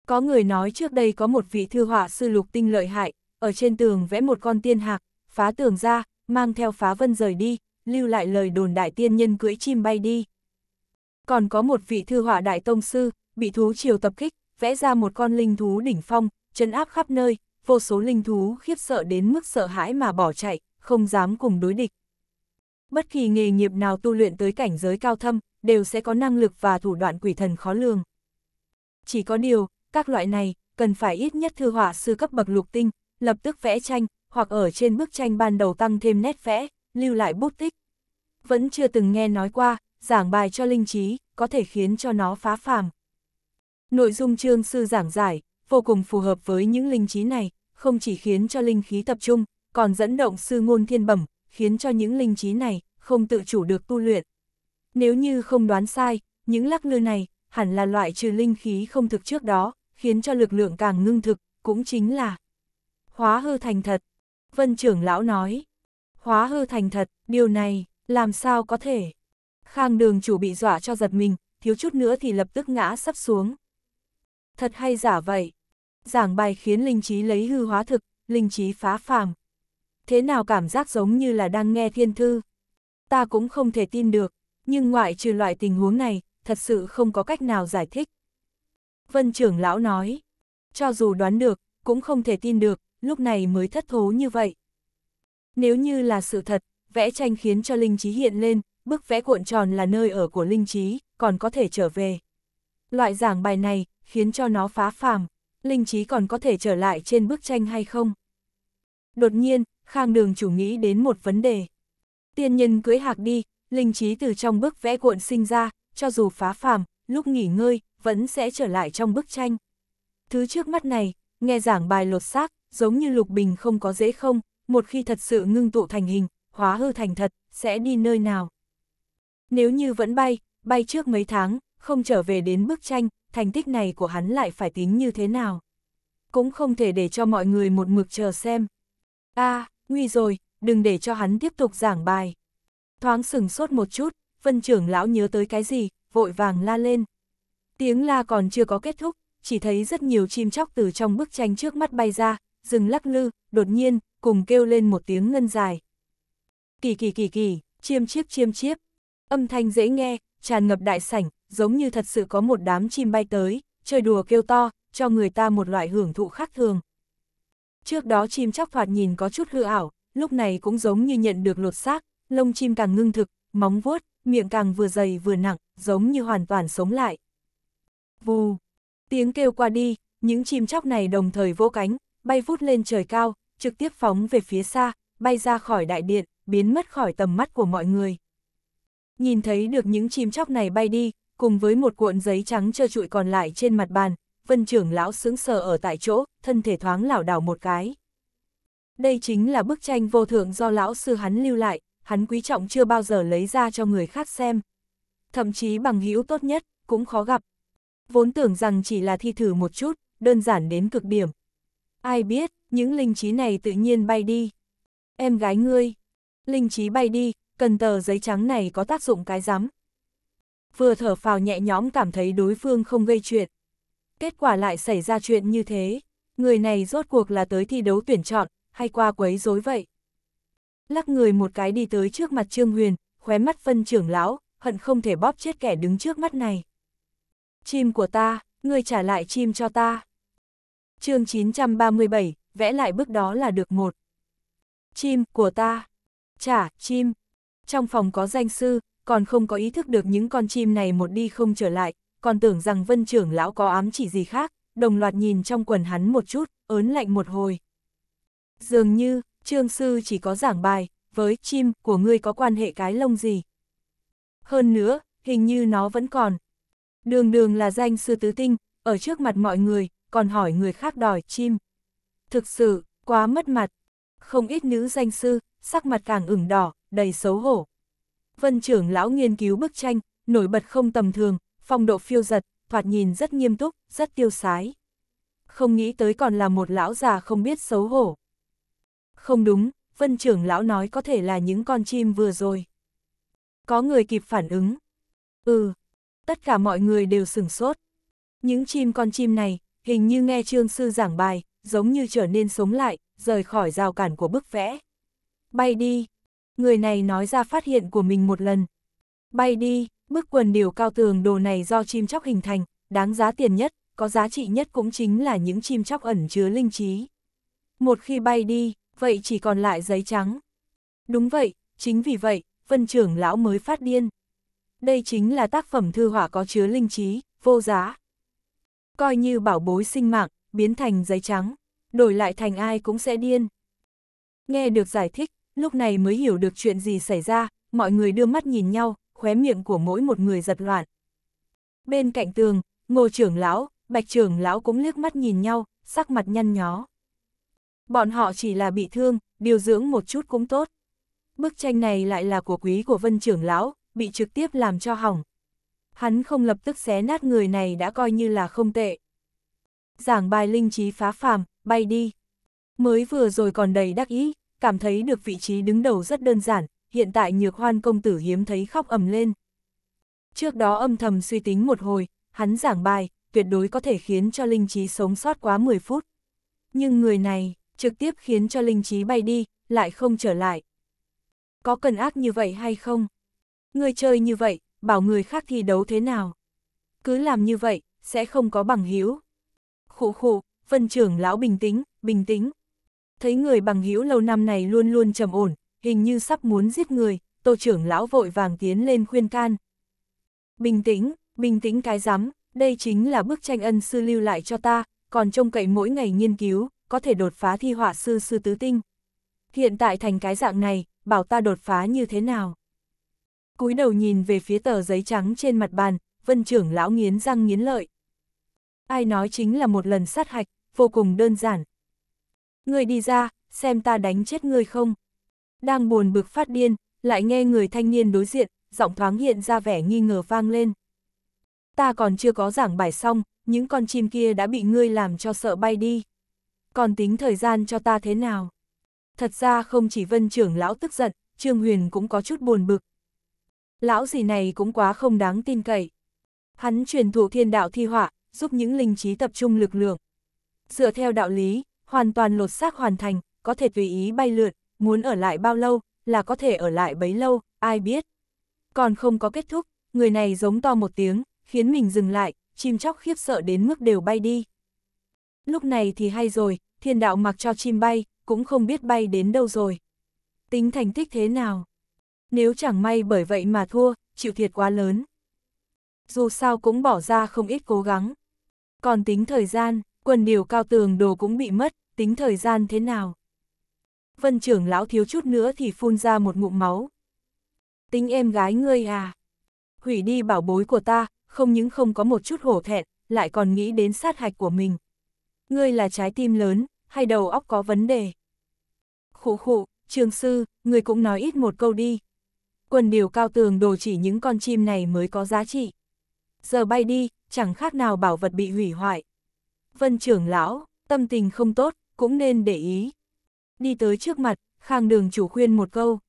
Có người nói trước đây có một vị thư họa sư lục tinh lợi hại, ở trên tường vẽ một con tiên hạc, phá tường ra, mang theo phá vân rời đi, lưu lại lời đồn đại tiên nhân cưỡi chim bay đi. Còn có một vị thư họa đại tông sư, bị thú triều tập kích, vẽ ra một con linh thú đỉnh phong, chân áp khắp nơi, vô số linh thú khiếp sợ đến mức sợ hãi mà bỏ chạy, không dám cùng đối địch. Bất kỳ nghề nghiệp nào tu luyện tới cảnh giới cao thâm, đều sẽ có năng lực và thủ đoạn quỷ thần khó lường. Chỉ có điều, các loại này, cần phải ít nhất thư họa sư cấp bậc lục tinh, lập tức vẽ tranh, hoặc ở trên bức tranh ban đầu tăng thêm nét vẽ, lưu lại bút tích. Vẫn chưa từng nghe nói qua, giảng bài cho linh trí, có thể khiến cho nó phá phàm. Nội dung chương sư giảng giải, vô cùng phù hợp với những linh trí này, không chỉ khiến cho linh khí tập trung, còn dẫn động sư ngôn thiên bẩm, khiến cho những linh trí này không tự chủ được tu luyện. Nếu như không đoán sai, những lắc lư này hẳn là loại trừ linh khí không thực trước đó, khiến cho lực lượng càng ngưng thực, cũng chính là hóa hư thành thật. Vân trưởng lão nói, hóa hư thành thật, điều này, làm sao có thể? Khang đường chủ bị dọa cho giật mình, thiếu chút nữa thì lập tức ngã sắp xuống. Thật hay giả vậy? Giảng bài khiến linh trí lấy hư hóa thực, linh trí phá phàm, thế nào cảm giác giống như là đang nghe thiên thư. Ta cũng không thể tin được, nhưng ngoại trừ loại tình huống này, thật sự không có cách nào giải thích. Vân trưởng lão nói, cho dù đoán được, cũng không thể tin được, lúc này mới thất thố như vậy. Nếu như là sự thật, vẽ tranh khiến cho linh trí hiện lên, bức vẽ cuộn tròn là nơi ở của linh trí, còn có thể trở về. Loại giảng bài này, khiến cho nó phá phàm, linh trí còn có thể trở lại trên bức tranh hay không? Đột nhiên, Khang đường chủ nghĩ đến một vấn đề. Tiên nhân cưới hạc đi, linh trí từ trong bức vẽ cuộn sinh ra, cho dù phá phàm, lúc nghỉ ngơi, vẫn sẽ trở lại trong bức tranh. Thứ trước mắt này, nghe giảng bài lột xác, giống như lục bình không có dễ không, một khi thật sự ngưng tụ thành hình, hóa hư thành thật, sẽ đi nơi nào. Nếu như vẫn bay, bay trước mấy tháng, không trở về đến bức tranh, thành tích này của hắn lại phải tính như thế nào. Cũng không thể để cho mọi người một mực chờ xem. a à, nguy rồi, đừng để cho hắn tiếp tục giảng bài. Thoáng sừng sốt một chút, phân trưởng lão nhớ tới cái gì, vội vàng la lên. Tiếng la còn chưa có kết thúc, chỉ thấy rất nhiều chim chóc từ trong bức tranh trước mắt bay ra, dừng lắc lư, đột nhiên, cùng kêu lên một tiếng ngân dài. Kỳ kỳ kỳ kỳ, chiêm chiếp chiêm chiếp. Âm thanh dễ nghe, tràn ngập đại sảnh, giống như thật sự có một đám chim bay tới, chơi đùa kêu to, cho người ta một loại hưởng thụ khác thường. Trước đó chim chóc hoạt nhìn có chút hư ảo, lúc này cũng giống như nhận được lột xác, lông chim càng ngưng thực, móng vuốt, miệng càng vừa dày vừa nặng, giống như hoàn toàn sống lại. Vù, tiếng kêu qua đi, những chim chóc này đồng thời vỗ cánh, bay vút lên trời cao, trực tiếp phóng về phía xa, bay ra khỏi đại điện, biến mất khỏi tầm mắt của mọi người. Nhìn thấy được những chim chóc này bay đi, cùng với một cuộn giấy trắng trơ trụi còn lại trên mặt bàn, vân trưởng lão sững sờ ở tại chỗ, thân thể thoáng lảo đảo một cái. Đây chính là bức tranh vô thượng do lão sư hắn lưu lại, hắn quý trọng chưa bao giờ lấy ra cho người khác xem. Thậm chí bằng hữu tốt nhất, cũng khó gặp. Vốn tưởng rằng chỉ là thi thử một chút, đơn giản đến cực điểm. Ai biết, những linh trí này tự nhiên bay đi. Em gái ngươi, linh trí bay đi, cần tờ giấy trắng này có tác dụng cái rắm. Vừa thở phào nhẹ nhõm cảm thấy đối phương không gây chuyện. Kết quả lại xảy ra chuyện như thế, người này rốt cuộc là tới thi đấu tuyển chọn, hay qua quấy rối vậy. Lắc người một cái đi tới trước mặt Trương Huyền, khóe mắt phân trưởng lão, hận không thể bóp chết kẻ đứng trước mắt này. Chim của ta, ngươi trả lại chim cho ta. chương 937, vẽ lại bước đó là được một. Chim của ta, trả, chim. Trong phòng có danh sư, còn không có ý thức được những con chim này một đi không trở lại, còn tưởng rằng vân trưởng lão có ám chỉ gì khác, đồng loạt nhìn trong quần hắn một chút, ớn lạnh một hồi. Dường như, trương sư chỉ có giảng bài, với chim của ngươi có quan hệ cái lông gì. Hơn nữa, hình như nó vẫn còn. Đường đường là danh sư tứ tinh, ở trước mặt mọi người, còn hỏi người khác đòi chim. Thực sự, quá mất mặt. Không ít nữ danh sư, sắc mặt càng ửng đỏ, đầy xấu hổ. Vân trưởng lão nghiên cứu bức tranh, nổi bật không tầm thường, phong độ phiêu giật, thoạt nhìn rất nghiêm túc, rất tiêu sái. Không nghĩ tới còn là một lão già không biết xấu hổ. Không đúng, vân trưởng lão nói có thể là những con chim vừa rồi. Có người kịp phản ứng. Ừ, tất cả mọi người đều sửng sốt. Những chim con chim này, hình như nghe trương sư giảng bài, giống như trở nên sống lại, rời khỏi rào cản của bức vẽ. Bay đi. Người này nói ra phát hiện của mình một lần. Bay đi. Bức quần điều cao tường đồ này do chim chóc hình thành, đáng giá tiền nhất, có giá trị nhất cũng chính là những chim chóc ẩn chứa linh trí. Một khi bay đi, vậy chỉ còn lại giấy trắng. Đúng vậy, chính vì vậy, vân trưởng lão mới phát điên. Đây chính là tác phẩm thư họa có chứa linh trí, vô giá. Coi như bảo bối sinh mạng, biến thành giấy trắng, đổi lại thành ai cũng sẽ điên. Nghe được giải thích, lúc này mới hiểu được chuyện gì xảy ra, mọi người đưa mắt nhìn nhau, khóe miệng của mỗi một người giật loạn. Bên cạnh tường, ngô trưởng lão, bạch trưởng lão cũng liếc mắt nhìn nhau, sắc mặt nhăn nhó. Bọn họ chỉ là bị thương, điều dưỡng một chút cũng tốt. Bức tranh này lại là của quý của vân trưởng lão, bị trực tiếp làm cho hỏng. Hắn không lập tức xé nát người này đã coi như là không tệ. Giảng bài linh trí phá phàm, bay đi. Mới vừa rồi còn đầy đắc ý, cảm thấy được vị trí đứng đầu rất đơn giản, hiện tại nhược hoan công tử hiếm thấy khóc ầm lên. Trước đó âm thầm suy tính một hồi, hắn giảng bài, tuyệt đối có thể khiến cho linh trí sống sót quá 10 phút. Nhưng người này, trực tiếp khiến cho linh trí bay đi, lại không trở lại. Có cần ác như vậy hay không? Người chơi như vậy, bảo người khác thi đấu thế nào? Cứ làm như vậy, sẽ không có bằng hữu. Khụ khụ, vân trưởng lão bình tĩnh, bình tĩnh. Thấy người bằng hữu lâu năm này luôn luôn trầm ổn, hình như sắp muốn giết người, tô trưởng lão vội vàng tiến lên khuyên can. Bình tĩnh, bình tĩnh cái rắm đây chính là bức tranh ân sư lưu lại cho ta, còn trông cậy mỗi ngày nghiên cứu, có thể đột phá thi họa sư sư tứ tinh. Hiện tại thành cái dạng này, bảo ta đột phá như thế nào? cúi đầu nhìn về phía tờ giấy trắng trên mặt bàn, vân trưởng lão nghiến răng nghiến lợi. Ai nói chính là một lần sát hạch, vô cùng đơn giản. người đi ra, xem ta đánh chết ngươi không? Đang buồn bực phát điên, lại nghe người thanh niên đối diện, giọng thoáng hiện ra vẻ nghi ngờ vang lên. Ta còn chưa có giảng bài xong, những con chim kia đã bị ngươi làm cho sợ bay đi. Còn tính thời gian cho ta thế nào? Thật ra không chỉ vân trưởng lão tức giận, Trương Huyền cũng có chút buồn bực. Lão gì này cũng quá không đáng tin cậy. Hắn truyền thụ thiên đạo thi họa, giúp những linh trí tập trung lực lượng. Dựa theo đạo lý, hoàn toàn lột xác hoàn thành, có thể tùy ý bay lượn, muốn ở lại bao lâu, là có thể ở lại bấy lâu, ai biết. Còn không có kết thúc, người này giống to một tiếng, khiến mình dừng lại, chim chóc khiếp sợ đến mức đều bay đi. Lúc này thì hay rồi, thiên đạo mặc cho chim bay, cũng không biết bay đến đâu rồi. Tính thành tích thế nào? Nếu chẳng may bởi vậy mà thua, chịu thiệt quá lớn. Dù sao cũng bỏ ra không ít cố gắng. Còn tính thời gian, quần điều cao tường đồ cũng bị mất, tính thời gian thế nào? vân trưởng lão thiếu chút nữa thì phun ra một ngụm máu. Tính em gái ngươi à? Hủy đi bảo bối của ta, không những không có một chút hổ thẹn, lại còn nghĩ đến sát hạch của mình. Ngươi là trái tim lớn, hay đầu óc có vấn đề? Khủ khụ, trường sư, ngươi cũng nói ít một câu đi. Quần điều cao tường đồ chỉ những con chim này mới có giá trị. Giờ bay đi, chẳng khác nào bảo vật bị hủy hoại. Vân trưởng lão, tâm tình không tốt, cũng nên để ý đi tới trước mặt, khang đường chủ khuyên một câu.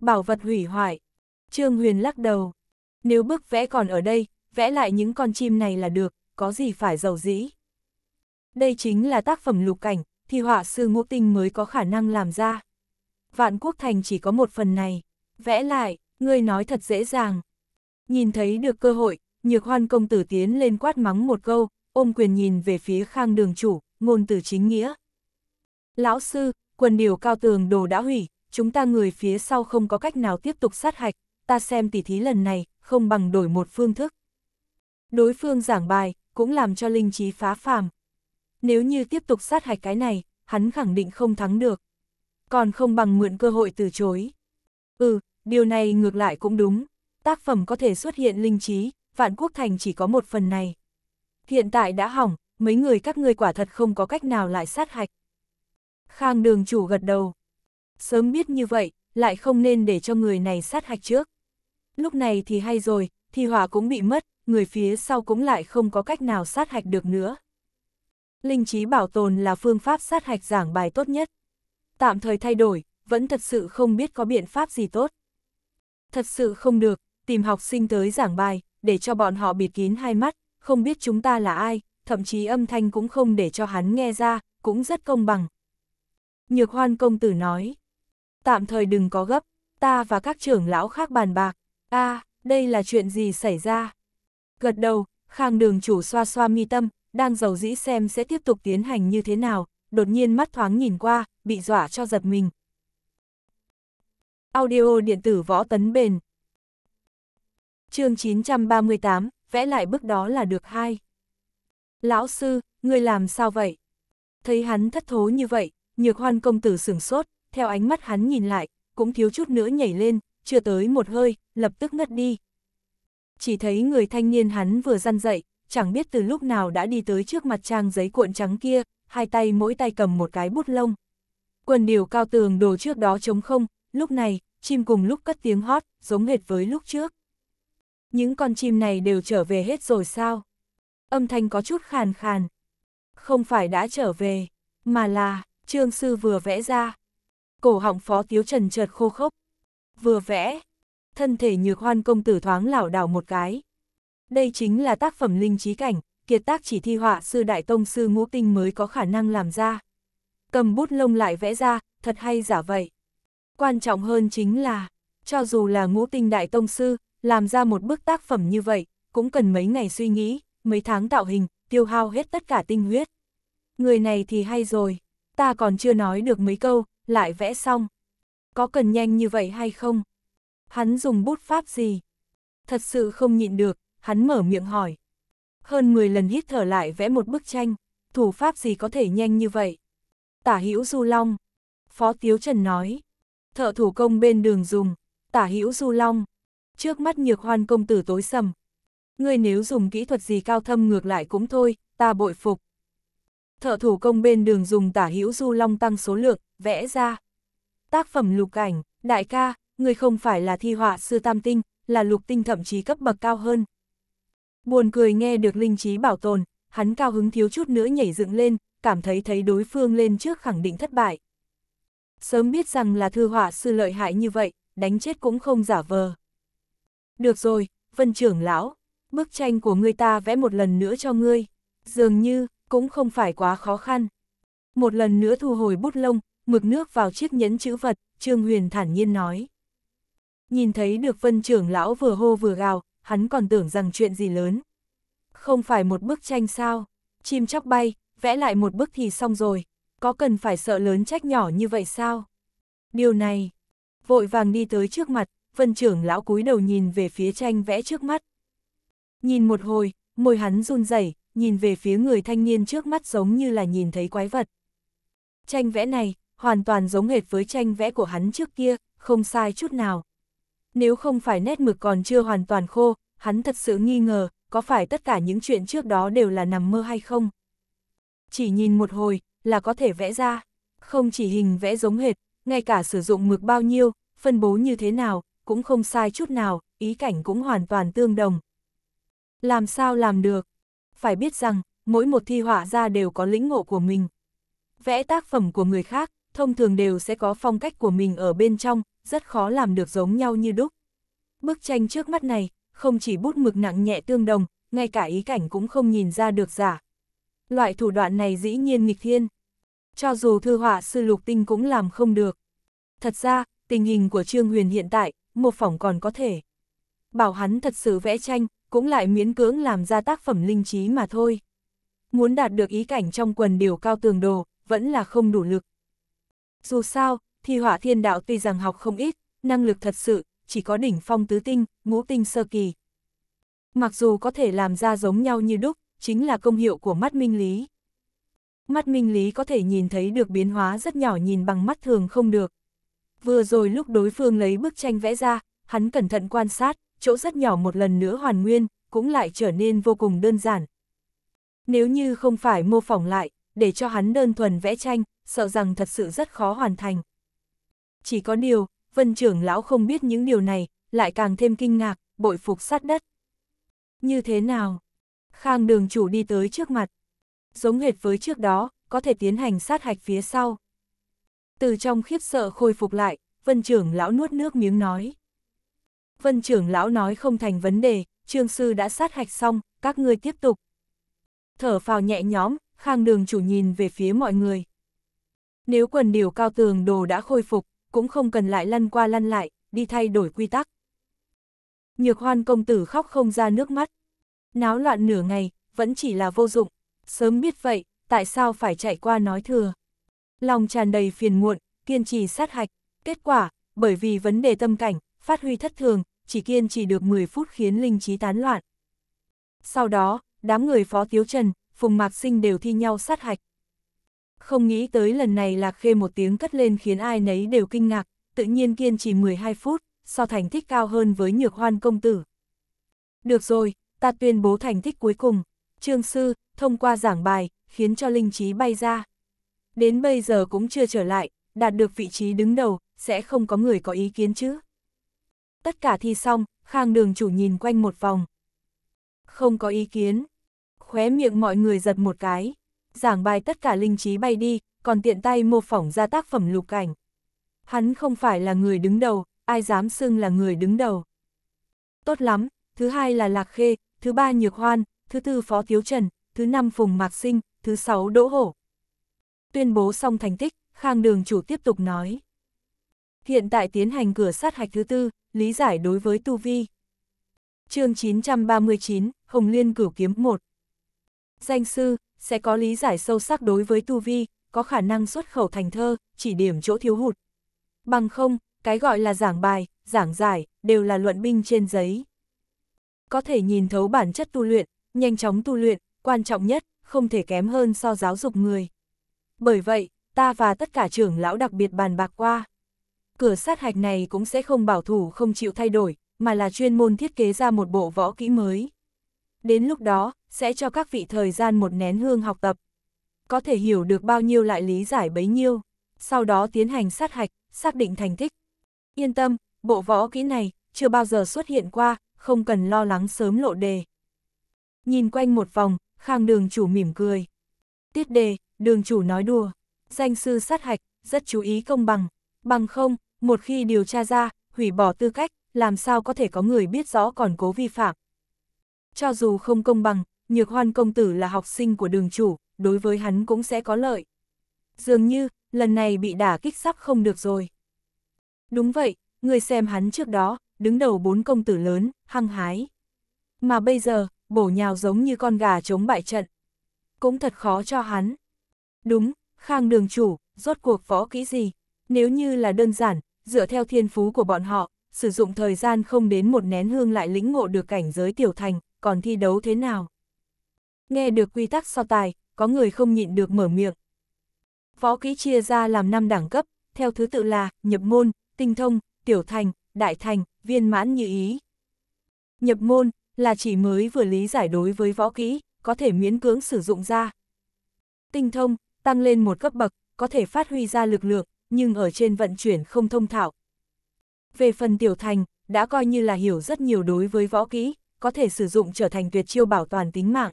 Bảo vật hủy hoại. Trương Huyền lắc đầu. Nếu bức vẽ còn ở đây, vẽ lại những con chim này là được, có gì phải giàu dĩ. Đây chính là tác phẩm lục cảnh, thì họa sư ngũ tinh mới có khả năng làm ra. Vạn quốc thành chỉ có một phần này. Vẽ lại, ngươi nói thật dễ dàng. Nhìn thấy được cơ hội, nhược hoan công tử tiến lên quát mắng một câu, ôm quyền nhìn về phía khang đường chủ, ngôn từ chính nghĩa. Lão sư, quần điều cao tường đồ đã hủy, chúng ta người phía sau không có cách nào tiếp tục sát hạch, ta xem tỉ thí lần này, không bằng đổi một phương thức. Đối phương giảng bài, cũng làm cho linh trí phá phàm. Nếu như tiếp tục sát hạch cái này, hắn khẳng định không thắng được. Còn không bằng mượn cơ hội từ chối. Ừ, điều này ngược lại cũng đúng. Tác phẩm có thể xuất hiện linh trí, vạn quốc thành chỉ có một phần này. Hiện tại đã hỏng, mấy người các ngươi quả thật không có cách nào lại sát hạch. Khang đường chủ gật đầu. Sớm biết như vậy, lại không nên để cho người này sát hạch trước. Lúc này thì hay rồi, thi hỏa cũng bị mất, người phía sau cũng lại không có cách nào sát hạch được nữa. Linh trí bảo tồn là phương pháp sát hạch giảng bài tốt nhất. Tạm thời thay đổi, vẫn thật sự không biết có biện pháp gì tốt. Thật sự không được, tìm học sinh tới giảng bài, để cho bọn họ bịt kín hai mắt, không biết chúng ta là ai, thậm chí âm thanh cũng không để cho hắn nghe ra, cũng rất công bằng, Nhược hoan công tử nói. Tạm thời đừng có gấp, ta và các trưởng lão khác bàn bạc. a à, đây là chuyện gì xảy ra? Gật đầu, khang đường chủ xoa xoa mi tâm, đang giàu dĩ xem sẽ tiếp tục tiến hành như thế nào, đột nhiên mắt thoáng nhìn qua, bị dọa cho giật mình. Audio điện tử võ tấn bền chương 938, vẽ lại bức đó là được hai. Lão sư, người làm sao vậy? Thấy hắn thất thố như vậy, Nhược hoan công tử sửng sốt, theo ánh mắt hắn nhìn lại, cũng thiếu chút nữa nhảy lên, chưa tới một hơi, lập tức ngất đi. Chỉ thấy người thanh niên hắn vừa răn dậy, chẳng biết từ lúc nào đã đi tới trước mặt trang giấy cuộn trắng kia, hai tay mỗi tay cầm một cái bút lông. Quần điều cao tường đồ trước đó trống không, lúc này, chim cùng lúc cất tiếng hót, giống hệt với lúc trước. Những con chim này đều trở về hết rồi sao? Âm thanh có chút khàn khàn. Không phải đã trở về, mà là, Trương Sư vừa vẽ ra. Cổ họng Phó Tiếu Trần chợt khô khốc. Vừa vẽ. Thân thể nhược hoan công tử thoáng lảo đảo một cái. Đây chính là tác phẩm linh trí cảnh, kiệt tác chỉ thi họa sư Đại Tông Sư Ngũ Tinh mới có khả năng làm ra. Cầm bút lông lại vẽ ra, thật hay giả vậy. Quan trọng hơn chính là, cho dù là Ngũ Tinh Đại Tông Sư, làm ra một bức tác phẩm như vậy, cũng cần mấy ngày suy nghĩ, mấy tháng tạo hình, tiêu hao hết tất cả tinh huyết. Người này thì hay rồi ta còn chưa nói được mấy câu, lại vẽ xong. Có cần nhanh như vậy hay không? Hắn dùng bút pháp gì? Thật sự không nhịn được, hắn mở miệng hỏi. Hơn 10 lần hít thở lại vẽ một bức tranh, thủ pháp gì có thể nhanh như vậy? Tả hữu du long. Phó Tiếu Trần nói. Thợ thủ công bên đường dùng, tả hữu du long. Trước mắt nhược hoan công tử tối sầm. Ngươi nếu dùng kỹ thuật gì cao thâm ngược lại cũng thôi, ta bội phục thợ thủ công bên đường dùng tả hữu du long tăng số lượng, vẽ ra. Tác phẩm lục ảnh, đại ca, người không phải là thi họa sư tam tinh, là lục tinh thậm chí cấp bậc cao hơn. Buồn cười nghe được linh trí bảo tồn, hắn cao hứng thiếu chút nữa nhảy dựng lên, cảm thấy thấy đối phương lên trước khẳng định thất bại. Sớm biết rằng là thư họa sư lợi hại như vậy, đánh chết cũng không giả vờ. Được rồi, vân trưởng lão, bức tranh của ngươi ta vẽ một lần nữa cho ngươi. Dường như, cũng không phải quá khó khăn. Một lần nữa thu hồi bút lông, mực nước vào chiếc nhẫn chữ vật, Trương Huyền thản nhiên nói. Nhìn thấy được vân trưởng lão vừa hô vừa gào, hắn còn tưởng rằng chuyện gì lớn. Không phải một bức tranh sao, chim chóc bay, vẽ lại một bức thì xong rồi, có cần phải sợ lớn trách nhỏ như vậy sao? Điều này, vội vàng đi tới trước mặt, vân trưởng lão cúi đầu nhìn về phía tranh vẽ trước mắt. Nhìn một hồi, môi hắn run rẩy nhìn về phía người thanh niên trước mắt giống như là nhìn thấy quái vật. Tranh vẽ này, hoàn toàn giống hệt với tranh vẽ của hắn trước kia, không sai chút nào. Nếu không phải nét mực còn chưa hoàn toàn khô, hắn thật sự nghi ngờ, có phải tất cả những chuyện trước đó đều là nằm mơ hay không? Chỉ nhìn một hồi, là có thể vẽ ra. Không chỉ hình vẽ giống hệt, ngay cả sử dụng mực bao nhiêu, phân bố như thế nào, cũng không sai chút nào, ý cảnh cũng hoàn toàn tương đồng. Làm sao làm được, phải biết rằng, mỗi một thi họa ra đều có lĩnh ngộ của mình. Vẽ tác phẩm của người khác, thông thường đều sẽ có phong cách của mình ở bên trong, rất khó làm được giống nhau như đúc. Bức tranh trước mắt này, không chỉ bút mực nặng nhẹ tương đồng, ngay cả ý cảnh cũng không nhìn ra được giả. Loại thủ đoạn này dĩ nhiên nghịch thiên. Cho dù thư họa sư lục tinh cũng làm không được. Thật ra, tình hình của Trương Huyền hiện tại, mô phỏng còn có thể. Bảo hắn thật sự vẽ tranh, cũng lại miễn cưỡng làm ra tác phẩm linh trí mà thôi. Muốn đạt được ý cảnh trong quần điều cao tường đồ, vẫn là không đủ lực. Dù sao, thì hỏa thiên đạo tuy rằng học không ít, năng lực thật sự, chỉ có đỉnh phong tứ tinh, ngũ tinh sơ kỳ. Mặc dù có thể làm ra giống nhau như đúc, chính là công hiệu của mắt minh lý. Mắt minh lý có thể nhìn thấy được biến hóa rất nhỏ nhìn bằng mắt thường không được. Vừa rồi lúc đối phương lấy bức tranh vẽ ra, hắn cẩn thận quan sát, chỗ rất nhỏ một lần nữa hoàn nguyên, cũng lại trở nên vô cùng đơn giản. Nếu như không phải mô phỏng lại, để cho hắn đơn thuần vẽ tranh, sợ rằng thật sự rất khó hoàn thành. Chỉ có điều, vân trưởng lão không biết những điều này, lại càng thêm kinh ngạc, bội phục sát đất. Như thế nào? Khang đường chủ đi tới trước mặt. Giống hệt với trước đó, có thể tiến hành sát hạch phía sau. Từ trong khiếp sợ khôi phục lại, vân trưởng lão nuốt nước miếng nói. Vân trưởng lão nói không thành vấn đề, trương sư đã sát hạch xong, các ngươi tiếp tục. Thở phào nhẹ nhõm, khang đường chủ nhìn về phía mọi người. Nếu quần điều cao tường đồ đã khôi phục, cũng không cần lại lăn qua lăn lại, đi thay đổi quy tắc. Nhược hoan công tử khóc không ra nước mắt. Náo loạn nửa ngày, vẫn chỉ là vô dụng. Sớm biết vậy, tại sao phải chạy qua nói thừa. Lòng tràn đầy phiền muộn, kiên trì sát hạch. Kết quả, bởi vì vấn đề tâm cảnh, phát huy thất thường, chỉ kiên trì được 10 phút khiến linh trí tán loạn. Sau đó, đám người Phó Tiếu Trần, Phùng Mạc Sinh đều thi nhau sát hạch. Không nghĩ tới lần này Lạc Khê một tiếng cất lên khiến ai nấy đều kinh ngạc, tự nhiên kiên trì 12 phút, so thành tích cao hơn với nhược hoan công tử. Được rồi, ta tuyên bố thành tích cuối cùng. Trương Sư, thông qua giảng bài, khiến cho linh trí bay ra. Đến bây giờ cũng chưa trở lại, đạt được vị trí đứng đầu, sẽ không có người có ý kiến chứ tất cả thi xong, khang đường chủ nhìn quanh một vòng. Không có ý kiến. Khóe miệng mọi người giật một cái. Giảng bài tất cả linh trí bay đi, còn tiện tay mô phỏng ra tác phẩm lục cảnh. Hắn không phải là người đứng đầu, ai dám xưng là người đứng đầu. Tốt lắm, thứ hai là Lạc Khê, thứ ba Nhược Hoan, thứ tư Phó Tiếu Trần, thứ năm Phùng Mạc Sinh, thứ sáu Đỗ Hổ. Tuyên bố xong thành tích, Khang Đường chủ tiếp tục nói. Hiện tại tiến hành cửa sát hạch thứ tư, lý giải đối với tu vi. chương 939, Hồng Liên cửu kiếm 1 Danh sư, sẽ có lý giải sâu sắc đối với tu vi, có khả năng xuất khẩu thành thơ, chỉ điểm chỗ thiếu hụt. Bằng không, cái gọi là giảng bài, giảng giải, đều là luận binh trên giấy. Có thể nhìn thấu bản chất tu luyện, nhanh chóng tu luyện, quan trọng nhất, không thể kém hơn so giáo dục người. Bởi vậy, ta và tất cả trưởng lão đặc biệt bàn bạc qua cửa sát hạch này cũng sẽ không bảo thủ không chịu thay đổi, mà là chuyên môn thiết kế ra một bộ võ kỹ mới. Đến lúc đó, sẽ cho các vị thời gian một nén hương học tập. Có thể hiểu được bao nhiêu lại lý giải bấy nhiêu, sau đó tiến hành sát hạch, xác định thành tích. Yên tâm, bộ võ kỹ này chưa bao giờ xuất hiện qua, không cần lo lắng sớm lộ đề. Nhìn quanh một vòng, Khang đường chủ mỉm cười. Tiết đề, đường chủ nói đùa. Danh sư sát hạch, rất chú ý công bằng. Bằng không, một khi điều tra ra, hủy bỏ tư cách, làm sao có thể có người biết rõ còn cố vi phạm. Cho dù không công bằng, Nhược Hoan công tử là học sinh của đường chủ, đối với hắn cũng sẽ có lợi. Dường như, lần này bị đả kích sắp không được rồi. Đúng vậy, người xem hắn trước đó, đứng đầu bốn công tử lớn, hăng hái. Mà bây giờ, bổ nhào giống như con gà chống bại trận. Cũng thật khó cho hắn. Đúng, Khang đường chủ, rốt cuộc võ kỹ gì? Nếu như là đơn giản, dựa theo thiên phú của bọn họ, sử dụng thời gian không đến một nén hương lại lĩnh ngộ được cảnh giới tiểu thành, còn thi đấu thế nào? Nghe được quy tắc so tài, có người không nhịn được mở miệng. Võ kỹ chia ra làm 5 đẳng cấp, theo thứ tự là nhập môn, tinh thông, tiểu thành, đại thành, viên mãn như ý. Nhập môn là chỉ mới vừa lý giải đối với võ kỹ, có thể miễn cưỡng sử dụng ra. Tinh thông, tăng lên một cấp bậc, có thể phát huy ra lực lượng, nhưng ở trên vận chuyển không thông thạo. Về phần tiểu thành, đã coi như là hiểu rất nhiều đối với võ kỹ, có thể sử dụng trở thành tuyệt chiêu bảo toàn tính mạng.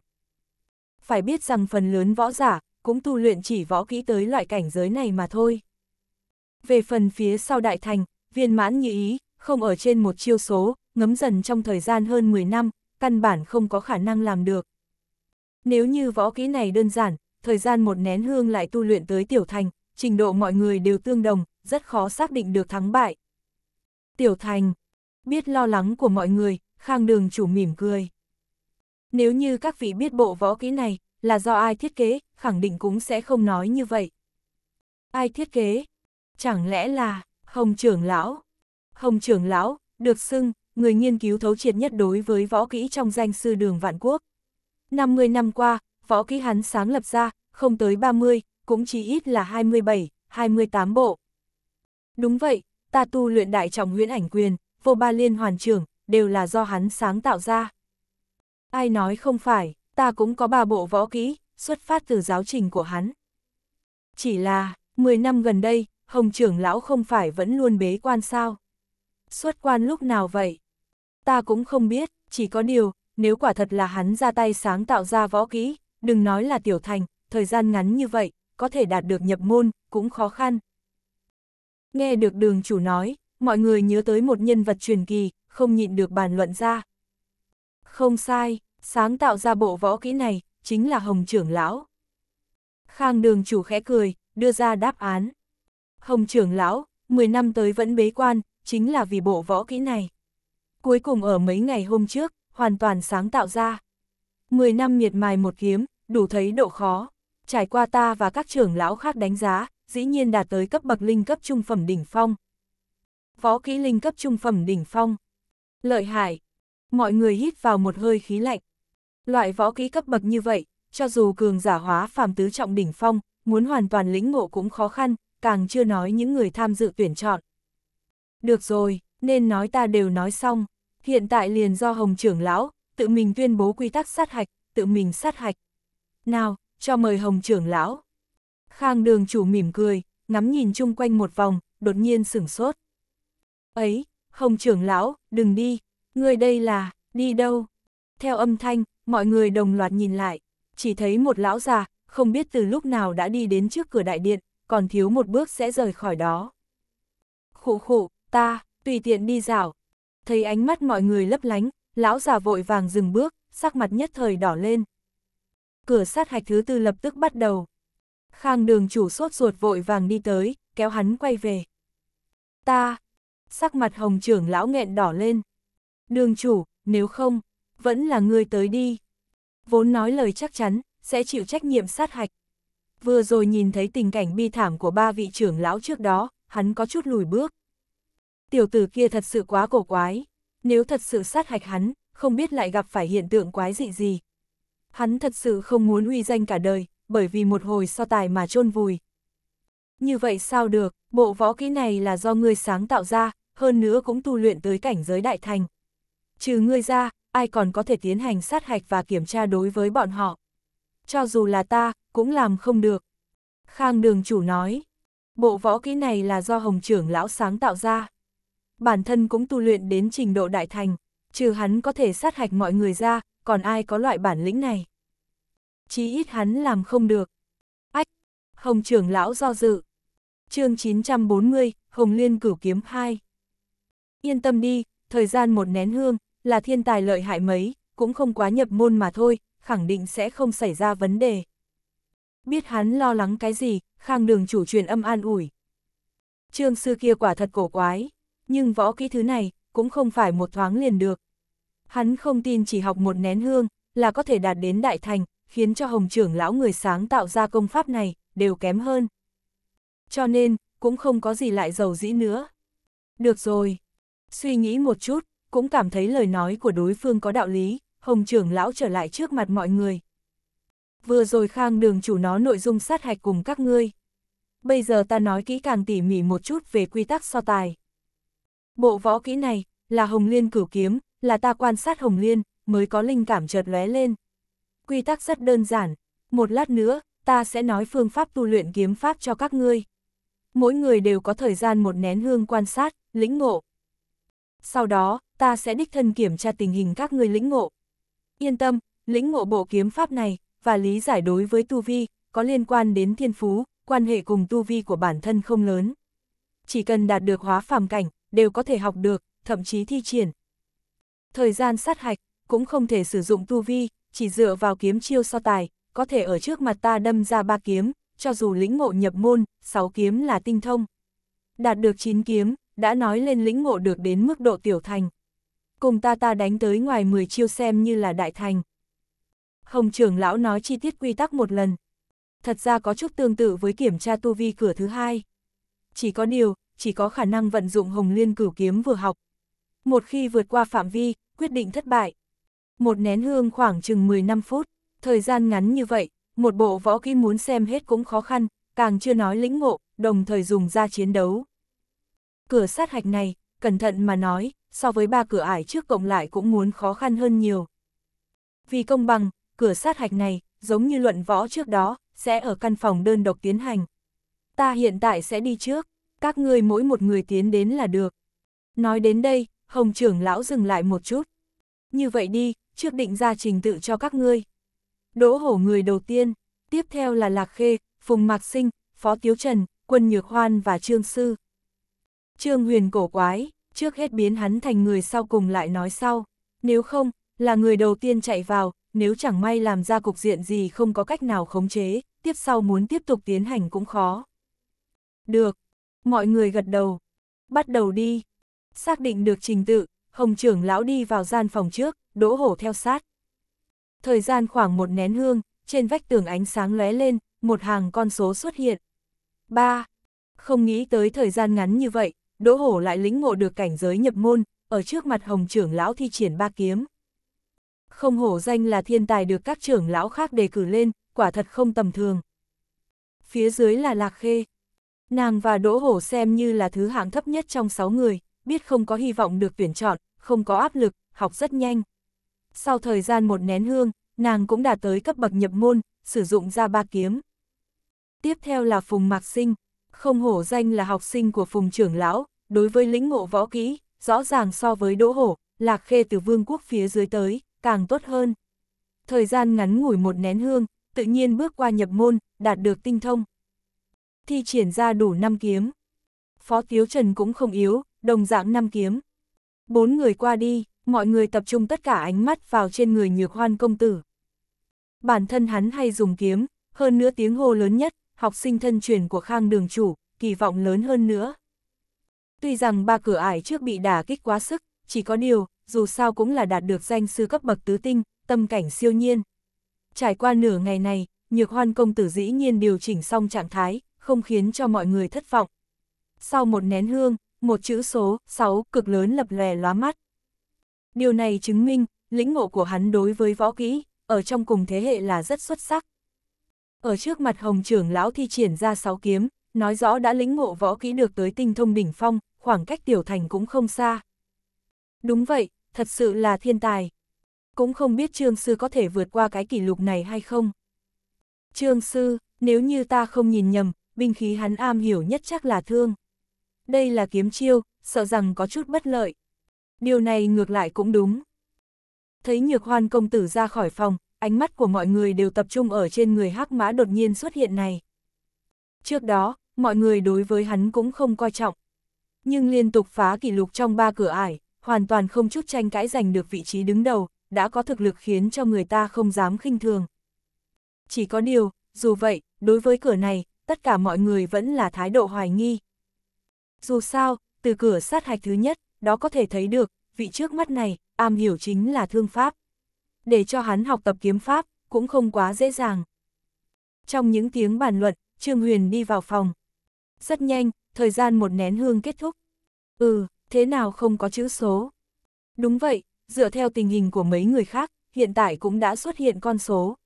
Phải biết rằng phần lớn võ giả, cũng tu luyện chỉ võ kỹ tới loại cảnh giới này mà thôi. Về phần phía sau đại thành, viên mãn như ý, không ở trên một chiêu số, ngấm dần trong thời gian hơn 10 năm, căn bản không có khả năng làm được. Nếu như võ kỹ này đơn giản, thời gian một nén hương lại tu luyện tới tiểu thành, trình độ mọi người đều tương đồng, rất khó xác định được thắng bại. Tiểu Thành, biết lo lắng của mọi người, Khang Đường chủ mỉm cười. Nếu như các vị biết bộ võ kỹ này là do ai thiết kế, khẳng định cũng sẽ không nói như vậy. Ai thiết kế? Chẳng lẽ là Hồng trưởng lão? Hồng trưởng lão, được xưng, người nghiên cứu thấu triệt nhất đối với võ kỹ trong danh sư đường vạn quốc. 50 năm qua, võ kỹ hắn sáng lập ra, không tới 30, cũng chí ít là 27, 28 bộ. Đúng vậy, ta tu luyện đại trọng huyễn ảnh quyền, vô ba liên hoàn trưởng, đều là do hắn sáng tạo ra. Ai nói không phải, ta cũng có ba bộ võ kỹ, xuất phát từ giáo trình của hắn. Chỉ là, 10 năm gần đây, Hồng trưởng lão không phải vẫn luôn bế quan sao? Xuất quan lúc nào vậy? Ta cũng không biết, chỉ có điều, nếu quả thật là hắn ra tay sáng tạo ra võ kỹ, đừng nói là tiểu thành, thời gian ngắn như vậy, có thể đạt được nhập môn, cũng khó khăn. Nghe được đường chủ nói, mọi người nhớ tới một nhân vật truyền kỳ, không nhịn được bàn luận ra. Không sai, sáng tạo ra bộ võ kỹ này, chính là Hồng trưởng lão. Khang đường chủ khẽ cười, đưa ra đáp án. Hồng trưởng lão, 10 năm tới vẫn bế quan, chính là vì bộ võ kỹ này. Cuối cùng ở mấy ngày hôm trước, hoàn toàn sáng tạo ra. 10 năm miệt mài một kiếm, đủ thấy độ khó trải qua ta và các trưởng lão khác đánh giá, dĩ nhiên đạt tới cấp bậc linh cấp trung phẩm đỉnh phong. Võ kỹ linh cấp trung phẩm đỉnh phong. Lợi hại. Mọi người hít vào một hơi khí lạnh. Loại võ kỹ cấp bậc như vậy, cho dù cường giả hóa phàm tứ trọng đỉnh phong, muốn hoàn toàn lĩnh ngộ cũng khó khăn, càng chưa nói những người tham dự tuyển chọn. Được rồi, nên nói ta đều nói xong, hiện tại liền do Hồng trưởng lão, tự mình tuyên bố quy tắc sát hạch, tự mình sát hạch. Nào, cho mời Hồng trưởng lão. Khang đường chủ mỉm cười, ngắm nhìn chung quanh một vòng, đột nhiên sửng sốt. Ấy, Hồng trưởng lão, đừng đi, người đây là, đi đâu? Theo âm thanh, mọi người đồng loạt nhìn lại, chỉ thấy một lão già, không biết từ lúc nào đã đi đến trước cửa đại điện, còn thiếu một bước sẽ rời khỏi đó. Khụ khụ, ta, tùy tiện đi dạo. Thấy ánh mắt mọi người lấp lánh, lão già vội vàng dừng bước, sắc mặt nhất thời đỏ lên, cửa sát hạch thứ tư lập tức bắt đầu. Khang đường chủ sốt ruột vội vàng đi tới, kéo hắn quay về. Ta! Sắc mặt hồng trưởng lão nghẹn đỏ lên. Đường chủ, nếu không, vẫn là ngươi tới đi. Vốn nói lời chắc chắn, sẽ chịu trách nhiệm sát hạch. Vừa rồi nhìn thấy tình cảnh bi thảm của ba vị trưởng lão trước đó, hắn có chút lùi bước. Tiểu tử kia thật sự quá cổ quái. Nếu thật sự sát hạch hắn, không biết lại gặp phải hiện tượng quái dị gì, Hắn thật sự không muốn uy danh cả đời, bởi vì một hồi so tài mà chôn vùi. Như vậy sao được, bộ võ kỹ này là do ngươi sáng tạo ra, hơn nữa cũng tu luyện tới cảnh giới đại thành. Trừ ngươi ra, ai còn có thể tiến hành sát hạch và kiểm tra đối với bọn họ. Cho dù là ta, cũng làm không được. Khang đường chủ nói, bộ võ kỹ này là do Hồng trưởng lão sáng tạo ra. Bản thân cũng tu luyện đến trình độ đại thành, trừ hắn có thể sát hạch mọi người ra, còn ai có loại bản lĩnh này. Chí ít hắn làm không được. Ách! Hồng trưởng lão do dự. chương 940, Hồng Liên cửu kiếm 2. Yên tâm đi, thời gian một nén hương, là thiên tài lợi hại mấy, cũng không quá nhập môn mà thôi, khẳng định sẽ không xảy ra vấn đề. Biết hắn lo lắng cái gì, khang đường chủ truyền âm an ủi. Trương sư kia quả thật cổ quái, nhưng võ kỹ thứ này, cũng không phải một thoáng liền được. Hắn không tin chỉ học một nén hương, là có thể đạt đến đại thành, khiến cho hồng trưởng lão người sáng tạo ra công pháp này, đều kém hơn. Cho nên, cũng không có gì lại giàu dĩ nữa. Được rồi. Suy nghĩ một chút, cũng cảm thấy lời nói của đối phương có đạo lý, hồng trưởng lão trở lại trước mặt mọi người. Vừa rồi khang đường chủ nó nội dung sát hạch cùng các ngươi. Bây giờ ta nói kỹ càng tỉ mỉ một chút về quy tắc so tài. Bộ võ kỹ này, là Hồng Liên cửu kiếm, là ta quan sát Hồng Liên, mới có linh cảm chợt lóe lên. Quy tắc rất đơn giản, một lát nữa, ta sẽ nói phương pháp tu luyện kiếm pháp cho các ngươi. Mỗi người đều có thời gian một nén hương quan sát, lĩnh ngộ. Sau đó, ta sẽ đích thân kiểm tra tình hình các ngươi lĩnh ngộ. Yên tâm, lĩnh ngộ bộ kiếm pháp này, và lý giải đối với tu vi, có liên quan đến thiên phú, quan hệ cùng tu vi của bản thân không lớn. Chỉ cần đạt được hóa phàm cảnh, đều có thể học được, thậm chí thi triển. Thời gian sát hạch, cũng không thể sử dụng tu vi, chỉ dựa vào kiếm chiêu so tài, có thể ở trước mặt ta đâm ra ba kiếm, cho dù lĩnh ngộ nhập môn, sáu kiếm là tinh thông. Đạt được chín kiếm, đã nói lên lĩnh ngộ được đến mức độ tiểu thành. Cùng ta ta đánh tới ngoài 10 chiêu xem như là đại thành. Hồng trưởng lão nói chi tiết quy tắc một lần. Thật ra có chút tương tự với kiểm tra tu vi cửa thứ hai. Chỉ có điều, chỉ có khả năng vận dụng hồng liên cửu kiếm vừa học. Một khi vượt qua phạm vi, quyết định thất bại. Một nén hương khoảng chừng 15 phút, thời gian ngắn như vậy, một bộ võ kỹ muốn xem hết cũng khó khăn, càng chưa nói lĩnh ngộ, đồng thời dùng ra chiến đấu. Cửa sát hạch này, cẩn thận mà nói, so với ba cửa ải trước cộng lại cũng muốn khó khăn hơn nhiều. Vì công bằng, cửa sát hạch này, giống như luận võ trước đó, sẽ ở căn phòng đơn độc tiến hành. Ta hiện tại sẽ đi trước các ngươi mỗi một người tiến đến là được. Nói đến đây, Hồng trưởng lão dừng lại một chút. Như vậy đi, trước định ra trình tự cho các ngươi. Đỗ hổ người đầu tiên, tiếp theo là Lạc Khê, Phùng Mạc Sinh, Phó Tiếu Trần, Quân Nhược Hoan và Trương Sư. Trương huyền cổ quái, trước hết biến hắn thành người sau cùng lại nói sau. Nếu không, là người đầu tiên chạy vào, nếu chẳng may làm ra cục diện gì không có cách nào khống chế, tiếp sau muốn tiếp tục tiến hành cũng khó. Được, Mọi người gật đầu. Bắt đầu đi. Xác định được trình tự, Hồng trưởng lão đi vào gian phòng trước, đỗ hổ theo sát. Thời gian khoảng một nén hương, trên vách tường ánh sáng lóe lên, một hàng con số xuất hiện. 3. Không nghĩ tới thời gian ngắn như vậy, đỗ hổ lại lĩnh ngộ được cảnh giới nhập môn, ở trước mặt hồng trưởng lão thi triển ba kiếm. Không hổ danh là thiên tài được các trưởng lão khác đề cử lên, quả thật không tầm thường. Phía dưới là Lạc Khê, Nàng và Đỗ Hổ xem như là thứ hạng thấp nhất trong 6 người, biết không có hy vọng được tuyển chọn, không có áp lực, học rất nhanh. Sau thời gian một nén hương, nàng cũng đã tới cấp bậc nhập môn, sử dụng ra ba kiếm. Tiếp theo là Phùng Mạc Sinh, không hổ danh là học sinh của Phùng trưởng lão, đối với lĩnh ngộ võ kỹ, rõ ràng so với Đỗ Hổ, Lạc Khê từ vương quốc phía dưới tới, càng tốt hơn. Thời gian ngắn ngủi một nén hương, tự nhiên bước qua nhập môn, đạt được tinh thông, thi triển ra đủ năm kiếm. Phó Tiếu Trần cũng không yếu, đồng dạng năm kiếm. Bốn người qua đi, mọi người tập trung tất cả ánh mắt vào trên người nhược hoan công tử. Bản thân hắn hay dùng kiếm, hơn nữa tiếng hô lớn nhất, học sinh thân truyền của khang đường chủ, kỳ vọng lớn hơn nữa. Tuy rằng ba cửa ải trước bị đả kích quá sức, chỉ có điều, dù sao cũng là đạt được danh sư cấp bậc tứ tinh, tâm cảnh siêu nhiên. Trải qua nửa ngày này, nhược hoan công tử dĩ nhiên điều chỉnh xong trạng thái, không khiến cho mọi người thất vọng. Sau một nén hương, một chữ số 6 cực lớn lập lòe lóa mắt. Điều này chứng minh, lĩnh ngộ của hắn đối với võ kỹ, ở trong cùng thế hệ là rất xuất sắc. Ở trước mặt Hồng trưởng lão thi triển ra 6 kiếm, nói rõ đã lĩnh ngộ võ kỹ được tới tinh thông đỉnh phong, khoảng cách tiểu thành cũng không xa. Đúng vậy, thật sự là thiên tài. Cũng không biết Trương Sư có thể vượt qua cái kỷ lục này hay không. Trương Sư, nếu như ta không nhìn nhầm, binh khí hắn am hiểu nhất chắc là thương. Đây là kiếm chiêu, sợ rằng có chút bất lợi. Điều này ngược lại cũng đúng. Thấy nhược hoan công tử ra khỏi phòng, ánh mắt của mọi người đều tập trung ở trên người hắc mã đột nhiên xuất hiện này. Trước đó, mọi người đối với hắn cũng không coi trọng. Nhưng liên tục phá kỷ lục trong ba cửa ải, hoàn toàn không chút tranh cãi giành được vị trí đứng đầu, đã có thực lực khiến cho người ta không dám khinh thường. Chỉ có điều, dù vậy, đối với cửa này, tất cả mọi người vẫn là thái độ hoài nghi. Dù sao, từ cửa sát hạch thứ nhất, đó có thể thấy được, vị trước mắt này, am hiểu chính là thương pháp. Để cho hắn học tập kiếm pháp, cũng không quá dễ dàng. Trong những tiếng bàn luận, Trương Huyền đi vào phòng. Rất nhanh, thời gian một nén hương kết thúc. Ừ, thế nào không có chữ số? Đúng vậy, dựa theo tình hình của mấy người khác, hiện tại cũng đã xuất hiện con số.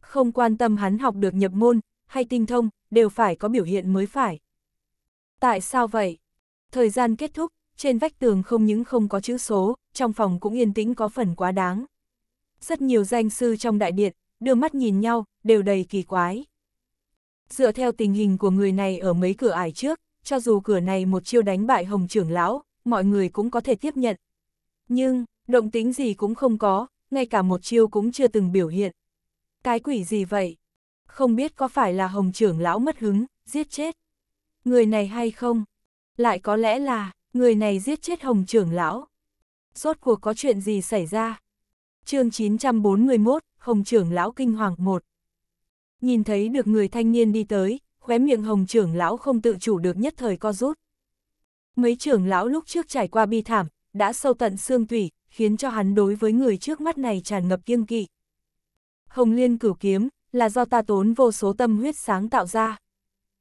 Không quan tâm hắn học được nhập môn, hay tinh thông, đều phải có biểu hiện mới phải. Tại sao vậy? Thời gian kết thúc, trên vách tường không những không có chữ số, trong phòng cũng yên tĩnh có phần quá đáng. Rất nhiều danh sư trong đại điện, đưa mắt nhìn nhau, đều đầy kỳ quái. Dựa theo tình hình của người này ở mấy cửa ải trước, cho dù cửa này một chiêu đánh bại hồng trưởng lão, mọi người cũng có thể tiếp nhận. Nhưng, động tính gì cũng không có, ngay cả một chiêu cũng chưa từng biểu hiện. Cái quỷ gì vậy? không biết có phải là hồng trưởng lão mất hứng, giết chết. Người này hay không? Lại có lẽ là, người này giết chết hồng trưởng lão. Rốt cuộc có chuyện gì xảy ra? chương 941, hồng trưởng lão kinh hoàng một Nhìn thấy được người thanh niên đi tới, khóe miệng hồng trưởng lão không tự chủ được nhất thời co rút. Mấy trưởng lão lúc trước trải qua bi thảm, đã sâu tận xương tủy, khiến cho hắn đối với người trước mắt này tràn ngập kiêng kỵ. Hồng Liên cửu kiếm, là do ta tốn vô số tâm huyết sáng tạo ra.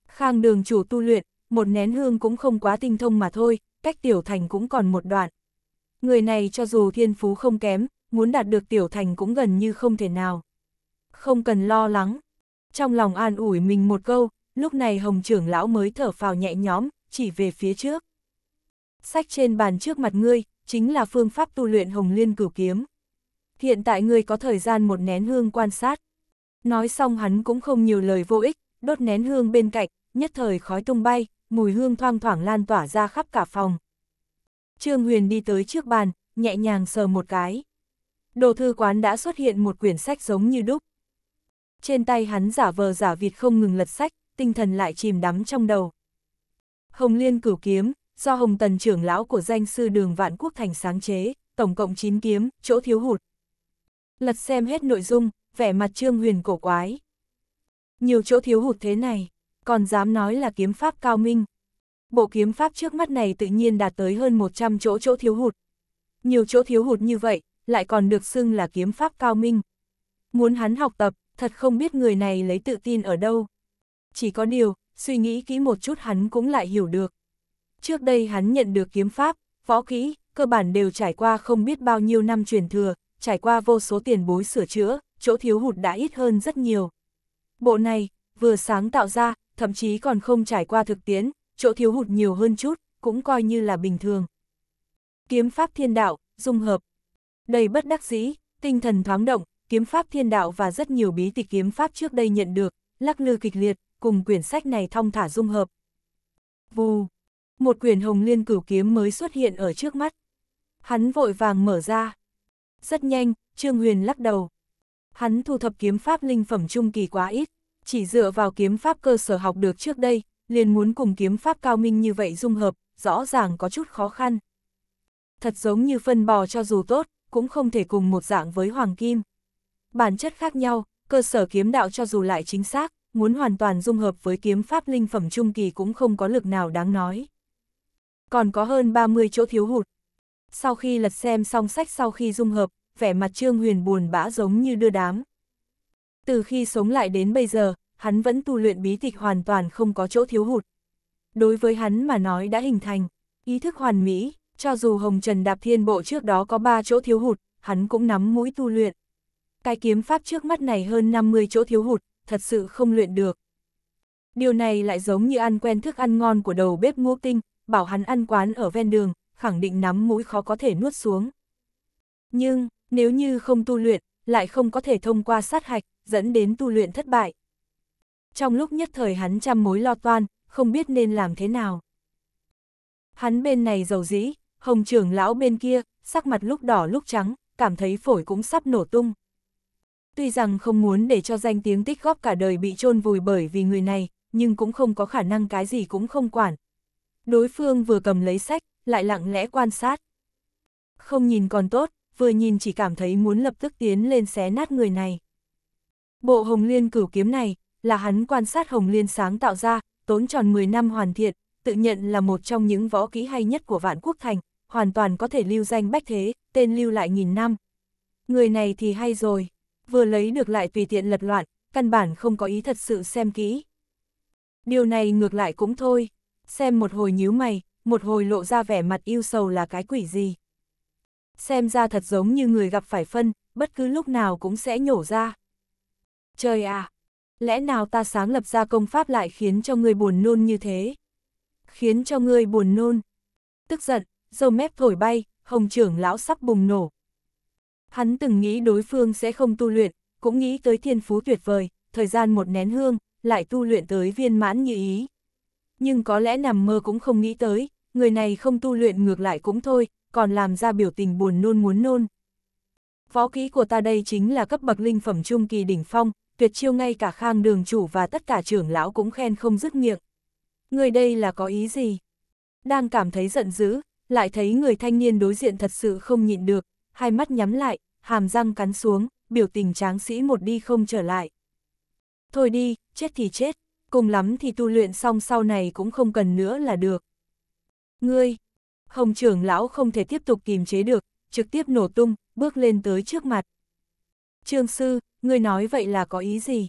Khang đường chủ tu luyện, một nén hương cũng không quá tinh thông mà thôi, cách tiểu thành cũng còn một đoạn. Người này cho dù thiên phú không kém, muốn đạt được tiểu thành cũng gần như không thể nào. Không cần lo lắng. Trong lòng an ủi mình một câu, lúc này hồng trưởng lão mới thở phào nhẹ nhõm, chỉ về phía trước. Sách trên bàn trước mặt ngươi, chính là phương pháp tu luyện hồng liên cửu kiếm. Hiện tại ngươi có thời gian một nén hương quan sát. Nói xong hắn cũng không nhiều lời vô ích, đốt nén hương bên cạnh, nhất thời khói tung bay, mùi hương thoang thoảng lan tỏa ra khắp cả phòng. Trương Huyền đi tới trước bàn, nhẹ nhàng sờ một cái. Đồ thư quán đã xuất hiện một quyển sách giống như đúc. Trên tay hắn giả vờ giả vịt không ngừng lật sách, tinh thần lại chìm đắm trong đầu. Hồng Liên cửu kiếm, do Hồng Tần trưởng lão của danh sư đường Vạn Quốc Thành sáng chế, tổng cộng 9 kiếm, chỗ thiếu hụt. Lật xem hết nội dung, vẻ mặt trương huyền cổ quái. Nhiều chỗ thiếu hụt thế này, còn dám nói là kiếm pháp cao minh. Bộ kiếm pháp trước mắt này tự nhiên đạt tới hơn 100 chỗ chỗ thiếu hụt. Nhiều chỗ thiếu hụt như vậy, lại còn được xưng là kiếm pháp cao minh. Muốn hắn học tập, thật không biết người này lấy tự tin ở đâu. Chỉ có điều, suy nghĩ kỹ một chút hắn cũng lại hiểu được. Trước đây hắn nhận được kiếm pháp, võ kỹ, cơ bản đều trải qua không biết bao nhiêu năm truyền thừa, trải qua vô số tiền bối sửa chữa, chỗ thiếu hụt đã ít hơn rất nhiều. Bộ này, vừa sáng tạo ra, thậm chí còn không trải qua thực tiễn, chỗ thiếu hụt nhiều hơn chút, cũng coi như là bình thường. Kiếm pháp thiên đạo, dung hợp. Đầy bất đắc dĩ, tinh thần thoáng động, kiếm pháp thiên đạo và rất nhiều bí tịch kiếm pháp trước đây nhận được, lắc lư kịch liệt, cùng quyển sách này thong thả dung hợp. Vù, một quyển hồng liên cửu kiếm mới xuất hiện ở trước mắt. Hắn vội vàng mở ra. Rất nhanh, Trương Huyền lắc đầu, Hắn thu thập kiếm pháp linh phẩm trung kỳ quá ít, chỉ dựa vào kiếm pháp cơ sở học được trước đây, liền muốn cùng kiếm pháp cao minh như vậy dung hợp, rõ ràng có chút khó khăn. Thật giống như phân bò cho dù tốt, cũng không thể cùng một dạng với hoàng kim. Bản chất khác nhau, cơ sở kiếm đạo cho dù lại chính xác, muốn hoàn toàn dung hợp với kiếm pháp linh phẩm trung kỳ cũng không có lực nào đáng nói. Còn có hơn 30 chỗ thiếu hụt. Sau khi lật xem xong sách sau khi dung hợp, vẻ mặt Trương Huyền buồn bã giống như đưa đám. Từ khi sống lại đến bây giờ, hắn vẫn tu luyện bí tịch hoàn toàn không có chỗ thiếu hụt. Đối với hắn mà nói đã hình thành, ý thức hoàn mỹ, cho dù Hồng Trần Đạp Thiên Bộ trước đó có 3 chỗ thiếu hụt, hắn cũng nắm mũi tu luyện. Cái kiếm pháp trước mắt này hơn 50 chỗ thiếu hụt, thật sự không luyện được. Điều này lại giống như ăn quen thức ăn ngon của đầu bếp ngô tinh, bảo hắn ăn quán ở ven đường, khẳng định nắm mũi khó có thể nuốt xuống. Nhưng, nếu như không tu luyện, lại không có thể thông qua sát hạch, dẫn đến tu luyện thất bại. Trong lúc nhất thời hắn trăm mối lo toan, không biết nên làm thế nào. Hắn bên này giàu dĩ, hồng trưởng lão bên kia, sắc mặt lúc đỏ lúc trắng, cảm thấy phổi cũng sắp nổ tung. Tuy rằng không muốn để cho danh tiếng tích góp cả đời bị chôn vùi bởi vì người này, nhưng cũng không có khả năng cái gì cũng không quản. Đối phương vừa cầm lấy sách, lại lặng lẽ quan sát. Không nhìn còn tốt, vừa nhìn chỉ cảm thấy muốn lập tức tiến lên xé nát người này. Bộ hồng liên cửu kiếm này, là hắn quan sát hồng liên sáng tạo ra, tốn tròn 10 năm hoàn thiện, tự nhận là một trong những võ kỹ hay nhất của vạn quốc thành, hoàn toàn có thể lưu danh bách thế, tên lưu lại nghìn năm. Người này thì hay rồi, vừa lấy được lại tùy tiện lật loạn, căn bản không có ý thật sự xem kỹ. Điều này ngược lại cũng thôi, xem một hồi nhíu mày, một hồi lộ ra vẻ mặt yêu sầu là cái quỷ gì xem ra thật giống như người gặp phải phân, bất cứ lúc nào cũng sẽ nhổ ra. Trời à! Lẽ nào ta sáng lập ra công pháp lại khiến cho người buồn nôn như thế? Khiến cho người buồn nôn. Tức giận, dâu mép thổi bay, hồng trưởng lão sắp bùng nổ. Hắn từng nghĩ đối phương sẽ không tu luyện, cũng nghĩ tới thiên phú tuyệt vời, thời gian một nén hương, lại tu luyện tới viên mãn như ý. Nhưng có lẽ nằm mơ cũng không nghĩ tới, người này không tu luyện ngược lại cũng thôi, còn làm ra biểu tình buồn nôn muốn nôn. Võ kỹ của ta đây chính là cấp bậc linh phẩm trung kỳ đỉnh phong, tuyệt chiêu ngay cả khang đường chủ và tất cả trưởng lão cũng khen không dứt miệng. Người đây là có ý gì? Đang cảm thấy giận dữ, lại thấy người thanh niên đối diện thật sự không nhịn được, hai mắt nhắm lại, hàm răng cắn xuống, biểu tình tráng sĩ một đi không trở lại. Thôi đi, chết thì chết, cùng lắm thì tu luyện xong sau này cũng không cần nữa là được. Ngươi, Hồng trưởng lão không thể tiếp tục kìm chế được, trực tiếp nổ tung, bước lên tới trước mặt. Trương sư, ngươi nói vậy là có ý gì?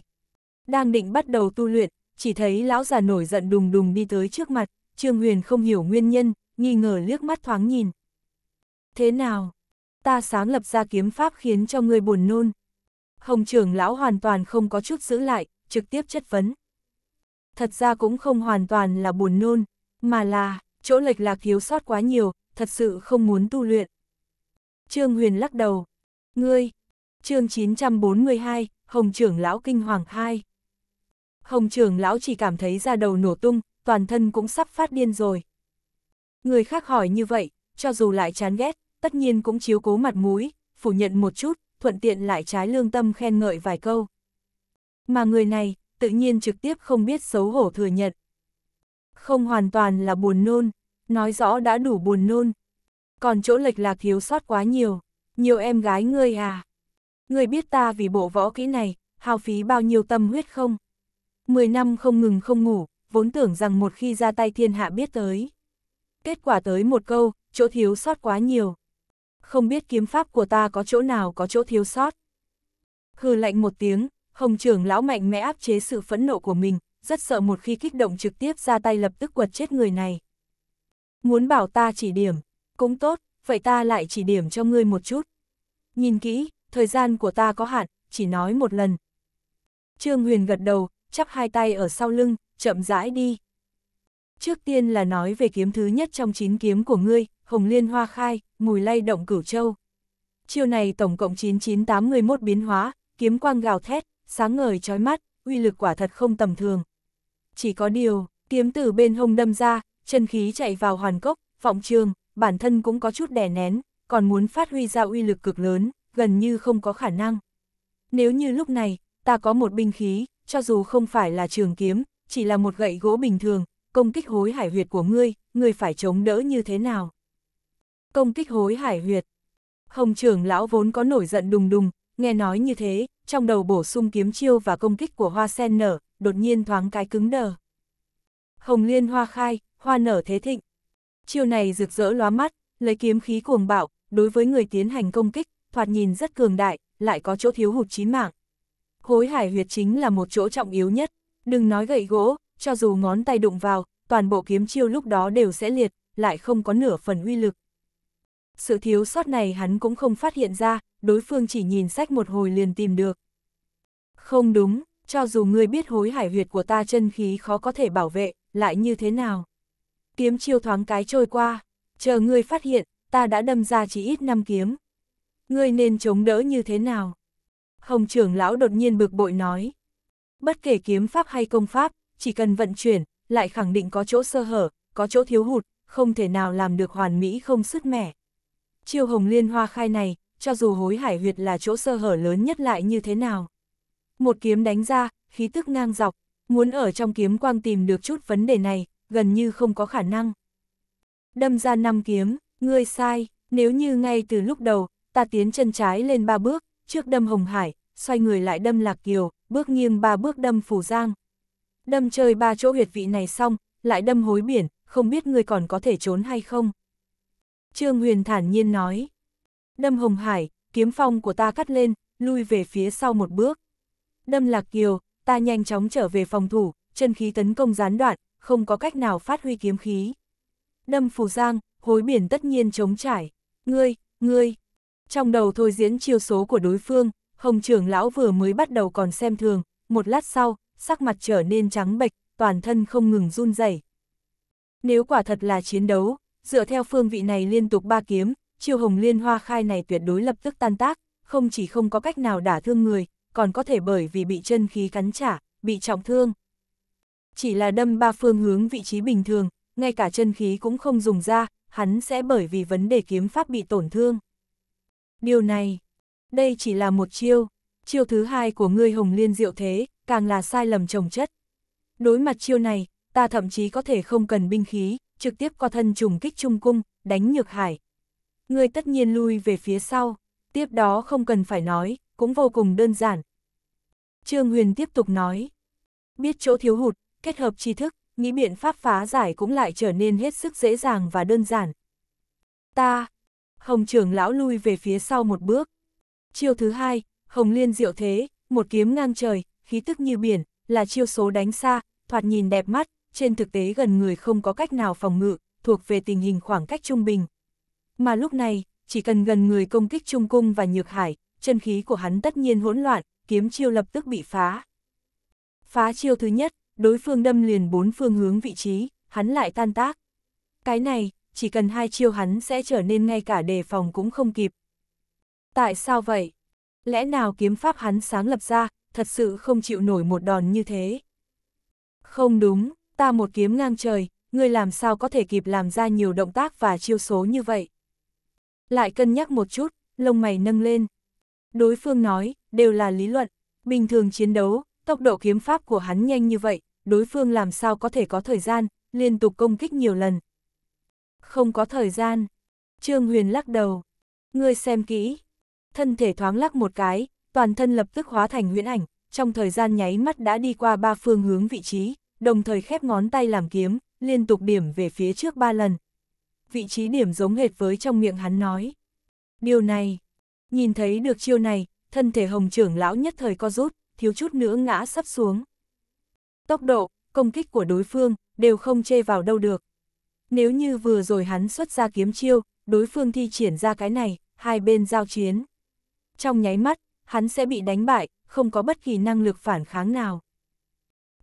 Đang định bắt đầu tu luyện, chỉ thấy lão già nổi giận đùng đùng đi tới trước mặt, Trương Huyền không hiểu nguyên nhân, nghi ngờ liếc mắt thoáng nhìn. Thế nào? Ta sáng lập ra kiếm pháp khiến cho ngươi buồn nôn. Hồng trưởng lão hoàn toàn không có chút giữ lại, trực tiếp chất vấn. Thật ra cũng không hoàn toàn là buồn nôn, mà là chỗ lệch lạc thiếu sót quá nhiều, thật sự không muốn tu luyện. Trương Huyền lắc đầu. Ngươi! chương 942, Hồng trưởng lão kinh hoàng 2. Hồng trưởng lão chỉ cảm thấy da đầu nổ tung, toàn thân cũng sắp phát điên rồi. Người khác hỏi như vậy, cho dù lại chán ghét, tất nhiên cũng chiếu cố mặt mũi, phủ nhận một chút, thuận tiện lại trái lương tâm khen ngợi vài câu. Mà người này, tự nhiên trực tiếp không biết xấu hổ thừa nhận không hoàn toàn là buồn nôn, nói rõ đã đủ buồn nôn. Còn chỗ lệch lạc thiếu sót quá nhiều, nhiều em gái ngươi à. Ngươi biết ta vì bộ võ kỹ này, hao phí bao nhiêu tâm huyết không? Mười năm không ngừng không ngủ, vốn tưởng rằng một khi ra tay thiên hạ biết tới. Kết quả tới một câu, chỗ thiếu sót quá nhiều. Không biết kiếm pháp của ta có chỗ nào có chỗ thiếu sót. Hừ lạnh một tiếng, hồng trưởng lão mạnh mẽ áp chế sự phẫn nộ của mình, rất sợ một khi kích động trực tiếp ra tay lập tức quật chết người này. Muốn bảo ta chỉ điểm, cũng tốt, vậy ta lại chỉ điểm cho ngươi một chút. Nhìn kỹ, thời gian của ta có hạn, chỉ nói một lần. Trương Huyền gật đầu, chắp hai tay ở sau lưng, chậm rãi đi. Trước tiên là nói về kiếm thứ nhất trong chín kiếm của ngươi, Hồng Liên Hoa Khai, Mùi Lay Động Cửu Châu. Chiêu này tổng cộng 9981 biến hóa, kiếm quang gào thét, sáng ngời chói mắt, uy lực quả thật không tầm thường chỉ có điều, kiếm từ bên hông đâm ra, chân khí chạy vào hoàn cốc, vọng trường, bản thân cũng có chút đè nén, còn muốn phát huy ra uy lực cực lớn, gần như không có khả năng. Nếu như lúc này, ta có một binh khí, cho dù không phải là trường kiếm, chỉ là một gậy gỗ bình thường, công kích hối hải huyệt của ngươi, ngươi phải chống đỡ như thế nào? Công kích hối hải huyệt. Hồng trưởng lão vốn có nổi giận đùng đùng, nghe nói như thế, trong đầu bổ sung kiếm chiêu và công kích của hoa sen nở, đột nhiên thoáng cái cứng đờ. Hồng liên hoa khai, hoa nở thế thịnh. Chiêu này rực rỡ lóa mắt, lấy kiếm khí cuồng bạo, đối với người tiến hành công kích, thoạt nhìn rất cường đại, lại có chỗ thiếu hụt chí mạng. Hối hải huyệt chính là một chỗ trọng yếu nhất, đừng nói gậy gỗ, cho dù ngón tay đụng vào, toàn bộ kiếm chiêu lúc đó đều sẽ liệt, lại không có nửa phần uy lực. Sự thiếu sót này hắn cũng không phát hiện ra, đối phương chỉ nhìn sách một hồi liền tìm được. Không đúng, cho dù ngươi biết hối hải huyệt của ta chân khí khó có thể bảo vệ, lại như thế nào? Kiếm chiêu thoáng cái trôi qua, chờ ngươi phát hiện, ta đã đâm ra chỉ ít năm kiếm. Ngươi nên chống đỡ như thế nào? Hồng trưởng lão đột nhiên bực bội nói. Bất kể kiếm pháp hay công pháp, chỉ cần vận chuyển, lại khẳng định có chỗ sơ hở, có chỗ thiếu hụt, không thể nào làm được hoàn mỹ không sứt mẻ. Chiêu hồng liên hoa khai này, cho dù hối hải huyệt là chỗ sơ hở lớn nhất lại như thế nào? một kiếm đánh ra, khí tức ngang dọc, muốn ở trong kiếm quang tìm được chút vấn đề này, gần như không có khả năng. Đâm ra năm kiếm, ngươi sai, nếu như ngay từ lúc đầu, ta tiến chân trái lên ba bước, trước đâm Hồng Hải, xoay người lại đâm Lạc Kiều, bước nghiêng ba bước đâm Phủ Giang. Đâm chơi ba chỗ huyệt vị này xong, lại đâm hối biển, không biết ngươi còn có thể trốn hay không. Trương Huyền thản nhiên nói. Đâm Hồng Hải, kiếm phong của ta cắt lên, lui về phía sau một bước đâm lạc kiều, ta nhanh chóng trở về phòng thủ, chân khí tấn công gián đoạn, không có cách nào phát huy kiếm khí. Đâm phù giang, hối biển tất nhiên chống trải, ngươi, ngươi. Trong đầu thôi diễn chiêu số của đối phương, hồng trưởng lão vừa mới bắt đầu còn xem thường, một lát sau, sắc mặt trở nên trắng bệch, toàn thân không ngừng run rẩy. Nếu quả thật là chiến đấu, dựa theo phương vị này liên tục ba kiếm, chiêu hồng liên hoa khai này tuyệt đối lập tức tan tác, không chỉ không có cách nào đả thương người, còn có thể bởi vì bị chân khí cắn trả, bị trọng thương. Chỉ là đâm ba phương hướng vị trí bình thường, ngay cả chân khí cũng không dùng ra, hắn sẽ bởi vì vấn đề kiếm pháp bị tổn thương. Điều này, đây chỉ là một chiêu, chiêu thứ hai của ngươi hồng liên diệu thế, càng là sai lầm trồng chất. Đối mặt chiêu này, ta thậm chí có thể không cần binh khí, trực tiếp co thân trùng kích trung cung, đánh nhược hải. Ngươi tất nhiên lui về phía sau, tiếp đó không cần phải nói, cũng vô cùng đơn giản. Trương Huyền tiếp tục nói, biết chỗ thiếu hụt, kết hợp tri thức, nghĩ biện pháp phá giải cũng lại trở nên hết sức dễ dàng và đơn giản. Ta, Hồng trưởng lão lui về phía sau một bước. Chiêu thứ hai, Hồng Liên diệu thế, một kiếm ngang trời, khí tức như biển, là chiêu số đánh xa, thoạt nhìn đẹp mắt, trên thực tế gần người không có cách nào phòng ngự, thuộc về tình hình khoảng cách trung bình. Mà lúc này, chỉ cần gần người công kích trung cung và nhược hải, chân khí của hắn tất nhiên hỗn loạn, kiếm chiêu lập tức bị phá. Phá chiêu thứ nhất, đối phương đâm liền bốn phương hướng vị trí, hắn lại tan tác. Cái này, chỉ cần hai chiêu hắn sẽ trở nên ngay cả đề phòng cũng không kịp. Tại sao vậy? Lẽ nào kiếm pháp hắn sáng lập ra, thật sự không chịu nổi một đòn như thế? Không đúng, ta một kiếm ngang trời, ngươi làm sao có thể kịp làm ra nhiều động tác và chiêu số như vậy? Lại cân nhắc một chút, lông mày nâng lên. Đối phương nói, đều là lý luận. Bình thường chiến đấu, tốc độ kiếm pháp của hắn nhanh như vậy, đối phương làm sao có thể có thời gian, liên tục công kích nhiều lần. Không có thời gian. Trương Huyền lắc đầu. Ngươi xem kỹ. Thân thể thoáng lắc một cái, toàn thân lập tức hóa thành huyễn ảnh, trong thời gian nháy mắt đã đi qua ba phương hướng vị trí, đồng thời khép ngón tay làm kiếm, liên tục điểm về phía trước ba lần. Vị trí điểm giống hệt với trong miệng hắn nói. Điều này, Nhìn thấy được chiêu này, thân thể hồng trưởng lão nhất thời co rút, thiếu chút nữa ngã sắp xuống. Tốc độ, công kích của đối phương, đều không chê vào đâu được. Nếu như vừa rồi hắn xuất ra kiếm chiêu, đối phương thi triển ra cái này, hai bên giao chiến. Trong nháy mắt, hắn sẽ bị đánh bại, không có bất kỳ năng lực phản kháng nào.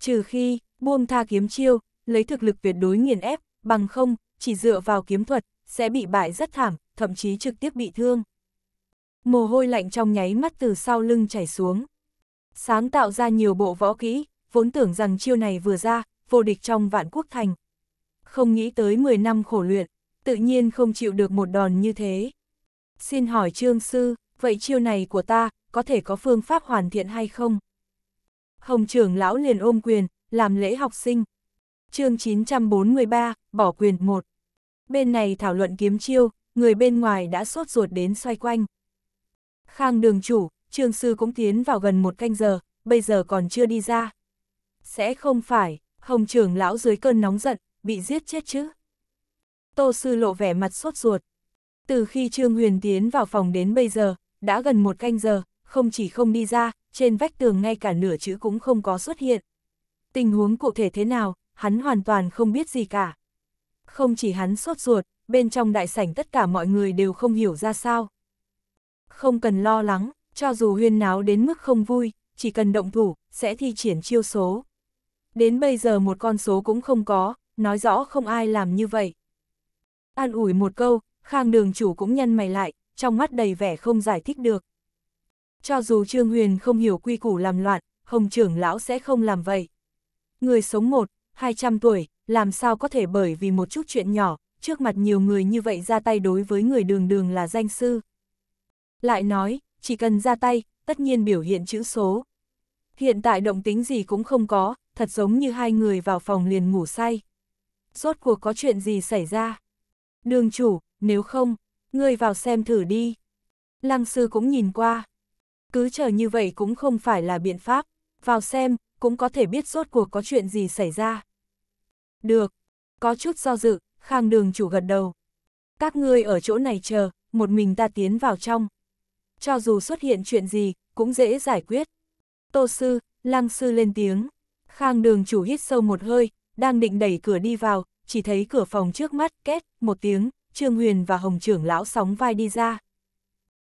Trừ khi, buông tha kiếm chiêu, lấy thực lực tuyệt đối nghiền ép, bằng không, chỉ dựa vào kiếm thuật, sẽ bị bại rất thảm, thậm chí trực tiếp bị thương. Mồ hôi lạnh trong nháy mắt từ sau lưng chảy xuống. Sáng tạo ra nhiều bộ võ kỹ, vốn tưởng rằng chiêu này vừa ra, vô địch trong vạn quốc thành. Không nghĩ tới 10 năm khổ luyện, tự nhiên không chịu được một đòn như thế. Xin hỏi trương sư, vậy chiêu này của ta, có thể có phương pháp hoàn thiện hay không? Hồng trưởng lão liền ôm quyền, làm lễ học sinh. chương 943, bỏ quyền 1. Bên này thảo luận kiếm chiêu, người bên ngoài đã sốt ruột đến xoay quanh. Khang đường chủ, trương sư cũng tiến vào gần một canh giờ, bây giờ còn chưa đi ra. Sẽ không phải, hồng trưởng lão dưới cơn nóng giận, bị giết chết chứ. Tô sư lộ vẻ mặt sốt ruột. Từ khi Trương Huyền tiến vào phòng đến bây giờ, đã gần một canh giờ, không chỉ không đi ra, trên vách tường ngay cả nửa chữ cũng không có xuất hiện. Tình huống cụ thể thế nào, hắn hoàn toàn không biết gì cả. Không chỉ hắn sốt ruột, bên trong đại sảnh tất cả mọi người đều không hiểu ra sao. Không cần lo lắng, cho dù huyên náo đến mức không vui, chỉ cần động thủ, sẽ thi triển chiêu số. Đến bây giờ một con số cũng không có, nói rõ không ai làm như vậy. An ủi một câu, Khang đường chủ cũng nhăn mày lại, trong mắt đầy vẻ không giải thích được. Cho dù Trương Huyền không hiểu quy củ làm loạn, Hồng trưởng lão sẽ không làm vậy. Người sống một, hai trăm tuổi, làm sao có thể bởi vì một chút chuyện nhỏ, trước mặt nhiều người như vậy ra tay đối với người đường đường là danh sư. Lại nói, chỉ cần ra tay, tất nhiên biểu hiện chữ số. Hiện tại động tính gì cũng không có, thật giống như hai người vào phòng liền ngủ say. Rốt cuộc có chuyện gì xảy ra? Đường chủ, nếu không, ngươi vào xem thử đi. Lăng sư cũng nhìn qua. Cứ chờ như vậy cũng không phải là biện pháp, vào xem, cũng có thể biết rốt cuộc có chuyện gì xảy ra. Được, có chút do dự, khang đường chủ gật đầu. Các ngươi ở chỗ này chờ, một mình ta tiến vào trong cho dù xuất hiện chuyện gì, cũng dễ giải quyết. Tô sư, lăng sư lên tiếng. Khang đường chủ hít sâu một hơi, đang định đẩy cửa đi vào, chỉ thấy cửa phòng trước mắt két một tiếng, Trương Huyền và Hồng trưởng lão sóng vai đi ra.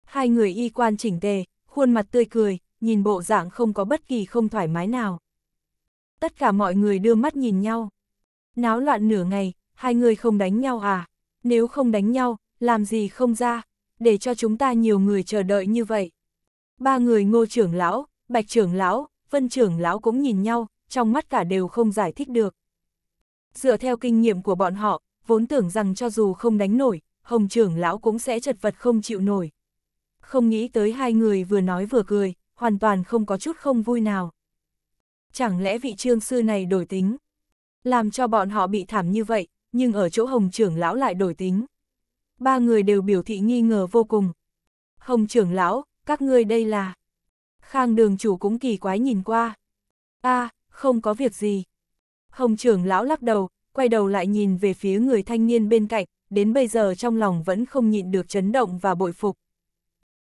Hai người y quan chỉnh tề, khuôn mặt tươi cười, nhìn bộ dạng không có bất kỳ không thoải mái nào. Tất cả mọi người đưa mắt nhìn nhau. Náo loạn nửa ngày, hai người không đánh nhau à? Nếu không đánh nhau, làm gì không ra? để cho chúng ta nhiều người chờ đợi như vậy. Ba người ngô trưởng lão, bạch trưởng lão, vân trưởng lão cũng nhìn nhau, trong mắt cả đều không giải thích được. Dựa theo kinh nghiệm của bọn họ, vốn tưởng rằng cho dù không đánh nổi, hồng trưởng lão cũng sẽ chật vật không chịu nổi. Không nghĩ tới hai người vừa nói vừa cười, hoàn toàn không có chút không vui nào. Chẳng lẽ vị trương sư này đổi tính? Làm cho bọn họ bị thảm như vậy, nhưng ở chỗ hồng trưởng lão lại đổi tính ba người đều biểu thị nghi ngờ vô cùng. Hồng trưởng lão, các ngươi đây là... Khang đường chủ cũng kỳ quái nhìn qua. a à, không có việc gì. Hồng trưởng lão lắc đầu, quay đầu lại nhìn về phía người thanh niên bên cạnh, đến bây giờ trong lòng vẫn không nhịn được chấn động và bội phục.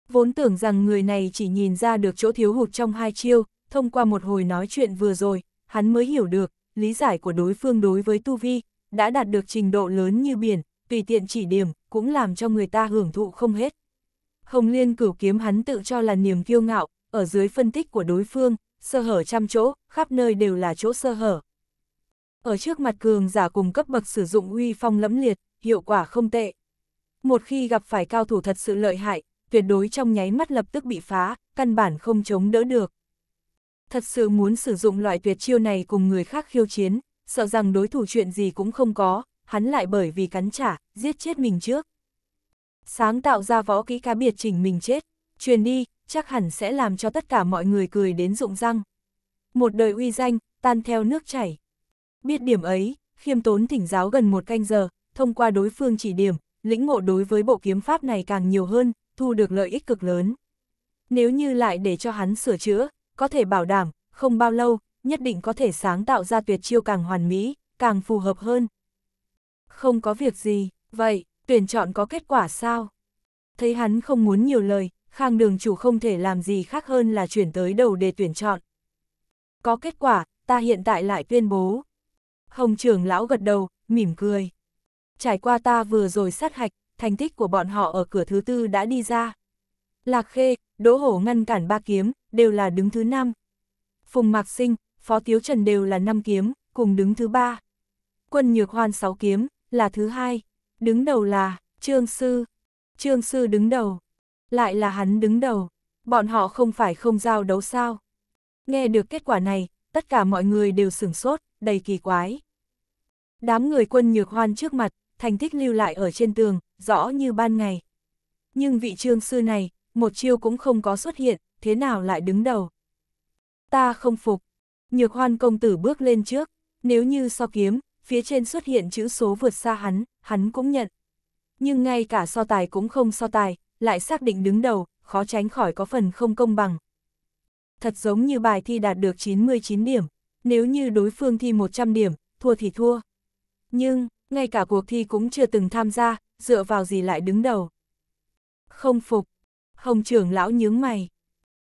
Vốn tưởng rằng người này chỉ nhìn ra được chỗ thiếu hụt trong hai chiêu, thông qua một hồi nói chuyện vừa rồi, hắn mới hiểu được, lý giải của đối phương đối với Tu Vi, đã đạt được trình độ lớn như biển, tùy tiện chỉ điểm, cũng làm cho người ta hưởng thụ không hết. Hồng Liên cửu kiếm hắn tự cho là niềm kiêu ngạo, ở dưới phân tích của đối phương, sơ hở trăm chỗ, khắp nơi đều là chỗ sơ hở. Ở trước mặt cường giả cùng cấp bậc sử dụng uy phong lẫm liệt, hiệu quả không tệ. Một khi gặp phải cao thủ thật sự lợi hại, tuyệt đối trong nháy mắt lập tức bị phá, căn bản không chống đỡ được. Thật sự muốn sử dụng loại tuyệt chiêu này cùng người khác khiêu chiến, sợ rằng đối thủ chuyện gì cũng không có, hắn lại bởi vì cắn trả, giết chết mình trước. Sáng tạo ra võ kỹ cá biệt trình mình chết, truyền đi, chắc hẳn sẽ làm cho tất cả mọi người cười đến rụng răng. Một đời uy danh, tan theo nước chảy. Biết điểm ấy, khiêm tốn thỉnh giáo gần một canh giờ, thông qua đối phương chỉ điểm, lĩnh ngộ đối với bộ kiếm pháp này càng nhiều hơn, thu được lợi ích cực lớn. Nếu như lại để cho hắn sửa chữa, có thể bảo đảm, không bao lâu, nhất định có thể sáng tạo ra tuyệt chiêu càng hoàn mỹ, càng phù hợp hơn. Không có việc gì, vậy, tuyển chọn có kết quả sao? Thấy hắn không muốn nhiều lời, Khang đường chủ không thể làm gì khác hơn là chuyển tới đầu để tuyển chọn. Có kết quả, ta hiện tại lại tuyên bố. Hồng trưởng lão gật đầu, mỉm cười. Trải qua ta vừa rồi sát hạch, thành tích của bọn họ ở cửa thứ tư đã đi ra. Lạc Khê, Đỗ Hổ ngăn cản ba kiếm, đều là đứng thứ năm. Phùng Mạc Sinh, Phó Tiếu Trần đều là năm kiếm, cùng đứng thứ ba. Quân Nhược Hoan sáu kiếm, là thứ hai, đứng đầu là Trương Sư. Trương Sư đứng đầu, lại là hắn đứng đầu, bọn họ không phải không giao đấu sao. Nghe được kết quả này, tất cả mọi người đều sửng sốt, đầy kỳ quái. Đám người quân nhược hoan trước mặt, thành tích lưu lại ở trên tường, rõ như ban ngày. Nhưng vị trương sư này, một chiêu cũng không có xuất hiện, thế nào lại đứng đầu. Ta không phục. Nhược hoan công tử bước lên trước, nếu như so kiếm, phía trên xuất hiện chữ số vượt xa hắn, hắn cũng nhận. Nhưng ngay cả so tài cũng không so tài, lại xác định đứng đầu, khó tránh khỏi có phần không công bằng. Thật giống như bài thi đạt được 99 điểm, nếu như đối phương thi 100 điểm, thua thì thua. Nhưng, ngay cả cuộc thi cũng chưa từng tham gia, dựa vào gì lại đứng đầu. Không phục. Hồng trưởng lão nhướng mày.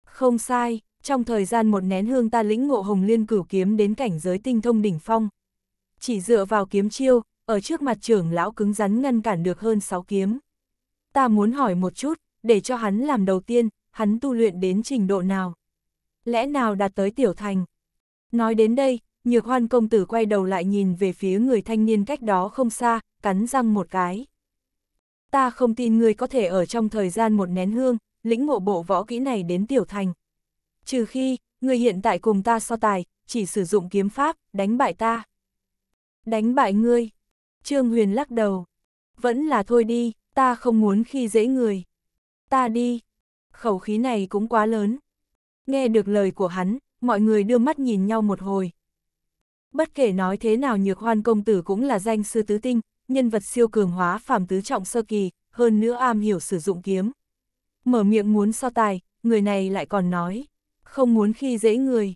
Không sai, trong thời gian một nén hương ta lĩnh ngộ hồng liên cửu kiếm đến cảnh giới tinh thông đỉnh phong chỉ dựa vào kiếm chiêu, ở trước mặt trưởng lão cứng rắn ngăn cản được hơn 6 kiếm. Ta muốn hỏi một chút, để cho hắn làm đầu tiên, hắn tu luyện đến trình độ nào? Lẽ nào đạt tới tiểu thành? Nói đến đây, nhược hoan công tử quay đầu lại nhìn về phía người thanh niên cách đó không xa, cắn răng một cái. Ta không tin người có thể ở trong thời gian một nén hương, lĩnh ngộ bộ võ kỹ này đến tiểu thành. Trừ khi, người hiện tại cùng ta so tài, chỉ sử dụng kiếm pháp, đánh bại ta. Đánh bại ngươi. Trương Huyền lắc đầu. Vẫn là thôi đi, ta không muốn khi dễ người. Ta đi. Khẩu khí này cũng quá lớn. Nghe được lời của hắn, mọi người đưa mắt nhìn nhau một hồi. Bất kể nói thế nào nhược hoan công tử cũng là danh sư tứ tinh, nhân vật siêu cường hóa phàm tứ trọng sơ kỳ, hơn nữa am hiểu sử dụng kiếm. Mở miệng muốn so tài, người này lại còn nói, không muốn khi dễ người.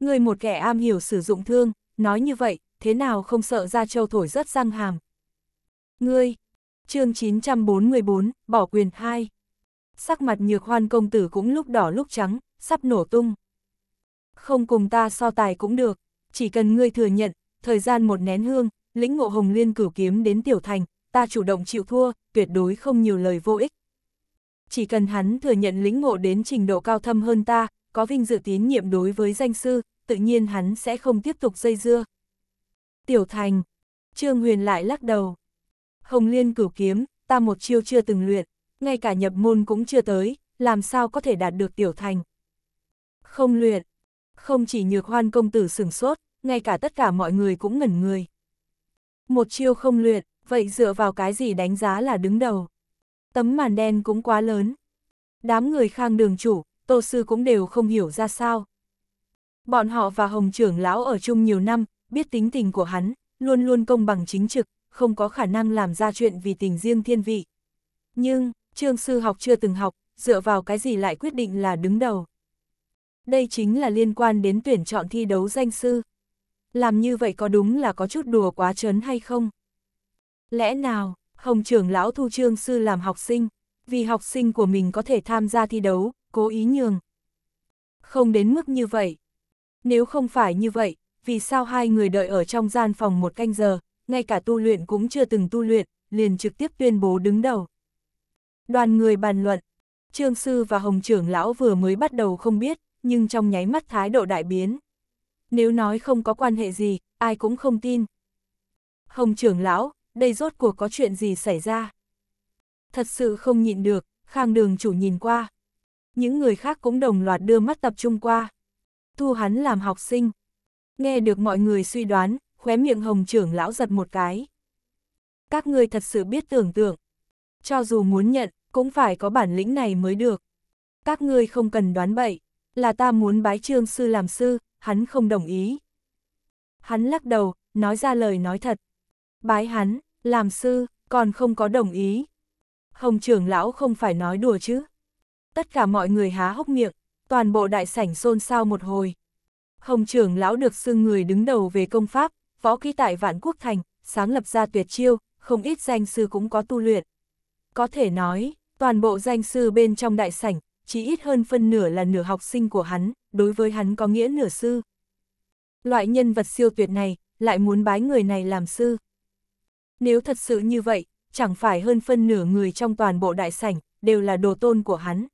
Người một kẻ am hiểu sử dụng thương, nói như vậy, thế nào không sợ ra châu thổi rất răng hàm. Ngươi, chương 944, bỏ quyền 2. Sắc mặt nhược hoan công tử cũng lúc đỏ lúc trắng, sắp nổ tung. Không cùng ta so tài cũng được, chỉ cần ngươi thừa nhận, thời gian một nén hương, lĩnh ngộ hồng liên cửu kiếm đến tiểu thành, ta chủ động chịu thua, tuyệt đối không nhiều lời vô ích. Chỉ cần hắn thừa nhận lĩnh ngộ đến trình độ cao thâm hơn ta, có vinh dự tín nhiệm đối với danh sư, tự nhiên hắn sẽ không tiếp tục dây dưa tiểu thành. Trương Huyền lại lắc đầu. Hồng Liên cửu kiếm, ta một chiêu chưa từng luyện, ngay cả nhập môn cũng chưa tới, làm sao có thể đạt được tiểu thành. Không luyện, không chỉ nhược hoan công tử sửng sốt, ngay cả tất cả mọi người cũng ngẩn người. Một chiêu không luyện, vậy dựa vào cái gì đánh giá là đứng đầu. Tấm màn đen cũng quá lớn. Đám người khang đường chủ, tô sư cũng đều không hiểu ra sao. Bọn họ và Hồng trưởng lão ở chung nhiều năm, biết tính tình của hắn, luôn luôn công bằng chính trực, không có khả năng làm ra chuyện vì tình riêng thiên vị. Nhưng, trương sư học chưa từng học, dựa vào cái gì lại quyết định là đứng đầu. Đây chính là liên quan đến tuyển chọn thi đấu danh sư. Làm như vậy có đúng là có chút đùa quá trớn hay không? Lẽ nào, Hồng trưởng lão thu trương sư làm học sinh, vì học sinh của mình có thể tham gia thi đấu, cố ý nhường. Không đến mức như vậy. Nếu không phải như vậy, vì sao hai người đợi ở trong gian phòng một canh giờ, ngay cả tu luyện cũng chưa từng tu luyện, liền trực tiếp tuyên bố đứng đầu. Đoàn người bàn luận, Trương Sư và Hồng trưởng lão vừa mới bắt đầu không biết, nhưng trong nháy mắt thái độ đại biến. Nếu nói không có quan hệ gì, ai cũng không tin. Hồng trưởng lão, đây rốt cuộc có chuyện gì xảy ra? Thật sự không nhịn được, khang đường chủ nhìn qua. Những người khác cũng đồng loạt đưa mắt tập trung qua. Thu hắn làm học sinh, Nghe được mọi người suy đoán, khóe miệng hồng trưởng lão giật một cái. Các ngươi thật sự biết tưởng tượng. Cho dù muốn nhận, cũng phải có bản lĩnh này mới được. Các ngươi không cần đoán bậy, là ta muốn bái trương sư làm sư, hắn không đồng ý. Hắn lắc đầu, nói ra lời nói thật. Bái hắn, làm sư, còn không có đồng ý. Hồng trưởng lão không phải nói đùa chứ. Tất cả mọi người há hốc miệng, toàn bộ đại sảnh xôn xao một hồi, Hồng trưởng lão được xưng người đứng đầu về công pháp, võ kỹ tại Vạn Quốc Thành, sáng lập ra tuyệt chiêu, không ít danh sư cũng có tu luyện. Có thể nói, toàn bộ danh sư bên trong đại sảnh, chỉ ít hơn phân nửa là nửa học sinh của hắn, đối với hắn có nghĩa nửa sư. Loại nhân vật siêu tuyệt này, lại muốn bái người này làm sư. Nếu thật sự như vậy, chẳng phải hơn phân nửa người trong toàn bộ đại sảnh, đều là đồ tôn của hắn.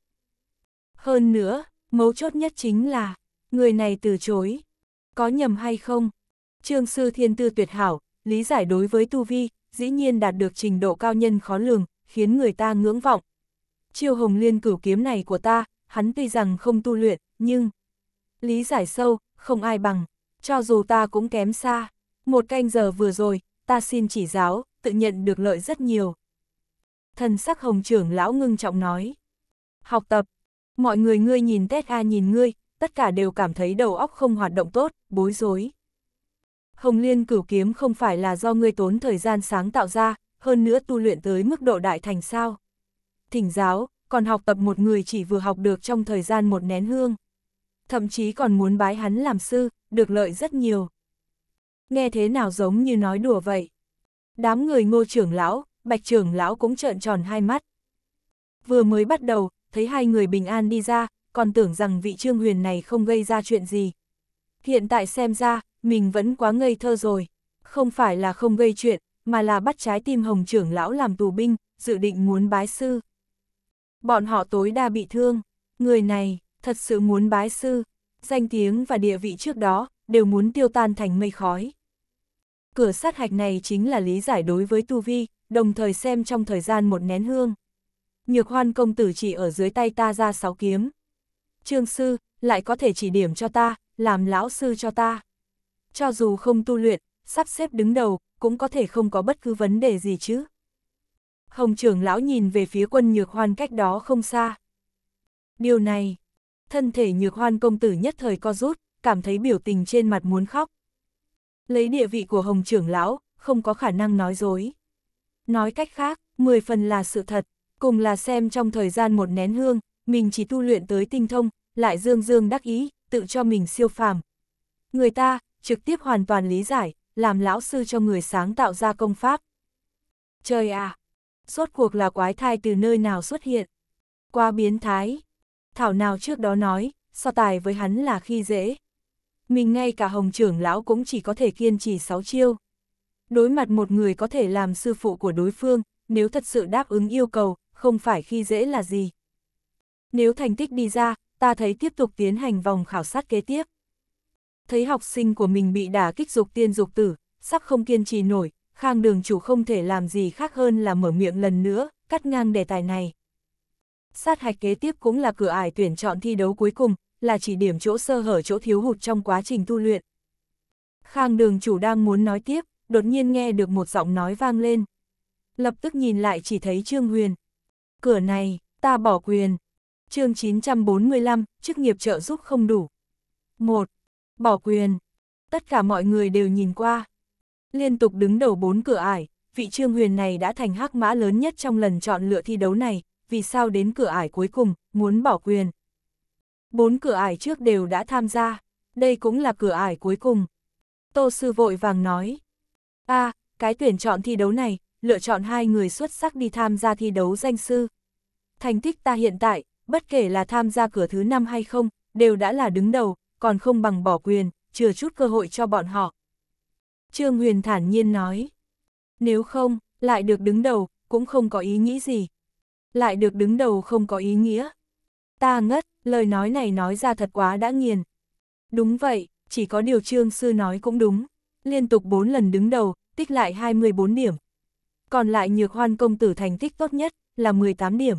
Hơn nữa, mấu chốt nhất chính là, Người này từ chối. Có nhầm hay không? Trương sư thiên tư tuyệt hảo, lý giải đối với tu vi, dĩ nhiên đạt được trình độ cao nhân khó lường, khiến người ta ngưỡng vọng. Chiêu hồng liên cửu kiếm này của ta, hắn tuy rằng không tu luyện, nhưng... Lý giải sâu, không ai bằng, cho dù ta cũng kém xa. Một canh giờ vừa rồi, ta xin chỉ giáo, tự nhận được lợi rất nhiều. Thần sắc hồng trưởng lão ngưng trọng nói. Học tập, mọi người ngươi nhìn Tết A nhìn ngươi, tất cả đều cảm thấy đầu óc không hoạt động tốt, bối rối. Hồng Liên cửu kiếm không phải là do ngươi tốn thời gian sáng tạo ra, hơn nữa tu luyện tới mức độ đại thành sao. Thỉnh giáo, còn học tập một người chỉ vừa học được trong thời gian một nén hương. Thậm chí còn muốn bái hắn làm sư, được lợi rất nhiều. Nghe thế nào giống như nói đùa vậy. Đám người ngô trưởng lão, bạch trưởng lão cũng trợn tròn hai mắt. Vừa mới bắt đầu, thấy hai người bình an đi ra, còn tưởng rằng vị trương huyền này không gây ra chuyện gì. Hiện tại xem ra, mình vẫn quá ngây thơ rồi. Không phải là không gây chuyện, mà là bắt trái tim hồng trưởng lão làm tù binh, dự định muốn bái sư. Bọn họ tối đa bị thương, người này, thật sự muốn bái sư, danh tiếng và địa vị trước đó, đều muốn tiêu tan thành mây khói. Cửa sát hạch này chính là lý giải đối với tu vi, đồng thời xem trong thời gian một nén hương. Nhược hoan công tử chỉ ở dưới tay ta ra sáu kiếm, trương sư, lại có thể chỉ điểm cho ta, làm lão sư cho ta. Cho dù không tu luyện, sắp xếp đứng đầu, cũng có thể không có bất cứ vấn đề gì chứ. Hồng trưởng lão nhìn về phía quân nhược hoan cách đó không xa. Điều này, thân thể nhược hoan công tử nhất thời co rút, cảm thấy biểu tình trên mặt muốn khóc. Lấy địa vị của hồng trưởng lão, không có khả năng nói dối. Nói cách khác, 10 phần là sự thật, cùng là xem trong thời gian một nén hương, mình chỉ tu luyện tới tinh thông, lại dương dương đắc ý, tự cho mình siêu phàm. Người ta, trực tiếp hoàn toàn lý giải, làm lão sư cho người sáng tạo ra công pháp. Trời à! suốt cuộc là quái thai từ nơi nào xuất hiện? Qua biến thái. Thảo nào trước đó nói, so tài với hắn là khi dễ. Mình ngay cả hồng trưởng lão cũng chỉ có thể kiên trì sáu chiêu. Đối mặt một người có thể làm sư phụ của đối phương, nếu thật sự đáp ứng yêu cầu, không phải khi dễ là gì nếu thành tích đi ra, ta thấy tiếp tục tiến hành vòng khảo sát kế tiếp. Thấy học sinh của mình bị đả kích dục tiên dục tử, sắp không kiên trì nổi, Khang đường chủ không thể làm gì khác hơn là mở miệng lần nữa, cắt ngang đề tài này. Sát hạch kế tiếp cũng là cửa ải tuyển chọn thi đấu cuối cùng, là chỉ điểm chỗ sơ hở chỗ thiếu hụt trong quá trình tu luyện. Khang đường chủ đang muốn nói tiếp, đột nhiên nghe được một giọng nói vang lên. Lập tức nhìn lại chỉ thấy Trương Huyền. Cửa này, ta bỏ quyền, chương 945, chức nghiệp trợ giúp không đủ. 1. Bỏ quyền. Tất cả mọi người đều nhìn qua. Liên tục đứng đầu bốn cửa ải, vị trương huyền này đã thành hắc mã lớn nhất trong lần chọn lựa thi đấu này, vì sao đến cửa ải cuối cùng, muốn bỏ quyền. Bốn cửa ải trước đều đã tham gia, đây cũng là cửa ải cuối cùng. Tô sư vội vàng nói. a à, cái tuyển chọn thi đấu này, lựa chọn hai người xuất sắc đi tham gia thi đấu danh sư. Thành tích ta hiện tại, bất kể là tham gia cửa thứ năm hay không, đều đã là đứng đầu, còn không bằng bỏ quyền, chừa chút cơ hội cho bọn họ. Trương Huyền thản nhiên nói, nếu không, lại được đứng đầu, cũng không có ý nghĩ gì. Lại được đứng đầu không có ý nghĩa. Ta ngất, lời nói này nói ra thật quá đã nghiền. Đúng vậy, chỉ có điều trương sư nói cũng đúng. Liên tục 4 lần đứng đầu, tích lại 24 điểm. Còn lại nhược hoan công tử thành tích tốt nhất là 18 điểm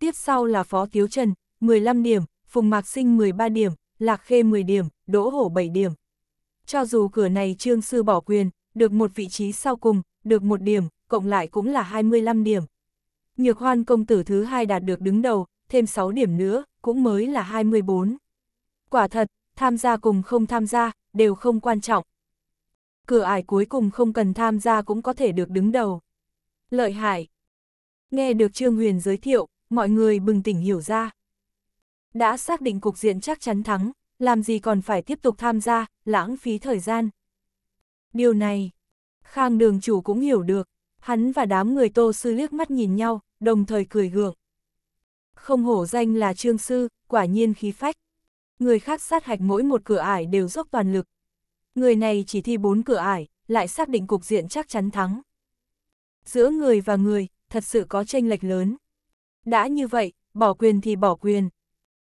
tiếp sau là Phó Tiếu Trần, 15 điểm, Phùng Mạc Sinh 13 điểm, Lạc Khê 10 điểm, Đỗ Hổ 7 điểm. Cho dù cửa này Trương Sư bỏ quyền, được một vị trí sau cùng, được một điểm, cộng lại cũng là 25 điểm. Nhược Hoan công tử thứ hai đạt được đứng đầu, thêm 6 điểm nữa, cũng mới là 24. Quả thật, tham gia cùng không tham gia, đều không quan trọng. Cửa ải cuối cùng không cần tham gia cũng có thể được đứng đầu. Lợi hại. Nghe được Trương Huyền giới thiệu, mọi người bừng tỉnh hiểu ra. Đã xác định cục diện chắc chắn thắng, làm gì còn phải tiếp tục tham gia, lãng phí thời gian. Điều này, Khang đường chủ cũng hiểu được, hắn và đám người tô sư liếc mắt nhìn nhau, đồng thời cười gượng. Không hổ danh là trương sư, quả nhiên khí phách. Người khác sát hạch mỗi một cửa ải đều dốc toàn lực. Người này chỉ thi bốn cửa ải, lại xác định cục diện chắc chắn thắng. Giữa người và người, thật sự có tranh lệch lớn. Đã như vậy, bỏ quyền thì bỏ quyền.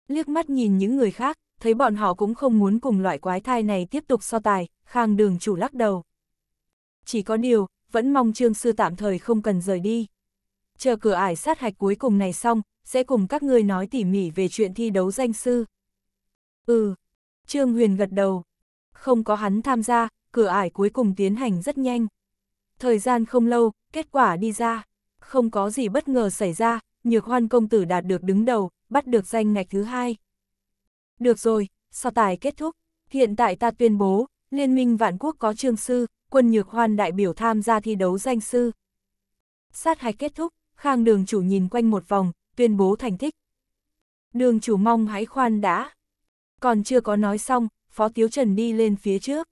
Liếc mắt nhìn những người khác, thấy bọn họ cũng không muốn cùng loại quái thai này tiếp tục so tài, khang đường chủ lắc đầu. Chỉ có điều, vẫn mong Trương Sư tạm thời không cần rời đi. Chờ cửa ải sát hạch cuối cùng này xong, sẽ cùng các ngươi nói tỉ mỉ về chuyện thi đấu danh sư. Ừ, Trương Huyền gật đầu. Không có hắn tham gia, cửa ải cuối cùng tiến hành rất nhanh. Thời gian không lâu, kết quả đi ra. Không có gì bất ngờ xảy ra, nhược hoan công tử đạt được đứng đầu, bắt được danh ngạch thứ hai. Được rồi, so tài kết thúc, hiện tại ta tuyên bố, Liên minh Vạn Quốc có trương sư, quân nhược hoan đại biểu tham gia thi đấu danh sư. Sát hạch kết thúc, Khang đường chủ nhìn quanh một vòng, tuyên bố thành tích. Đường chủ mong hãy khoan đã. Còn chưa có nói xong, Phó Tiếu Trần đi lên phía trước.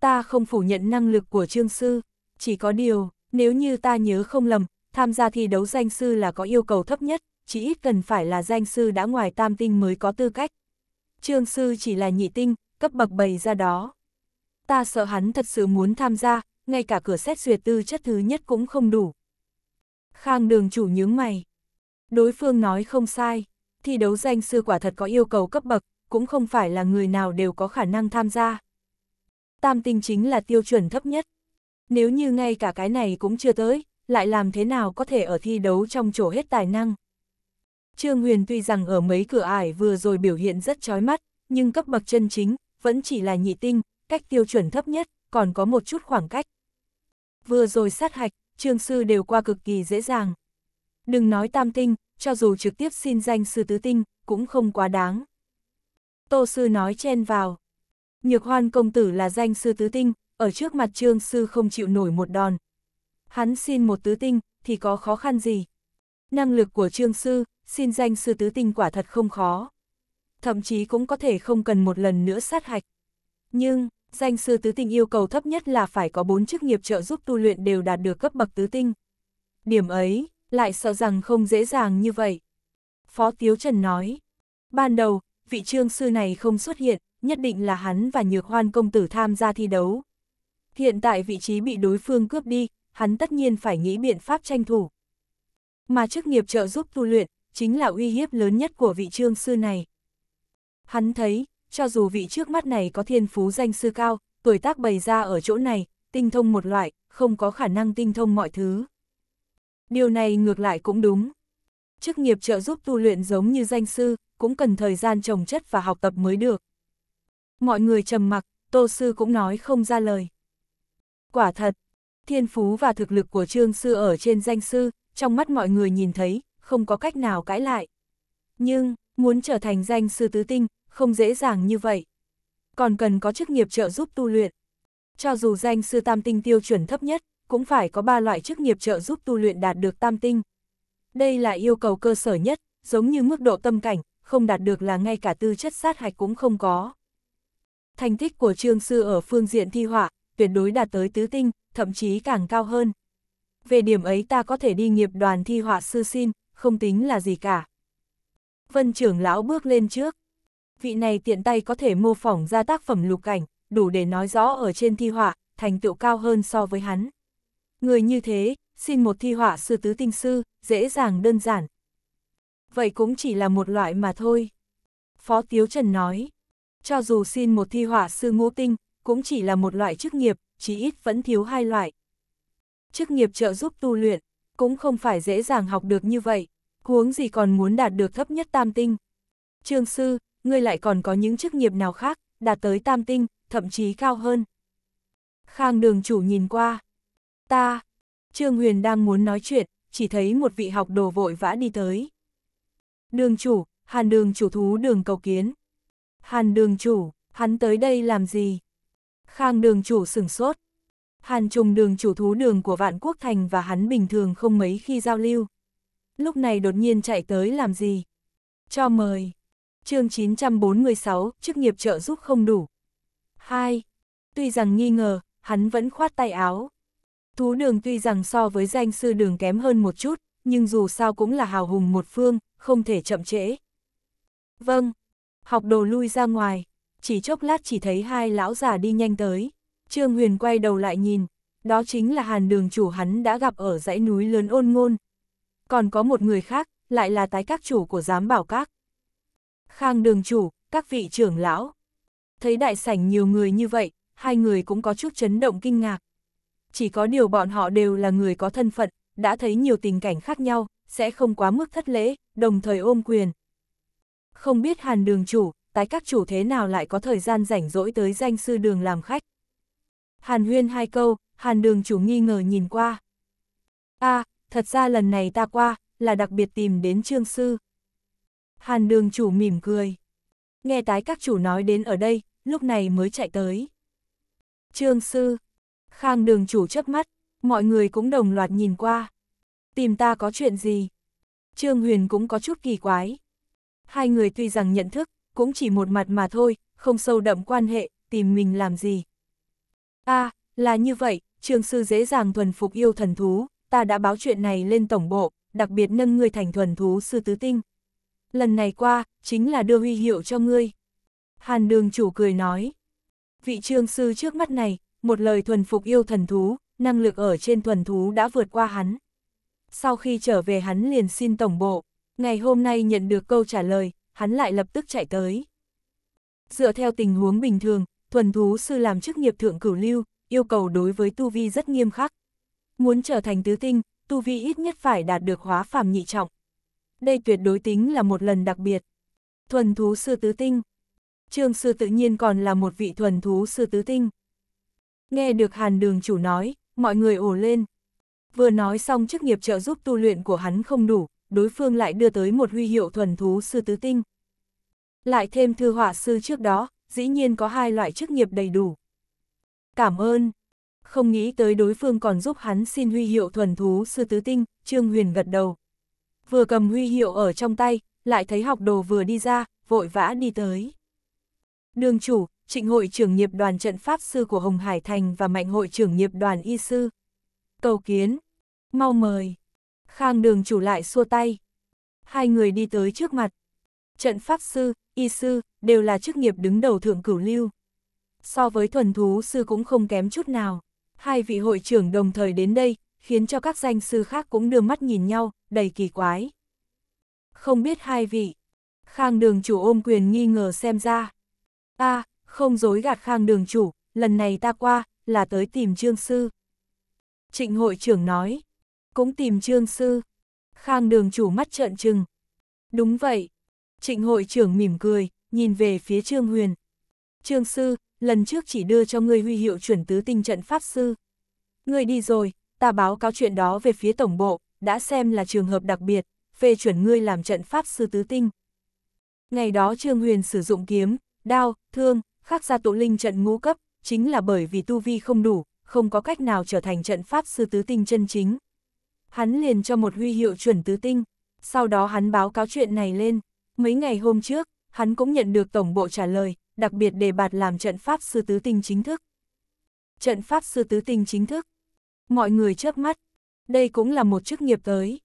Ta không phủ nhận năng lực của Trương Sư, chỉ có điều, nếu như ta nhớ không lầm, tham gia thi đấu danh sư là có yêu cầu thấp nhất, chỉ ít cần phải là danh sư đã ngoài tam tinh mới có tư cách. Trương sư chỉ là nhị tinh, cấp bậc bày ra đó. Ta sợ hắn thật sự muốn tham gia, ngay cả cửa xét duyệt tư chất thứ nhất cũng không đủ. Khang đường chủ nhướng mày. Đối phương nói không sai, thi đấu danh sư quả thật có yêu cầu cấp bậc, cũng không phải là người nào đều có khả năng tham gia. Tam tinh chính là tiêu chuẩn thấp nhất. Nếu như ngay cả cái này cũng chưa tới, lại làm thế nào có thể ở thi đấu trong chỗ hết tài năng. Trương Huyền tuy rằng ở mấy cửa ải vừa rồi biểu hiện rất chói mắt, nhưng cấp bậc chân chính, vẫn chỉ là nhị tinh, cách tiêu chuẩn thấp nhất, còn có một chút khoảng cách. Vừa rồi sát hạch, trương sư đều qua cực kỳ dễ dàng. Đừng nói tam tinh, cho dù trực tiếp xin danh sư tứ tinh, cũng không quá đáng. Tô sư nói chen vào. Nhược hoan công tử là danh sư tứ tinh, ở trước mặt trương sư không chịu nổi một đòn, hắn xin một tứ tinh, thì có khó khăn gì? Năng lực của trương sư, xin danh sư tứ tinh quả thật không khó. Thậm chí cũng có thể không cần một lần nữa sát hạch. Nhưng, danh sư tứ tinh yêu cầu thấp nhất là phải có bốn chức nghiệp trợ giúp tu luyện đều đạt được cấp bậc tứ tinh. Điểm ấy, lại sợ rằng không dễ dàng như vậy. Phó Tiếu Trần nói, ban đầu, vị trương sư này không xuất hiện, nhất định là hắn và Nhược Hoan công tử tham gia thi đấu. Hiện tại vị trí bị đối phương cướp đi, hắn tất nhiên phải nghĩ biện pháp tranh thủ. Mà chức nghiệp trợ giúp tu luyện, chính là uy hiếp lớn nhất của vị trương sư này. Hắn thấy, cho dù vị trước mắt này có thiên phú danh sư cao, tuổi tác bày ra ở chỗ này, tinh thông một loại, không có khả năng tinh thông mọi thứ. Điều này ngược lại cũng đúng. Chức nghiệp trợ giúp tu luyện giống như danh sư, cũng cần thời gian trồng chất và học tập mới được. Mọi người trầm mặc, Tô Sư cũng nói không ra lời. Quả thật, Thiên phú và thực lực của Trương Sư ở trên danh sư, trong mắt mọi người nhìn thấy, không có cách nào cãi lại. Nhưng, muốn trở thành danh sư tứ tinh, không dễ dàng như vậy. Còn cần có chức nghiệp trợ giúp tu luyện. Cho dù danh sư tam tinh tiêu chuẩn thấp nhất, cũng phải có ba loại chức nghiệp trợ giúp tu luyện đạt được tam tinh. Đây là yêu cầu cơ sở nhất, giống như mức độ tâm cảnh, không đạt được là ngay cả tư chất sát hạch cũng không có. Thành tích của trương sư ở phương diện thi họa, tuyệt đối đạt tới tứ tinh, thậm chí càng cao hơn. Về điểm ấy ta có thể đi nghiệp đoàn thi họa sư xin, không tính là gì cả. Vân trưởng lão bước lên trước. Vị này tiện tay có thể mô phỏng ra tác phẩm lục cảnh, đủ để nói rõ ở trên thi họa, thành tựu cao hơn so với hắn. Người như thế, xin một thi họa sư tứ tinh sư, dễ dàng đơn giản. Vậy cũng chỉ là một loại mà thôi. Phó Tiếu Trần nói, cho dù xin một thi họa sư ngũ tinh, cũng chỉ là một loại chức nghiệp, chí ít vẫn thiếu hai loại. Chức nghiệp trợ giúp tu luyện, cũng không phải dễ dàng học được như vậy, huống gì còn muốn đạt được thấp nhất tam tinh. Trương sư, ngươi lại còn có những chức nghiệp nào khác, đạt tới tam tinh, thậm chí cao hơn. Khang đường chủ nhìn qua. Ta, Trương Huyền đang muốn nói chuyện, chỉ thấy một vị học đồ vội vã đi tới. Đường chủ, hàn đường chủ thú đường cầu kiến. Hàn đường chủ, hắn tới đây làm gì? Khang đường chủ sửng sốt. Hàn trùng đường chủ thú đường của Vạn Quốc Thành và hắn bình thường không mấy khi giao lưu. Lúc này đột nhiên chạy tới làm gì? Cho mời. chương 946, chức nghiệp trợ giúp không đủ. 2. Tuy rằng nghi ngờ, hắn vẫn khoát tay áo. Thú đường tuy rằng so với danh sư đường kém hơn một chút, nhưng dù sao cũng là hào hùng một phương, không thể chậm trễ. Vâng. Học đồ lui ra ngoài chỉ chốc lát chỉ thấy hai lão già đi nhanh tới. Trương Huyền quay đầu lại nhìn, đó chính là hàn đường chủ hắn đã gặp ở dãy núi lớn ôn ngôn. Còn có một người khác, lại là tái các chủ của giám bảo các. Khang đường chủ, các vị trưởng lão. Thấy đại sảnh nhiều người như vậy, hai người cũng có chút chấn động kinh ngạc. Chỉ có điều bọn họ đều là người có thân phận, đã thấy nhiều tình cảnh khác nhau, sẽ không quá mức thất lễ, đồng thời ôm quyền. Không biết hàn đường chủ, tái các chủ thế nào lại có thời gian rảnh rỗi tới danh sư đường làm khách. Hàn huyên hai câu, hàn đường chủ nghi ngờ nhìn qua. a à, thật ra lần này ta qua, là đặc biệt tìm đến trương sư. Hàn đường chủ mỉm cười. Nghe tái các chủ nói đến ở đây, lúc này mới chạy tới. Trương sư, khang đường chủ chớp mắt, mọi người cũng đồng loạt nhìn qua. Tìm ta có chuyện gì? Trương Huyền cũng có chút kỳ quái. Hai người tuy rằng nhận thức, cũng chỉ một mặt mà thôi, không sâu đậm quan hệ, tìm mình làm gì. a à, là như vậy, trường sư dễ dàng thuần phục yêu thần thú, ta đã báo chuyện này lên tổng bộ, đặc biệt nâng ngươi thành thuần thú sư tứ tinh. Lần này qua, chính là đưa huy hiệu cho ngươi. Hàn đường chủ cười nói. Vị trương sư trước mắt này, một lời thuần phục yêu thần thú, năng lực ở trên thuần thú đã vượt qua hắn. Sau khi trở về hắn liền xin tổng bộ, ngày hôm nay nhận được câu trả lời, hắn lại lập tức chạy tới. Dựa theo tình huống bình thường, thuần thú sư làm chức nghiệp thượng cửu lưu, yêu cầu đối với tu vi rất nghiêm khắc. Muốn trở thành tứ tinh, tu vi ít nhất phải đạt được hóa phàm nhị trọng. Đây tuyệt đối tính là một lần đặc biệt. Thuần thú sư tứ tinh. Trương sư tự nhiên còn là một vị thuần thú sư tứ tinh. Nghe được hàn đường chủ nói, mọi người ồ lên. Vừa nói xong chức nghiệp trợ giúp tu luyện của hắn không đủ, đối phương lại đưa tới một huy hiệu thuần thú sư tứ tinh. Lại thêm thư họa sư trước đó, dĩ nhiên có hai loại chức nghiệp đầy đủ. Cảm ơn. Không nghĩ tới đối phương còn giúp hắn xin huy hiệu thuần thú sư tứ tinh, Trương Huyền gật đầu. Vừa cầm huy hiệu ở trong tay, lại thấy học đồ vừa đi ra, vội vã đi tới. Đường chủ, trịnh hội trưởng nghiệp đoàn trận pháp sư của Hồng Hải Thành và mạnh hội trưởng nghiệp đoàn y sư. Cầu kiến, mau mời, Khang đường chủ lại xua tay. Hai người đi tới trước mặt. Trận pháp sư, y sư, đều là chức nghiệp đứng đầu thượng cửu lưu. So với thuần thú sư cũng không kém chút nào. Hai vị hội trưởng đồng thời đến đây, khiến cho các danh sư khác cũng đưa mắt nhìn nhau, đầy kỳ quái. Không biết hai vị. Khang đường chủ ôm quyền nghi ngờ xem ra. a à, không dối gạt khang đường chủ, lần này ta qua, là tới tìm trương sư. Trịnh hội trưởng nói, cũng tìm trương sư. Khang đường chủ mắt trợn trừng. Đúng vậy. Trịnh hội trưởng mỉm cười, nhìn về phía trương huyền. Trương sư, lần trước chỉ đưa cho ngươi huy hiệu chuẩn tứ tinh trận pháp sư. Ngươi đi rồi, ta báo cáo chuyện đó về phía tổng bộ, đã xem là trường hợp đặc biệt, phê chuẩn ngươi làm trận pháp sư tứ tinh. Ngày đó Trương Huyền sử dụng kiếm, đao, thương, khắc ra tụ linh trận ngũ cấp, chính là bởi vì tu vi không đủ, không có cách nào trở thành trận pháp sư tứ tinh chân chính hắn liền cho một huy hiệu chuẩn tứ tinh, sau đó hắn báo cáo chuyện này lên. Mấy ngày hôm trước, hắn cũng nhận được Tổng bộ trả lời, đặc biệt đề bạt làm trận pháp sư tứ tinh chính thức. Trận pháp sư tứ tinh chính thức. Mọi người chớp mắt, đây cũng là một chức nghiệp tới.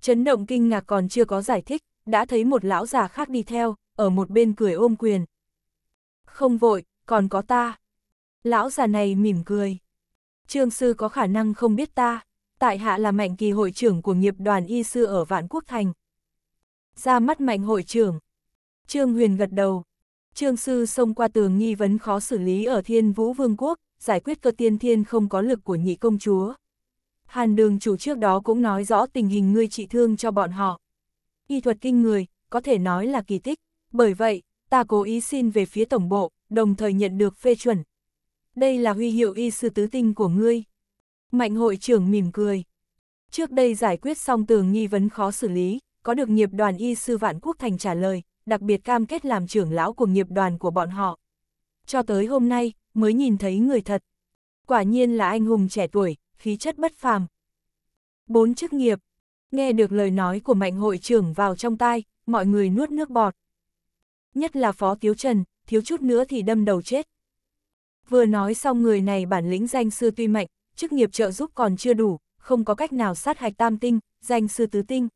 Chấn động kinh ngạc còn chưa có giải thích, đã thấy một lão già khác đi theo, ở một bên cười ôm quyền. Không vội, còn có ta. Lão già này mỉm cười. Trương sư có khả năng không biết ta, tại hạ là Mạnh Kỳ hội trưởng của nghiệp đoàn y sư ở Vạn Quốc Thành. Ra mắt Mạnh hội trưởng. Trương Huyền gật đầu. Trương Sư xông qua tường nghi vấn khó xử lý ở Thiên Vũ Vương Quốc, giải quyết cơ tiên thiên không có lực của nhị công chúa. Hàn đường chủ trước đó cũng nói rõ tình hình ngươi trị thương cho bọn họ. Y thuật kinh người, có thể nói là kỳ tích, bởi vậy, ta cố ý xin về phía tổng bộ, đồng thời nhận được phê chuẩn. Đây là huy hiệu y sư tứ tinh của ngươi. Mạnh hội trưởng mỉm cười. Trước đây giải quyết xong tường nghi vấn khó xử lý, có được nghiệp đoàn y sư vạn quốc thành trả lời, đặc biệt cam kết làm trưởng lão của nghiệp đoàn của bọn họ. Cho tới hôm nay, mới nhìn thấy người thật. Quả nhiên là anh hùng trẻ tuổi, khí chất bất phàm. Bốn chức nghiệp. Nghe được lời nói của mạnh hội trưởng vào trong tai, mọi người nuốt nước bọt. Nhất là Phó Tiếu Trần, thiếu chút nữa thì đâm đầu chết. Vừa nói xong người này bản lĩnh danh sư tuy mạnh, chức nghiệp trợ giúp còn chưa đủ, không có cách nào sát hạch tam tinh, danh sư tứ tinh.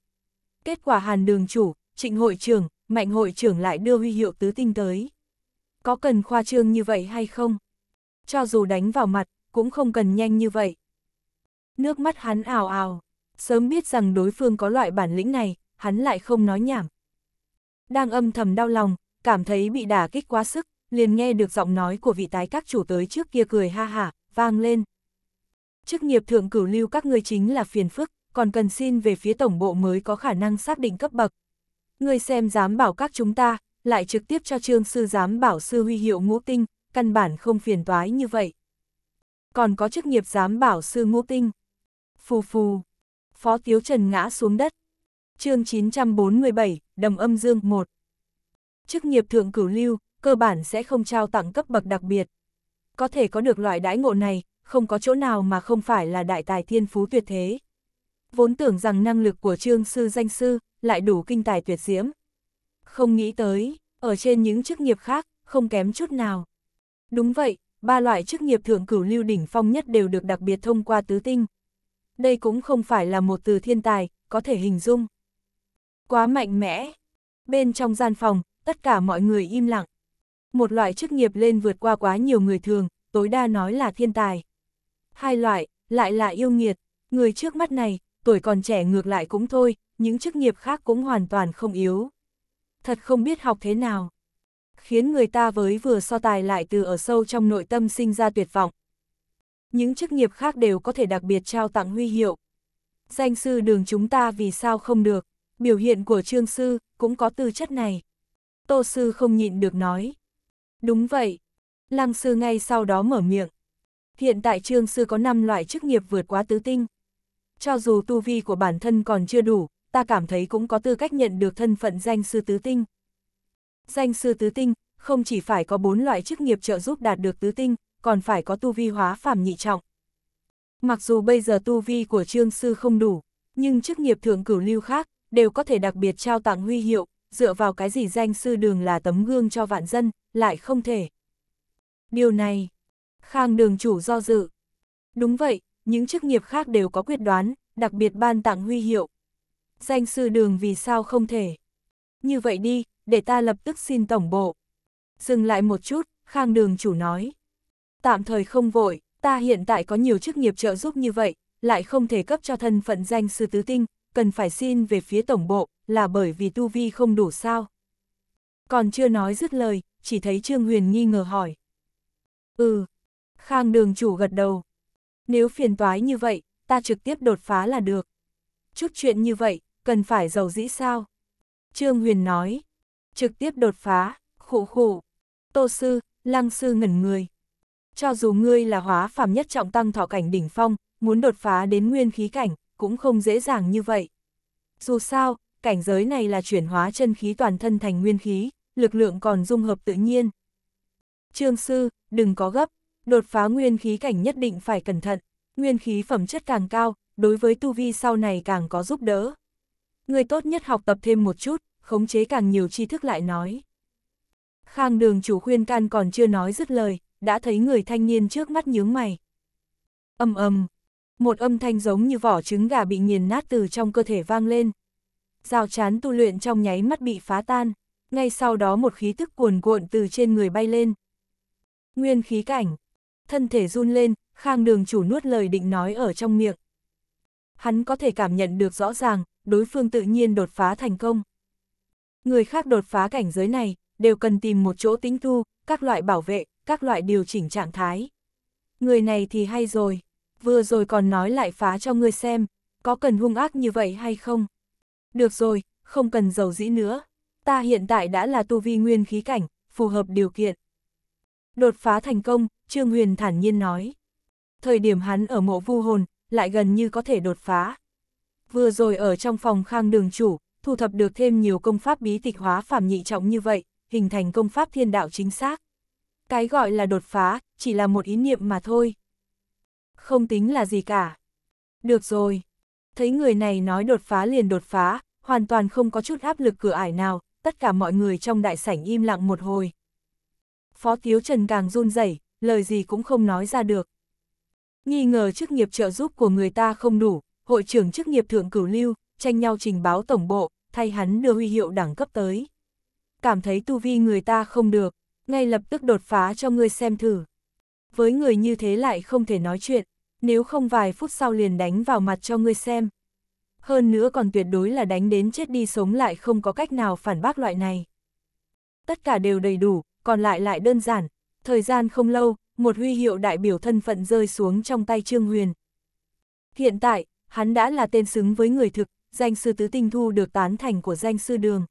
Kết quả hàn đường chủ, trịnh hội trưởng, mạnh hội trưởng lại đưa huy hiệu tứ tinh tới. Có cần khoa trương như vậy hay không? Cho dù đánh vào mặt, cũng không cần nhanh như vậy. Nước mắt hắn ào ào, sớm biết rằng đối phương có loại bản lĩnh này, hắn lại không nói nhảm. Đang âm thầm đau lòng, cảm thấy bị đả kích quá sức, liền nghe được giọng nói của vị tái các chủ tới trước kia cười ha hả, vang lên chức nghiệp thượng cửu lưu các ngươi chính là phiền phức, còn cần xin về phía tổng bộ mới có khả năng xác định cấp bậc. Ngươi xem dám bảo các chúng ta, lại trực tiếp cho trương sư dám bảo sư huy hiệu ngũ tinh, căn bản không phiền toái như vậy. Còn có chức nghiệp dám bảo sư ngũ tinh. Phù phù. Phó Tiếu Trần ngã xuống đất. chương 947, Đầm Âm Dương 1. Chức nghiệp thượng cửu lưu, cơ bản sẽ không trao tặng cấp bậc đặc biệt. Có thể có được loại đãi ngộ này, không có chỗ nào mà không phải là đại tài thiên phú tuyệt thế. Vốn tưởng rằng năng lực của trương sư danh sư lại đủ kinh tài tuyệt diễm. Không nghĩ tới, ở trên những chức nghiệp khác, không kém chút nào. Đúng vậy, ba loại chức nghiệp thượng cửu lưu đỉnh phong nhất đều được đặc biệt thông qua tứ tinh. Đây cũng không phải là một từ thiên tài, có thể hình dung. Quá mạnh mẽ. Bên trong gian phòng, tất cả mọi người im lặng. Một loại chức nghiệp lên vượt qua quá nhiều người thường, tối đa nói là thiên tài. Hai loại, lại là yêu nghiệt, người trước mắt này, tuổi còn trẻ ngược lại cũng thôi, những chức nghiệp khác cũng hoàn toàn không yếu. Thật không biết học thế nào. Khiến người ta với vừa so tài lại từ ở sâu trong nội tâm sinh ra tuyệt vọng. Những chức nghiệp khác đều có thể đặc biệt trao tặng huy hiệu. Danh sư đường chúng ta vì sao không được, biểu hiện của trương sư cũng có tư chất này. Tô sư không nhịn được nói. Đúng vậy. Lăng sư ngay sau đó mở miệng. Hiện tại trương sư có 5 loại chức nghiệp vượt quá tứ tinh. Cho dù tu vi của bản thân còn chưa đủ, ta cảm thấy cũng có tư cách nhận được thân phận danh sư tứ tinh. Danh sư tứ tinh, không chỉ phải có bốn loại chức nghiệp trợ giúp đạt được tứ tinh, còn phải có tu vi hóa phàm nhị trọng. Mặc dù bây giờ tu vi của trương sư không đủ, nhưng chức nghiệp thượng cửu lưu khác đều có thể đặc biệt trao tặng huy hiệu, dựa vào cái gì danh sư đường là tấm gương cho vạn dân, lại không thể. Điều này, Khang đường chủ do dự. Đúng vậy, những chức nghiệp khác đều có quyết đoán, đặc biệt ban tặng huy hiệu. Danh sư đường vì sao không thể. Như vậy đi, để ta lập tức xin tổng bộ. Dừng lại một chút, Khang đường chủ nói. Tạm thời không vội, ta hiện tại có nhiều chức nghiệp trợ giúp như vậy, lại không thể cấp cho thân phận danh sư tứ tinh, cần phải xin về phía tổng bộ, là bởi vì tu vi không đủ sao. Còn chưa nói dứt lời, chỉ thấy Trương Huyền nghi ngờ hỏi. Ừ, Khang đường chủ gật đầu. Nếu phiền toái như vậy, ta trực tiếp đột phá là được. Chút chuyện như vậy, cần phải giàu dĩ sao? Trương Huyền nói. Trực tiếp đột phá, khụ khụ. Tô sư, lăng sư ngẩn người. Cho dù ngươi là hóa phàm nhất trọng tăng thọ cảnh đỉnh phong, muốn đột phá đến nguyên khí cảnh, cũng không dễ dàng như vậy. Dù sao, cảnh giới này là chuyển hóa chân khí toàn thân thành nguyên khí, lực lượng còn dung hợp tự nhiên. Trương sư, đừng có gấp, đột phá nguyên khí cảnh nhất định phải cẩn thận, nguyên khí phẩm chất càng cao, đối với tu vi sau này càng có giúp đỡ. Người tốt nhất học tập thêm một chút, khống chế càng nhiều tri thức lại nói. Khang đường chủ khuyên can còn chưa nói dứt lời, đã thấy người thanh niên trước mắt nhướng mày. Âm âm, một âm thanh giống như vỏ trứng gà bị nghiền nát từ trong cơ thể vang lên. Rào chán tu luyện trong nháy mắt bị phá tan, ngay sau đó một khí tức cuồn cuộn từ trên người bay lên. Nguyên khí cảnh, thân thể run lên, Khang đường chủ nuốt lời định nói ở trong miệng. Hắn có thể cảm nhận được rõ ràng, đối phương tự nhiên đột phá thành công. Người khác đột phá cảnh giới này, đều cần tìm một chỗ tính tu, các loại bảo vệ, các loại điều chỉnh trạng thái. Người này thì hay rồi, vừa rồi còn nói lại phá cho ngươi xem, có cần hung ác như vậy hay không? Được rồi, không cần dầu dĩ nữa, ta hiện tại đã là tu vi nguyên khí cảnh, phù hợp điều kiện. Đột phá thành công, Trương Huyền thản nhiên nói. Thời điểm hắn ở mộ vu hồn, lại gần như có thể đột phá. Vừa rồi ở trong phòng khang đường chủ, thu thập được thêm nhiều công pháp bí tịch hóa phàm nhị trọng như vậy, hình thành công pháp thiên đạo chính xác. Cái gọi là đột phá, chỉ là một ý niệm mà thôi. Không tính là gì cả. Được rồi. Thấy người này nói đột phá liền đột phá, hoàn toàn không có chút áp lực cửa ải nào, tất cả mọi người trong đại sảnh im lặng một hồi, Phó thiếu Trần càng run rẩy, lời gì cũng không nói ra được. Nghi ngờ chức nghiệp trợ giúp của người ta không đủ, hội trưởng chức nghiệp thượng cửu lưu, tranh nhau trình báo tổng bộ, thay hắn đưa huy hiệu đẳng cấp tới. Cảm thấy tu vi người ta không được, ngay lập tức đột phá cho ngươi xem thử. Với người như thế lại không thể nói chuyện, nếu không vài phút sau liền đánh vào mặt cho ngươi xem. Hơn nữa còn tuyệt đối là đánh đến chết đi sống lại không có cách nào phản bác loại này. Tất cả đều đầy đủ, còn lại lại đơn giản. Thời gian không lâu, một huy hiệu đại biểu thân phận rơi xuống trong tay Trương Huyền. Hiện tại, hắn đã là tên xứng với người thực, danh sư tứ tinh thu được tán thành của danh sư đường.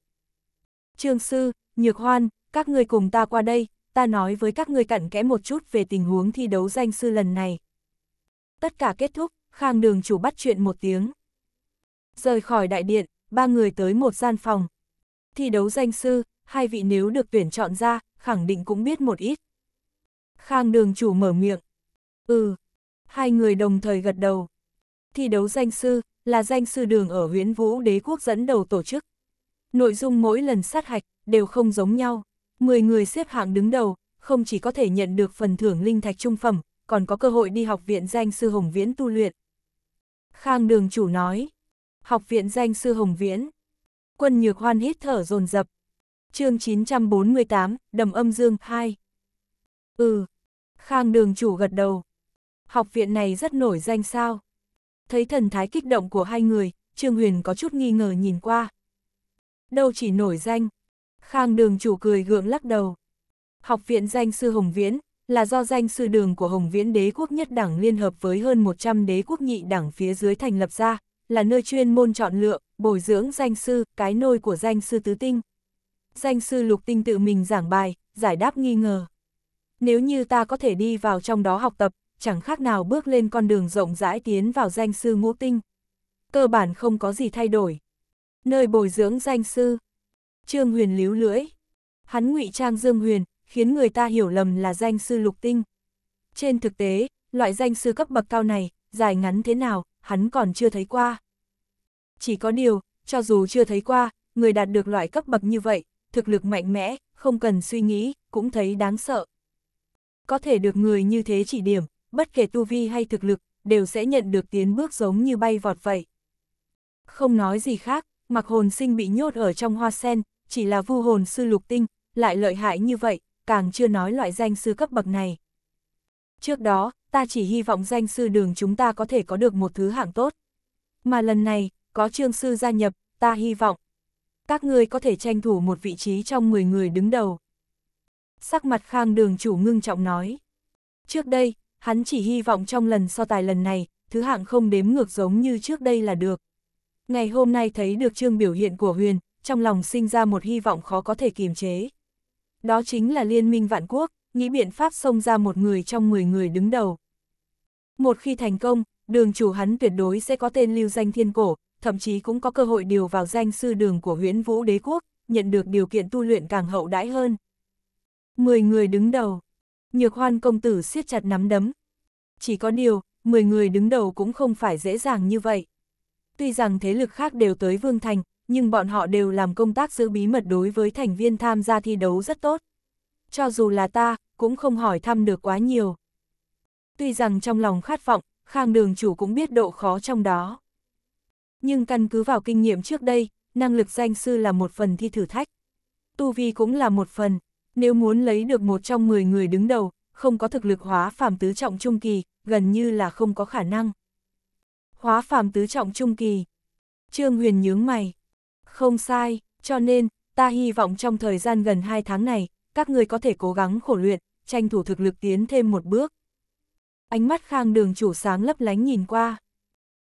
Trương sư, nhược hoan, các ngươi cùng ta qua đây, ta nói với các ngươi cặn kẽ một chút về tình huống thi đấu danh sư lần này. Tất cả kết thúc, khang đường chủ bắt chuyện một tiếng. Rời khỏi đại điện, ba người tới một gian phòng. Thi đấu danh sư, hai vị nếu được tuyển chọn ra, khẳng định cũng biết một ít. Khang đường chủ mở miệng. Ừ. Hai người đồng thời gật đầu. Thi đấu danh sư, là danh sư đường ở huyễn vũ đế quốc dẫn đầu tổ chức. Nội dung mỗi lần sát hạch, đều không giống nhau. Mười người xếp hạng đứng đầu, không chỉ có thể nhận được phần thưởng linh thạch trung phẩm, còn có cơ hội đi học viện danh sư Hồng Viễn tu luyện. Khang đường chủ nói. Học viện danh sư Hồng Viễn. Quân nhược hoan hít thở dồn dập chương 948, đầm âm dương 2. Ừ, Khang đường chủ gật đầu. Học viện này rất nổi danh sao. Thấy thần thái kích động của hai người, Trương Huyền có chút nghi ngờ nhìn qua. Đâu chỉ nổi danh. Khang đường chủ cười gượng lắc đầu. Học viện danh sư Hồng Viễn là do danh sư đường của Hồng Viễn đế quốc nhất đảng liên hợp với hơn 100 đế quốc nhị đảng phía dưới thành lập ra, là nơi chuyên môn chọn lựa, bồi dưỡng danh sư, cái nôi của danh sư tứ tinh, danh sư lục tinh tự mình giảng bài, giải đáp nghi ngờ. Nếu như ta có thể đi vào trong đó học tập, chẳng khác nào bước lên con đường rộng rãi tiến vào danh sư ngũ tinh. Cơ bản không có gì thay đổi. Nơi bồi dưỡng danh sư. Trương Huyền líu lưỡi. Hắn ngụy trang Dương Huyền, khiến người ta hiểu lầm là danh sư lục tinh. Trên thực tế, loại danh sư cấp bậc cao này, dài ngắn thế nào, hắn còn chưa thấy qua. Chỉ có điều, cho dù chưa thấy qua, người đạt được loại cấp bậc như vậy, thực lực mạnh mẽ, không cần suy nghĩ, cũng thấy đáng sợ. Có thể được người như thế chỉ điểm, bất kể tu vi hay thực lực, đều sẽ nhận được tiến bước giống như bay vọt vậy. Không nói gì khác, mặc hồn sinh bị nhốt ở trong hoa sen, chỉ là vu hồn sư lục tinh, lại lợi hại như vậy, càng chưa nói loại danh sư cấp bậc này. Trước đó, ta chỉ hy vọng danh sư đường chúng ta có thể có được một thứ hạng tốt. Mà lần này, có trương sư gia nhập, ta hy vọng, các ngươi có thể tranh thủ một vị trí trong 10 người đứng đầu. Sắc mặt khang đường chủ ngưng trọng nói. Trước đây, hắn chỉ hy vọng trong lần so tài lần này, thứ hạng không đếm ngược giống như trước đây là được. Ngày hôm nay thấy được trương biểu hiện của Huyền, trong lòng sinh ra một hy vọng khó có thể kiềm chế. Đó chính là liên minh vạn quốc, nghĩ biện pháp xông ra một người trong 10 người đứng đầu. Một khi thành công, đường chủ hắn tuyệt đối sẽ có tên lưu danh thiên cổ, thậm chí cũng có cơ hội điều vào danh sư đường của huyễn vũ đế quốc, nhận được điều kiện tu luyện càng hậu đãi hơn. Mười người đứng đầu. Nhược hoan công tử siết chặt nắm đấm. Chỉ có điều, mười người đứng đầu cũng không phải dễ dàng như vậy. Tuy rằng thế lực khác đều tới Vương Thành, nhưng bọn họ đều làm công tác giữ bí mật đối với thành viên tham gia thi đấu rất tốt. Cho dù là ta, cũng không hỏi thăm được quá nhiều. Tuy rằng trong lòng khát vọng, Khang đường chủ cũng biết độ khó trong đó nhưng căn cứ vào kinh nghiệm trước đây, năng lực danh sư là một phần thi thử thách. Tu vi cũng là một phần, nếu muốn lấy được một trong 10 người đứng đầu, không có thực lực hóa phàm tứ trọng trung kỳ, gần như là không có khả năng. Hóa phàm tứ trọng trung kỳ. Trương Huyền nhướng mày. Không sai, cho nên, ta hy vọng trong thời gian gần 2 tháng này, các người có thể cố gắng khổ luyện, tranh thủ thực lực tiến thêm một bước. Ánh mắt khang đường chủ sáng lấp lánh nhìn qua.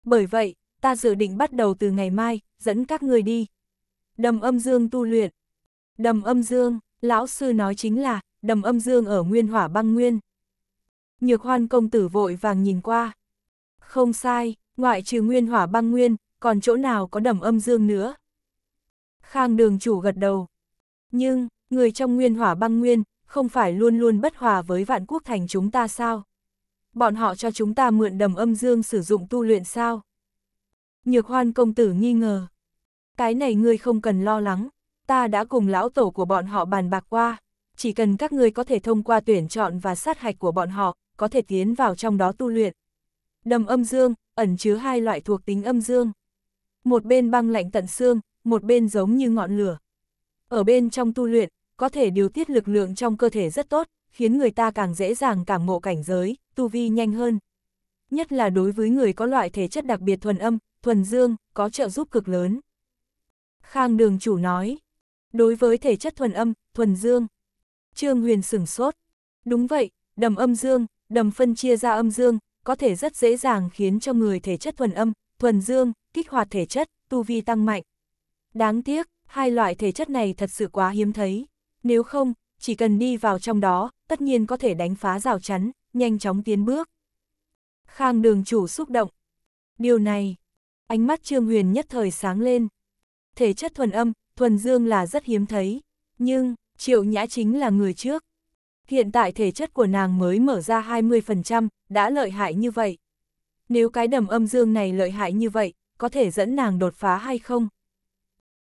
Bởi vậy, ta dự định bắt đầu từ ngày mai, dẫn các người đi. Đầm âm dương tu luyện. Đầm âm dương, lão sư nói chính là, đầm âm dương ở nguyên hỏa băng nguyên. Nhược hoan công tử vội vàng nhìn qua. Không sai, ngoại trừ nguyên hỏa băng nguyên, còn chỗ nào có đầm âm dương nữa. Khang đường chủ gật đầu. Nhưng, người trong nguyên hỏa băng nguyên, không phải luôn luôn bất hòa với vạn quốc thành chúng ta sao? Bọn họ cho chúng ta mượn đầm âm dương sử dụng tu luyện sao? Nhược hoan công tử nghi ngờ. Cái này ngươi không cần lo lắng, ta đã cùng lão tổ của bọn họ bàn bạc qua, chỉ cần các ngươi có thể thông qua tuyển chọn và sát hạch của bọn họ, có thể tiến vào trong đó tu luyện. Đầm âm dương, ẩn chứa hai loại thuộc tính âm dương. Một bên băng lạnh tận xương, một bên giống như ngọn lửa. Ở bên trong tu luyện, có thể điều tiết lực lượng trong cơ thể rất tốt, khiến người ta càng dễ dàng cảm ngộ cảnh giới, tu vi nhanh hơn, nhất là đối với người có loại thể chất đặc biệt thuần âm, thuần dương, có trợ giúp cực lớn. Khang đường chủ nói, đối với thể chất thuần âm, thuần dương, Trương Huyền sửng sốt. Đúng vậy, đầm âm dương, đầm phân chia ra âm dương, có thể rất dễ dàng khiến cho người thể chất thuần âm, thuần dương, kích hoạt thể chất, tu vi tăng mạnh. Đáng tiếc, hai loại thể chất này thật sự quá hiếm thấy. Nếu không, chỉ cần đi vào trong đó, tất nhiên có thể đánh phá rào chắn, nhanh chóng tiến bước. Khang đường chủ xúc động. Điều này, ánh mắt Trương Huyền nhất thời sáng lên. Thể chất thuần âm, thuần dương là rất hiếm thấy, nhưng Triệu Nhã chính là người trước. Hiện tại thể chất của nàng mới mở ra 20%, đã lợi hại như vậy. Nếu cái đầm âm dương này lợi hại như vậy, có thể dẫn nàng đột phá hay không?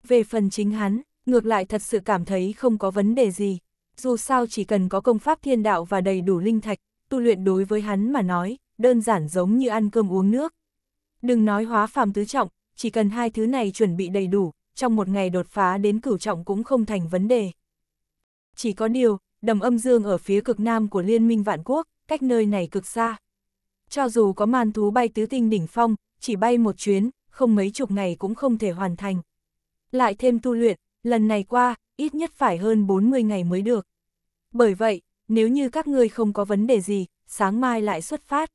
Về phần chính hắn, ngược lại thật sự cảm thấy không có vấn đề gì. Dù sao chỉ cần có công pháp thiên đạo và đầy đủ linh thạch, tu luyện đối với hắn mà nói, đơn giản giống như ăn cơm uống nước. Đừng nói hóa phàm tứ trọng, chỉ cần hai thứ này chuẩn bị đầy đủ, trong một ngày đột phá đến cửu trọng cũng không thành vấn đề. Chỉ có điều, đầm âm dương ở phía cực nam của Liên minh Vạn Quốc, cách nơi này cực xa. Cho dù có man thú bay tứ tinh đỉnh phong, chỉ bay một chuyến, không mấy chục ngày cũng không thể hoàn thành. Lại thêm tu luyện, lần này qua, ít nhất phải hơn 40 ngày mới được. Bởi vậy, nếu như các ngươi không có vấn đề gì, sáng mai lại xuất phát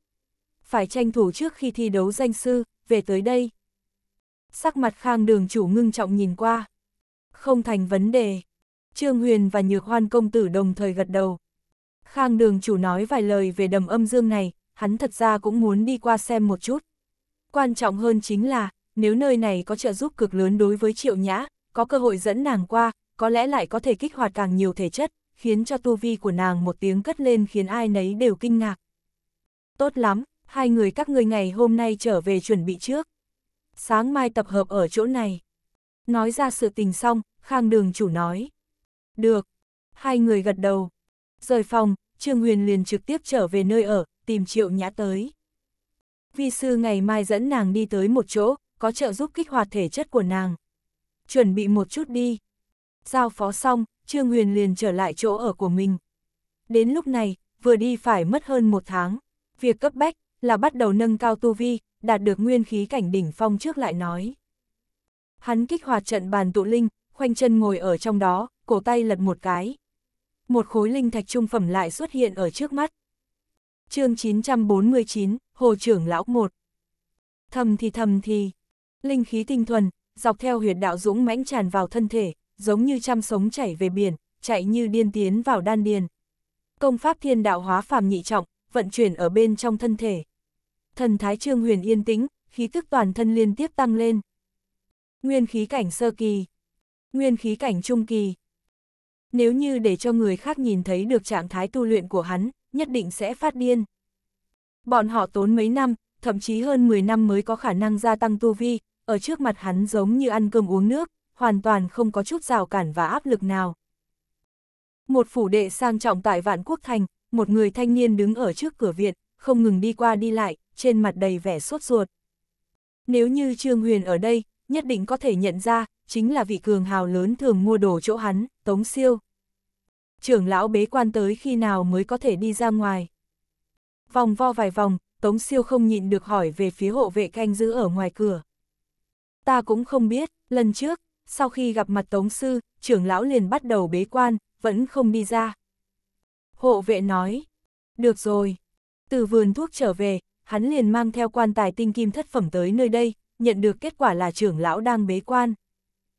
phải tranh thủ trước khi thi đấu danh sư, về tới đây. Sắc mặt khang đường chủ ngưng trọng nhìn qua. Không thành vấn đề. Trương Huyền và Nhược Hoan công tử đồng thời gật đầu. Khang đường chủ nói vài lời về đầm âm dương này, hắn thật ra cũng muốn đi qua xem một chút. Quan trọng hơn chính là, nếu nơi này có trợ giúp cực lớn đối với triệu nhã, có cơ hội dẫn nàng qua, có lẽ lại có thể kích hoạt càng nhiều thể chất, khiến cho tu vi của nàng một tiếng cất lên khiến ai nấy đều kinh ngạc. Tốt lắm, hai người các ngươi ngày hôm nay trở về chuẩn bị trước. Sáng mai tập hợp ở chỗ này. Nói ra sự tình xong, Khang đường chủ nói. Được. Hai người gật đầu. Rời phòng, Trương Huyền liền trực tiếp trở về nơi ở, tìm Triệu Nhã tới. Vi sư ngày mai dẫn nàng đi tới một chỗ, có trợ giúp kích hoạt thể chất của nàng. Chuẩn bị một chút đi. Giao phó xong, Trương Huyền liền trở lại chỗ ở của mình. Đến lúc này, vừa đi phải mất hơn một tháng. Việc cấp bách, là bắt đầu nâng cao tu vi, đạt được nguyên khí cảnh đỉnh phong trước lại nói. Hắn kích hoạt trận bàn tụ linh, khoanh chân ngồi ở trong đó, cổ tay lật một cái. Một khối linh thạch trung phẩm lại xuất hiện ở trước mắt. chương 949, Hồ trưởng lão 1. Thầm thì thầm thì, linh khí tinh thuần, dọc theo huyệt đạo dũng mãnh tràn vào thân thể, giống như trăm sống chảy về biển, chạy như điên tiến vào đan điền. Công pháp thiên đạo hóa phàm nhị trọng, vận chuyển ở bên trong thân thể thần thái Trương Huyền yên tĩnh, khí tức toàn thân liên tiếp tăng lên. Nguyên khí cảnh sơ kỳ, nguyên khí cảnh trung kỳ. Nếu như để cho người khác nhìn thấy được trạng thái tu luyện của hắn, nhất định sẽ phát điên. Bọn họ tốn mấy năm, thậm chí hơn 10 năm mới có khả năng gia tăng tu vi, ở trước mặt hắn giống như ăn cơm uống nước, hoàn toàn không có chút rào cản và áp lực nào. Một phủ đệ sang trọng tại Vạn Quốc Thành, một người thanh niên đứng ở trước cửa viện, không ngừng đi qua đi lại, trên mặt đầy vẻ sốt ruột. Nếu như Trương Huyền ở đây, nhất định có thể nhận ra, chính là vị cường hào lớn thường mua đồ chỗ hắn, Tống Siêu. Trưởng lão bế quan tới khi nào mới có thể đi ra ngoài. Vòng vo vài vòng, Tống Siêu không nhịn được hỏi về phía hộ vệ canh giữ ở ngoài cửa. Ta cũng không biết, lần trước, sau khi gặp mặt Tống Sư, trưởng lão liền bắt đầu bế quan, vẫn không đi ra. Hộ vệ nói, được rồi. Từ vườn thuốc trở về, hắn liền mang theo quan tài tinh kim thất phẩm tới nơi đây, nhận được kết quả là trưởng lão đang bế quan.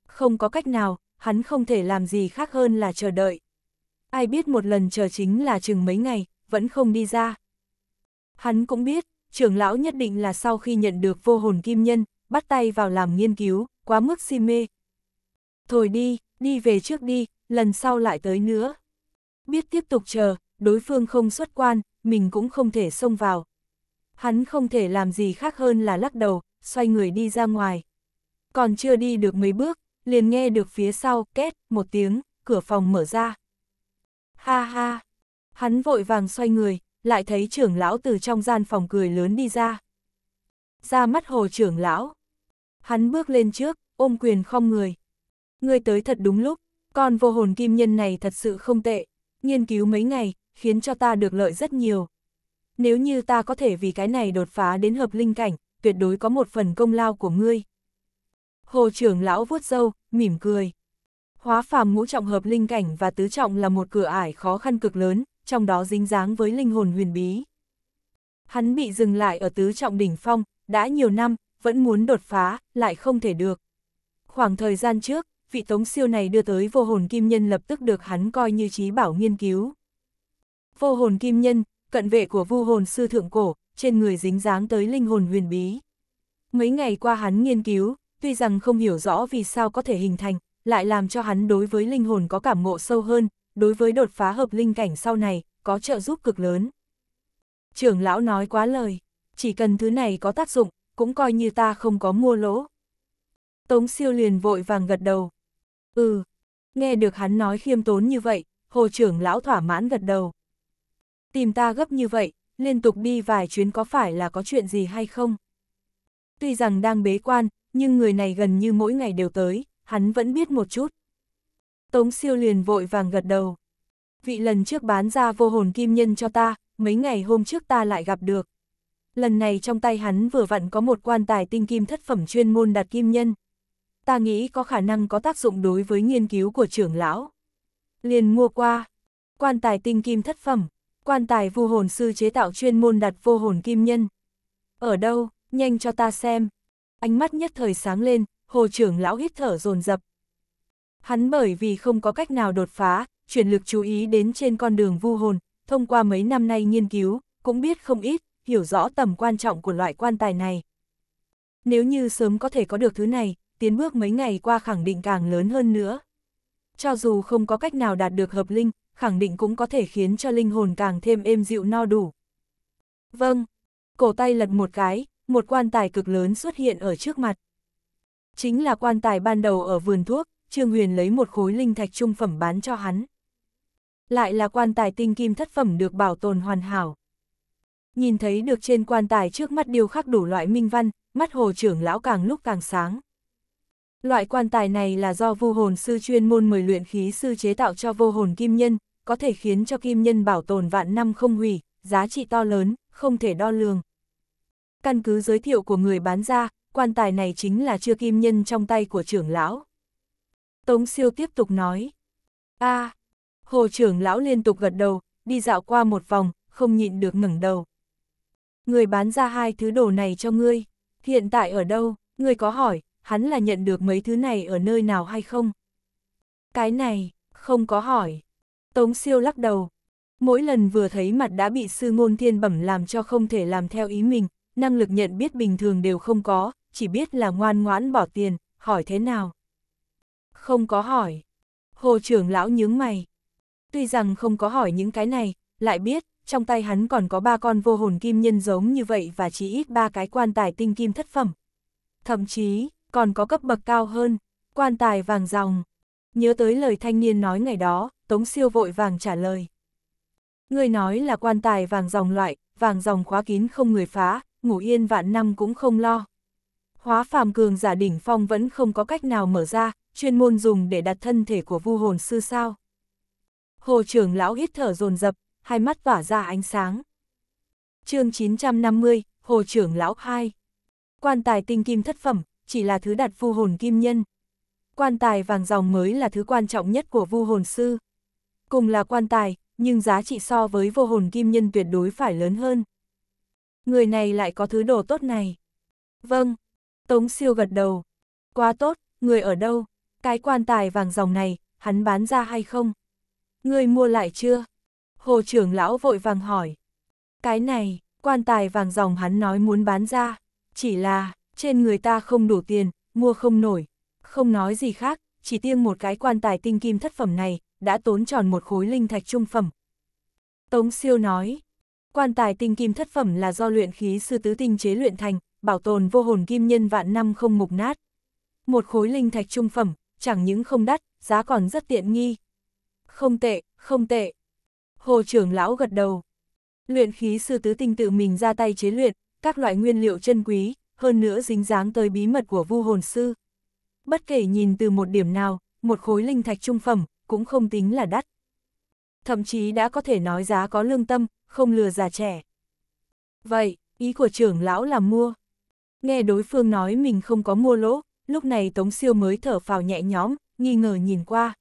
Không có cách nào, hắn không thể làm gì khác hơn là chờ đợi. Ai biết một lần chờ chính là chừng mấy ngày, vẫn không đi ra. Hắn cũng biết, trưởng lão nhất định là sau khi nhận được vô hồn kim nhân, bắt tay vào làm nghiên cứu, quá mức si mê. Thôi đi, đi về trước đi, lần sau lại tới nữa. Biết tiếp tục chờ, đối phương không xuất quan, mình cũng không thể xông vào, hắn không thể làm gì khác hơn là lắc đầu, xoay người đi ra ngoài. Còn chưa đi được mấy bước, liền nghe được phía sau, két, một tiếng, cửa phòng mở ra. Ha ha! Hắn vội vàng xoay người, lại thấy trưởng lão từ trong gian phòng cười lớn đi ra. Ra mắt hồ trưởng lão. Hắn bước lên trước, ôm quyền không người. Ngươi tới thật đúng lúc, con vô hồn kim nhân này thật sự không tệ. Nghiên cứu mấy ngày, khiến cho ta được lợi rất nhiều nếu như ta có thể vì cái này đột phá đến hợp linh cảnh, tuyệt đối có một phần công lao của ngươi. Hồ trưởng lão vuốt râu, mỉm cười. Hóa phàm ngũ trọng hợp linh cảnh và tứ trọng là một cửa ải khó khăn cực lớn, trong đó dính dáng với linh hồn huyền bí. Hắn bị dừng lại ở tứ trọng đỉnh phong, đã nhiều năm, vẫn muốn đột phá, lại không thể được. Khoảng thời gian trước, vị tống siêu này đưa tới vô hồn kim nhân lập tức được hắn coi như trí bảo nghiên cứu. Vô hồn kim nhân, cận vệ của vu hồn sư thượng cổ, trên người dính dáng tới linh hồn huyền bí. Mấy ngày qua hắn nghiên cứu, tuy rằng không hiểu rõ vì sao có thể hình thành, lại làm cho hắn đối với linh hồn có cảm ngộ sâu hơn, đối với đột phá hợp linh cảnh sau này, có trợ giúp cực lớn. Trưởng lão nói quá lời, chỉ cần thứ này có tác dụng, cũng coi như ta không có mua lỗ. Tống siêu liền vội vàng gật đầu. Ừ, nghe được hắn nói khiêm tốn như vậy, hồ trưởng lão thỏa mãn gật đầu. Tìm ta gấp như vậy, liên tục đi vài chuyến có phải là có chuyện gì hay không? Tuy rằng đang bế quan, nhưng người này gần như mỗi ngày đều tới, hắn vẫn biết một chút. Tống siêu liền vội vàng gật đầu. Vị lần trước bán ra vô hồn kim nhân cho ta, mấy ngày hôm trước ta lại gặp được. Lần này trong tay hắn vừa vặn có một quan tài tinh kim thất phẩm chuyên môn đặt kim nhân. Ta nghĩ có khả năng có tác dụng đối với nghiên cứu của trưởng lão. Liền mua qua, quan tài tinh kim thất phẩm, Quan tài vu hồn sư chế tạo chuyên môn đặt vô hồn kim nhân. Ở đâu, nhanh cho ta xem. Ánh mắt nhất thời sáng lên, hồ trưởng lão hít thở dồn dập Hắn bởi vì không có cách nào đột phá, chuyển lực chú ý đến trên con đường vu hồn, thông qua mấy năm nay nghiên cứu, cũng biết không ít, hiểu rõ tầm quan trọng của loại quan tài này. Nếu như sớm có thể có được thứ này, tiến bước mấy ngày qua khẳng định càng lớn hơn nữa. Cho dù không có cách nào đạt được hợp linh, khẳng định cũng có thể khiến cho linh hồn càng thêm êm dịu no đủ. Vâng, cổ tay lật một cái, một quan tài cực lớn xuất hiện ở trước mặt. Chính là quan tài ban đầu ở vườn thuốc, Trương Huyền lấy một khối linh thạch trung phẩm bán cho hắn. Lại là quan tài tinh kim thất phẩm được bảo tồn hoàn hảo. Nhìn thấy được trên quan tài trước mắt điều khắc đủ loại minh văn, mắt hồ trưởng lão càng lúc càng sáng. Loại quan tài này là do vô hồn sư chuyên môn mời luyện khí sư chế tạo cho vô hồn kim nhân, có thể khiến cho kim nhân bảo tồn vạn năm không hủy, giá trị to lớn, không thể đo lường. Căn cứ giới thiệu của người bán ra, quan tài này chính là chưa kim nhân trong tay của trưởng lão. Tống siêu tiếp tục nói. a à, hồ trưởng lão liên tục gật đầu, đi dạo qua một vòng, không nhịn được ngẩng đầu. Người bán ra hai thứ đồ này cho ngươi, hiện tại ở đâu, ngươi có hỏi, hắn là nhận được mấy thứ này ở nơi nào hay không? Cái này, không có hỏi, Tống siêu lắc đầu. Mỗi lần vừa thấy mặt đã bị sư ngôn thiên bẩm làm cho không thể làm theo ý mình, năng lực nhận biết bình thường đều không có, chỉ biết là ngoan ngoãn bỏ tiền, hỏi thế nào. Không có hỏi. Hồ trưởng lão nhướng mày. Tuy rằng không có hỏi những cái này, lại biết, trong tay hắn còn có ba con vô hồn kim nhân giống như vậy và chỉ ít ba cái quan tài tinh kim thất phẩm. Thậm chí, còn có cấp bậc cao hơn, quan tài vàng ròng, Nhớ tới lời thanh niên nói ngày đó, Tống Siêu vội vàng trả lời. Người nói là quan tài vàng dòng loại, vàng dòng khóa kín không người phá, ngủ yên vạn năm cũng không lo. Hóa phàm cường giả đỉnh phong vẫn không có cách nào mở ra, chuyên môn dùng để đặt thân thể của vu hồn sư sao. Hồ trưởng lão hít thở dồn dập, hai mắt tỏa ra ánh sáng. chương 950, Hồ trưởng lão 2. Quan tài tinh kim thất phẩm, chỉ là thứ đặt vu hồn kim nhân, quan tài vàng dòng mới là thứ quan trọng nhất của vu hồn sư. Cùng là quan tài, nhưng giá trị so với vô hồn kim nhân tuyệt đối phải lớn hơn. Người này lại có thứ đồ tốt này. Vâng, Tống Siêu gật đầu. Quá tốt, người ở đâu? Cái quan tài vàng dòng này, hắn bán ra hay không? Người mua lại chưa? Hồ trưởng lão vội vàng hỏi. Cái này, quan tài vàng dòng hắn nói muốn bán ra, chỉ là trên người ta không đủ tiền, mua không nổi, không nói gì khác, chỉ tiêng một cái quan tài tinh kim thất phẩm này, đã tốn tròn một khối linh thạch trung phẩm. Tống siêu nói, quan tài tinh kim thất phẩm là do luyện khí sư tứ tinh chế luyện thành, bảo tồn vô hồn kim nhân vạn năm không mục nát. Một khối linh thạch trung phẩm, chẳng những không đắt, giá còn rất tiện nghi. Không tệ, không tệ. Hồ trưởng lão gật đầu. Luyện khí sư tứ tinh tự mình ra tay chế luyện, các loại nguyên liệu chân quý, hơn nữa dính dáng tới bí mật của vu hồn sư bất kể nhìn từ một điểm nào, một khối linh thạch trung phẩm cũng không tính là đắt. Thậm chí đã có thể nói giá có lương tâm, không lừa già trẻ. Vậy, ý của trưởng lão là mua. Nghe đối phương nói mình không có mua lỗ, lúc này Tống Siêu mới thở phào nhẹ nhõm, nghi ngờ nhìn qua.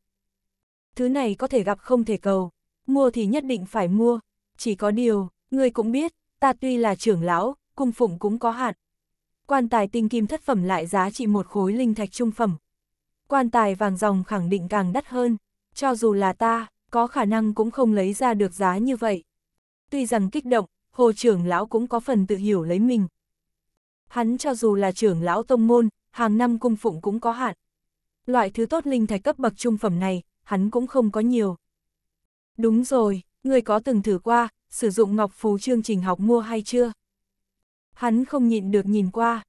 Thứ này có thể gặp không thể cầu, mua thì nhất định phải mua, chỉ có điều, người cũng biết, ta tuy là trưởng lão, cung phụng cũng có hạn quan tài tinh kim thất phẩm lại giá trị một khối linh thạch trung phẩm. Quan tài vàng dòng khẳng định càng đắt hơn, cho dù là ta, có khả năng cũng không lấy ra được giá như vậy. Tuy rằng kích động, hồ trưởng lão cũng có phần tự hiểu lấy mình. Hắn cho dù là trưởng lão tông môn, hàng năm cung phụng cũng có hạn. Loại thứ tốt linh thạch cấp bậc trung phẩm này, hắn cũng không có nhiều. Đúng rồi, người có từng thử qua, sử dụng ngọc phú chương trình học mua hay chưa? hắn không nhịn được nhìn qua.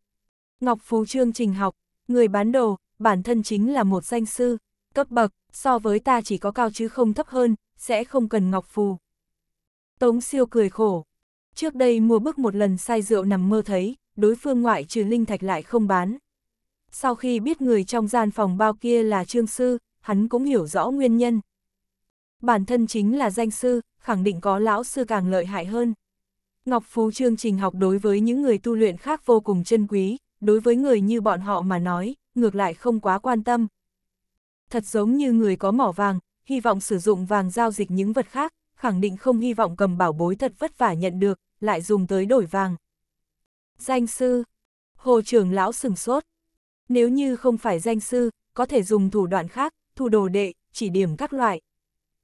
Ngọc Phú Trương trình học, người bán đồ, bản thân chính là một danh sư, cấp bậc, so với ta chỉ có cao chứ không thấp hơn, sẽ không cần Ngọc Phù. Tống siêu cười khổ. Trước đây mua bức một lần say rượu nằm mơ thấy, đối phương ngoại trừ linh thạch lại không bán. Sau khi biết người trong gian phòng bao kia là trương sư, hắn cũng hiểu rõ nguyên nhân. Bản thân chính là danh sư, khẳng định có lão sư càng lợi hại hơn. Ngọc Phú chương trình học đối với những người tu luyện khác vô cùng chân quý, đối với người như bọn họ mà nói, ngược lại không quá quan tâm. Thật giống như người có mỏ vàng, hy vọng sử dụng vàng giao dịch những vật khác, khẳng định không hy vọng cầm bảo bối thật vất vả nhận được, lại dùng tới đổi vàng. Danh sư Hồ trưởng lão sừng sốt. Nếu như không phải danh sư, có thể dùng thủ đoạn khác, thủ đồ đệ, chỉ điểm các loại.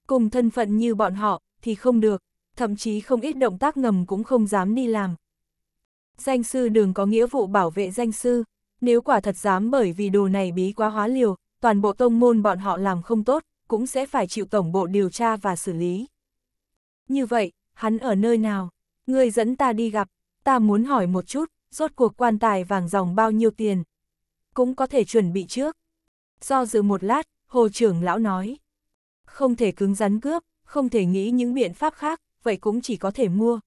Cùng thân phận như bọn họ, thì không được, thậm chí không ít động tác ngầm cũng không dám đi làm. Danh sư đường có nghĩa vụ bảo vệ danh sư, nếu quả thật dám bởi vì đồ này bí quá hóa liều, toàn bộ tông môn bọn họ làm không tốt, cũng sẽ phải chịu tổng bộ điều tra và xử lý. Như vậy, hắn ở nơi nào? người dẫn ta đi gặp, ta muốn hỏi một chút, rốt cuộc quan tài vàng dòng bao nhiêu tiền? Cũng có thể chuẩn bị trước. Do dự một lát, hồ trưởng lão nói. Không thể cứng rắn cướp, không thể nghĩ những biện pháp khác, vậy cũng chỉ có thể mua.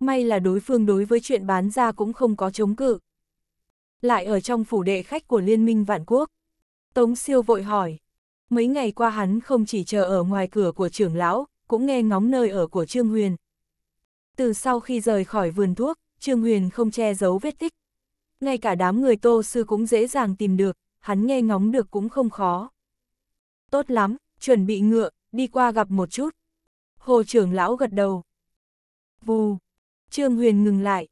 May là đối phương đối với chuyện bán ra cũng không có chống cự. Lại ở trong phủ đệ khách của Liên minh Vạn Quốc. Tống siêu vội hỏi. Mấy ngày qua hắn không chỉ chờ ở ngoài cửa của trưởng lão, cũng nghe ngóng nơi ở của Trương Huyền. Từ sau khi rời khỏi vườn thuốc, Trương Huyền không che giấu vết tích. Ngay cả đám người tô sư cũng dễ dàng tìm được, hắn nghe ngóng được cũng không khó. Tốt lắm, chuẩn bị ngựa, đi qua gặp một chút. Hồ trưởng lão gật đầu. Vù. Trương Huyền ngừng lại.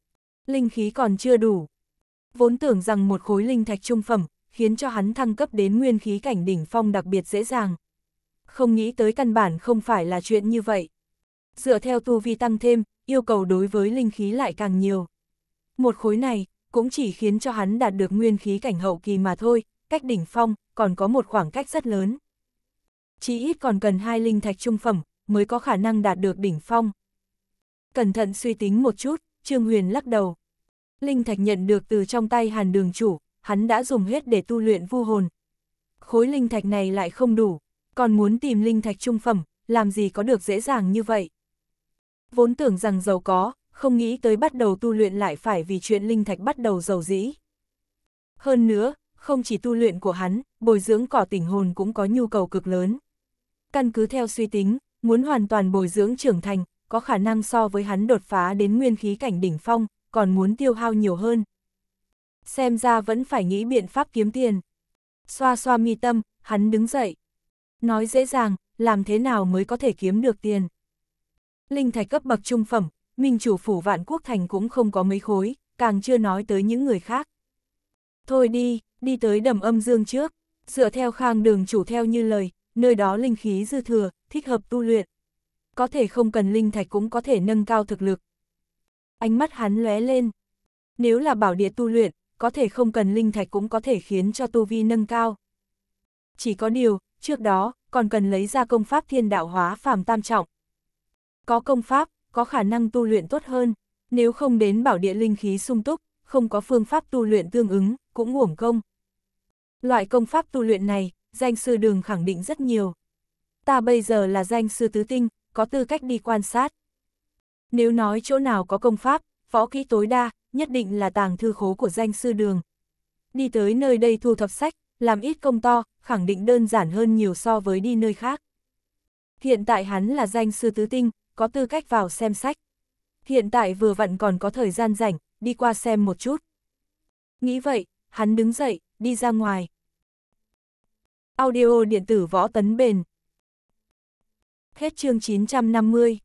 Linh khí còn chưa đủ. Vốn tưởng rằng một khối linh thạch trung phẩm, khiến cho hắn thăng cấp đến nguyên khí cảnh đỉnh phong đặc biệt dễ dàng. Không nghĩ tới căn bản không phải là chuyện như vậy. Dựa theo tu vi tăng thêm, yêu cầu đối với linh khí lại càng nhiều. Một khối này, cũng chỉ khiến cho hắn đạt được nguyên khí cảnh hậu kỳ mà thôi, cách đỉnh phong, còn có một khoảng cách rất lớn. Chỉ ít còn cần hai linh thạch trung phẩm, mới có khả năng đạt được đỉnh phong. Cẩn thận suy tính một chút, Trương Huyền lắc đầu. Linh thạch nhận được từ trong tay hàn đường chủ, hắn đã dùng hết để tu luyện vu hồn. Khối linh thạch này lại không đủ, còn muốn tìm linh thạch trung phẩm, làm gì có được dễ dàng như vậy. Vốn tưởng rằng giàu có, không nghĩ tới bắt đầu tu luyện lại phải vì chuyện linh thạch bắt đầu giàu dĩ. Hơn nữa, không chỉ tu luyện của hắn, bồi dưỡng cỏ tỉnh hồn cũng có nhu cầu cực lớn. Căn cứ theo suy tính, muốn hoàn toàn bồi dưỡng trưởng thành, có khả năng so với hắn đột phá đến nguyên khí cảnh đỉnh phong, còn muốn tiêu hao nhiều hơn. Xem ra vẫn phải nghĩ biện pháp kiếm tiền. Xoa xoa mi tâm, hắn đứng dậy. Nói dễ dàng, làm thế nào mới có thể kiếm được tiền. Linh thạch cấp bậc trung phẩm, minh chủ phủ vạn quốc thành cũng không có mấy khối, càng chưa nói tới những người khác. Thôi đi, đi tới đầm âm dương trước, dựa theo khang đường chủ theo như lời, nơi đó linh khí dư thừa, thích hợp tu luyện. Có thể không cần linh thạch cũng có thể nâng cao thực lực. Ánh mắt hắn lóe lên. Nếu là bảo địa tu luyện, có thể không cần linh thạch cũng có thể khiến cho tu vi nâng cao. Chỉ có điều, trước đó, còn cần lấy ra công pháp thiên đạo hóa phàm tam trọng. Có công pháp, có khả năng tu luyện tốt hơn, nếu không đến bảo địa linh khí sung túc, không có phương pháp tu luyện tương ứng, cũng uổng công. Loại công pháp tu luyện này, danh sư đường khẳng định rất nhiều ta bây giờ là danh sư tứ tinh, có tư cách đi quan sát. Nếu nói chỗ nào có công pháp, võ kỹ tối đa, nhất định là tàng thư khố của danh sư đường. Đi tới nơi đây thu thập sách, làm ít công to, khẳng định đơn giản hơn nhiều so với đi nơi khác. Hiện tại hắn là danh sư tứ tinh, có tư cách vào xem sách. Hiện tại vừa vặn còn có thời gian rảnh, đi qua xem một chút. Nghĩ vậy, hắn đứng dậy, đi ra ngoài. Audio điện tử võ tấn bền Hết chương 950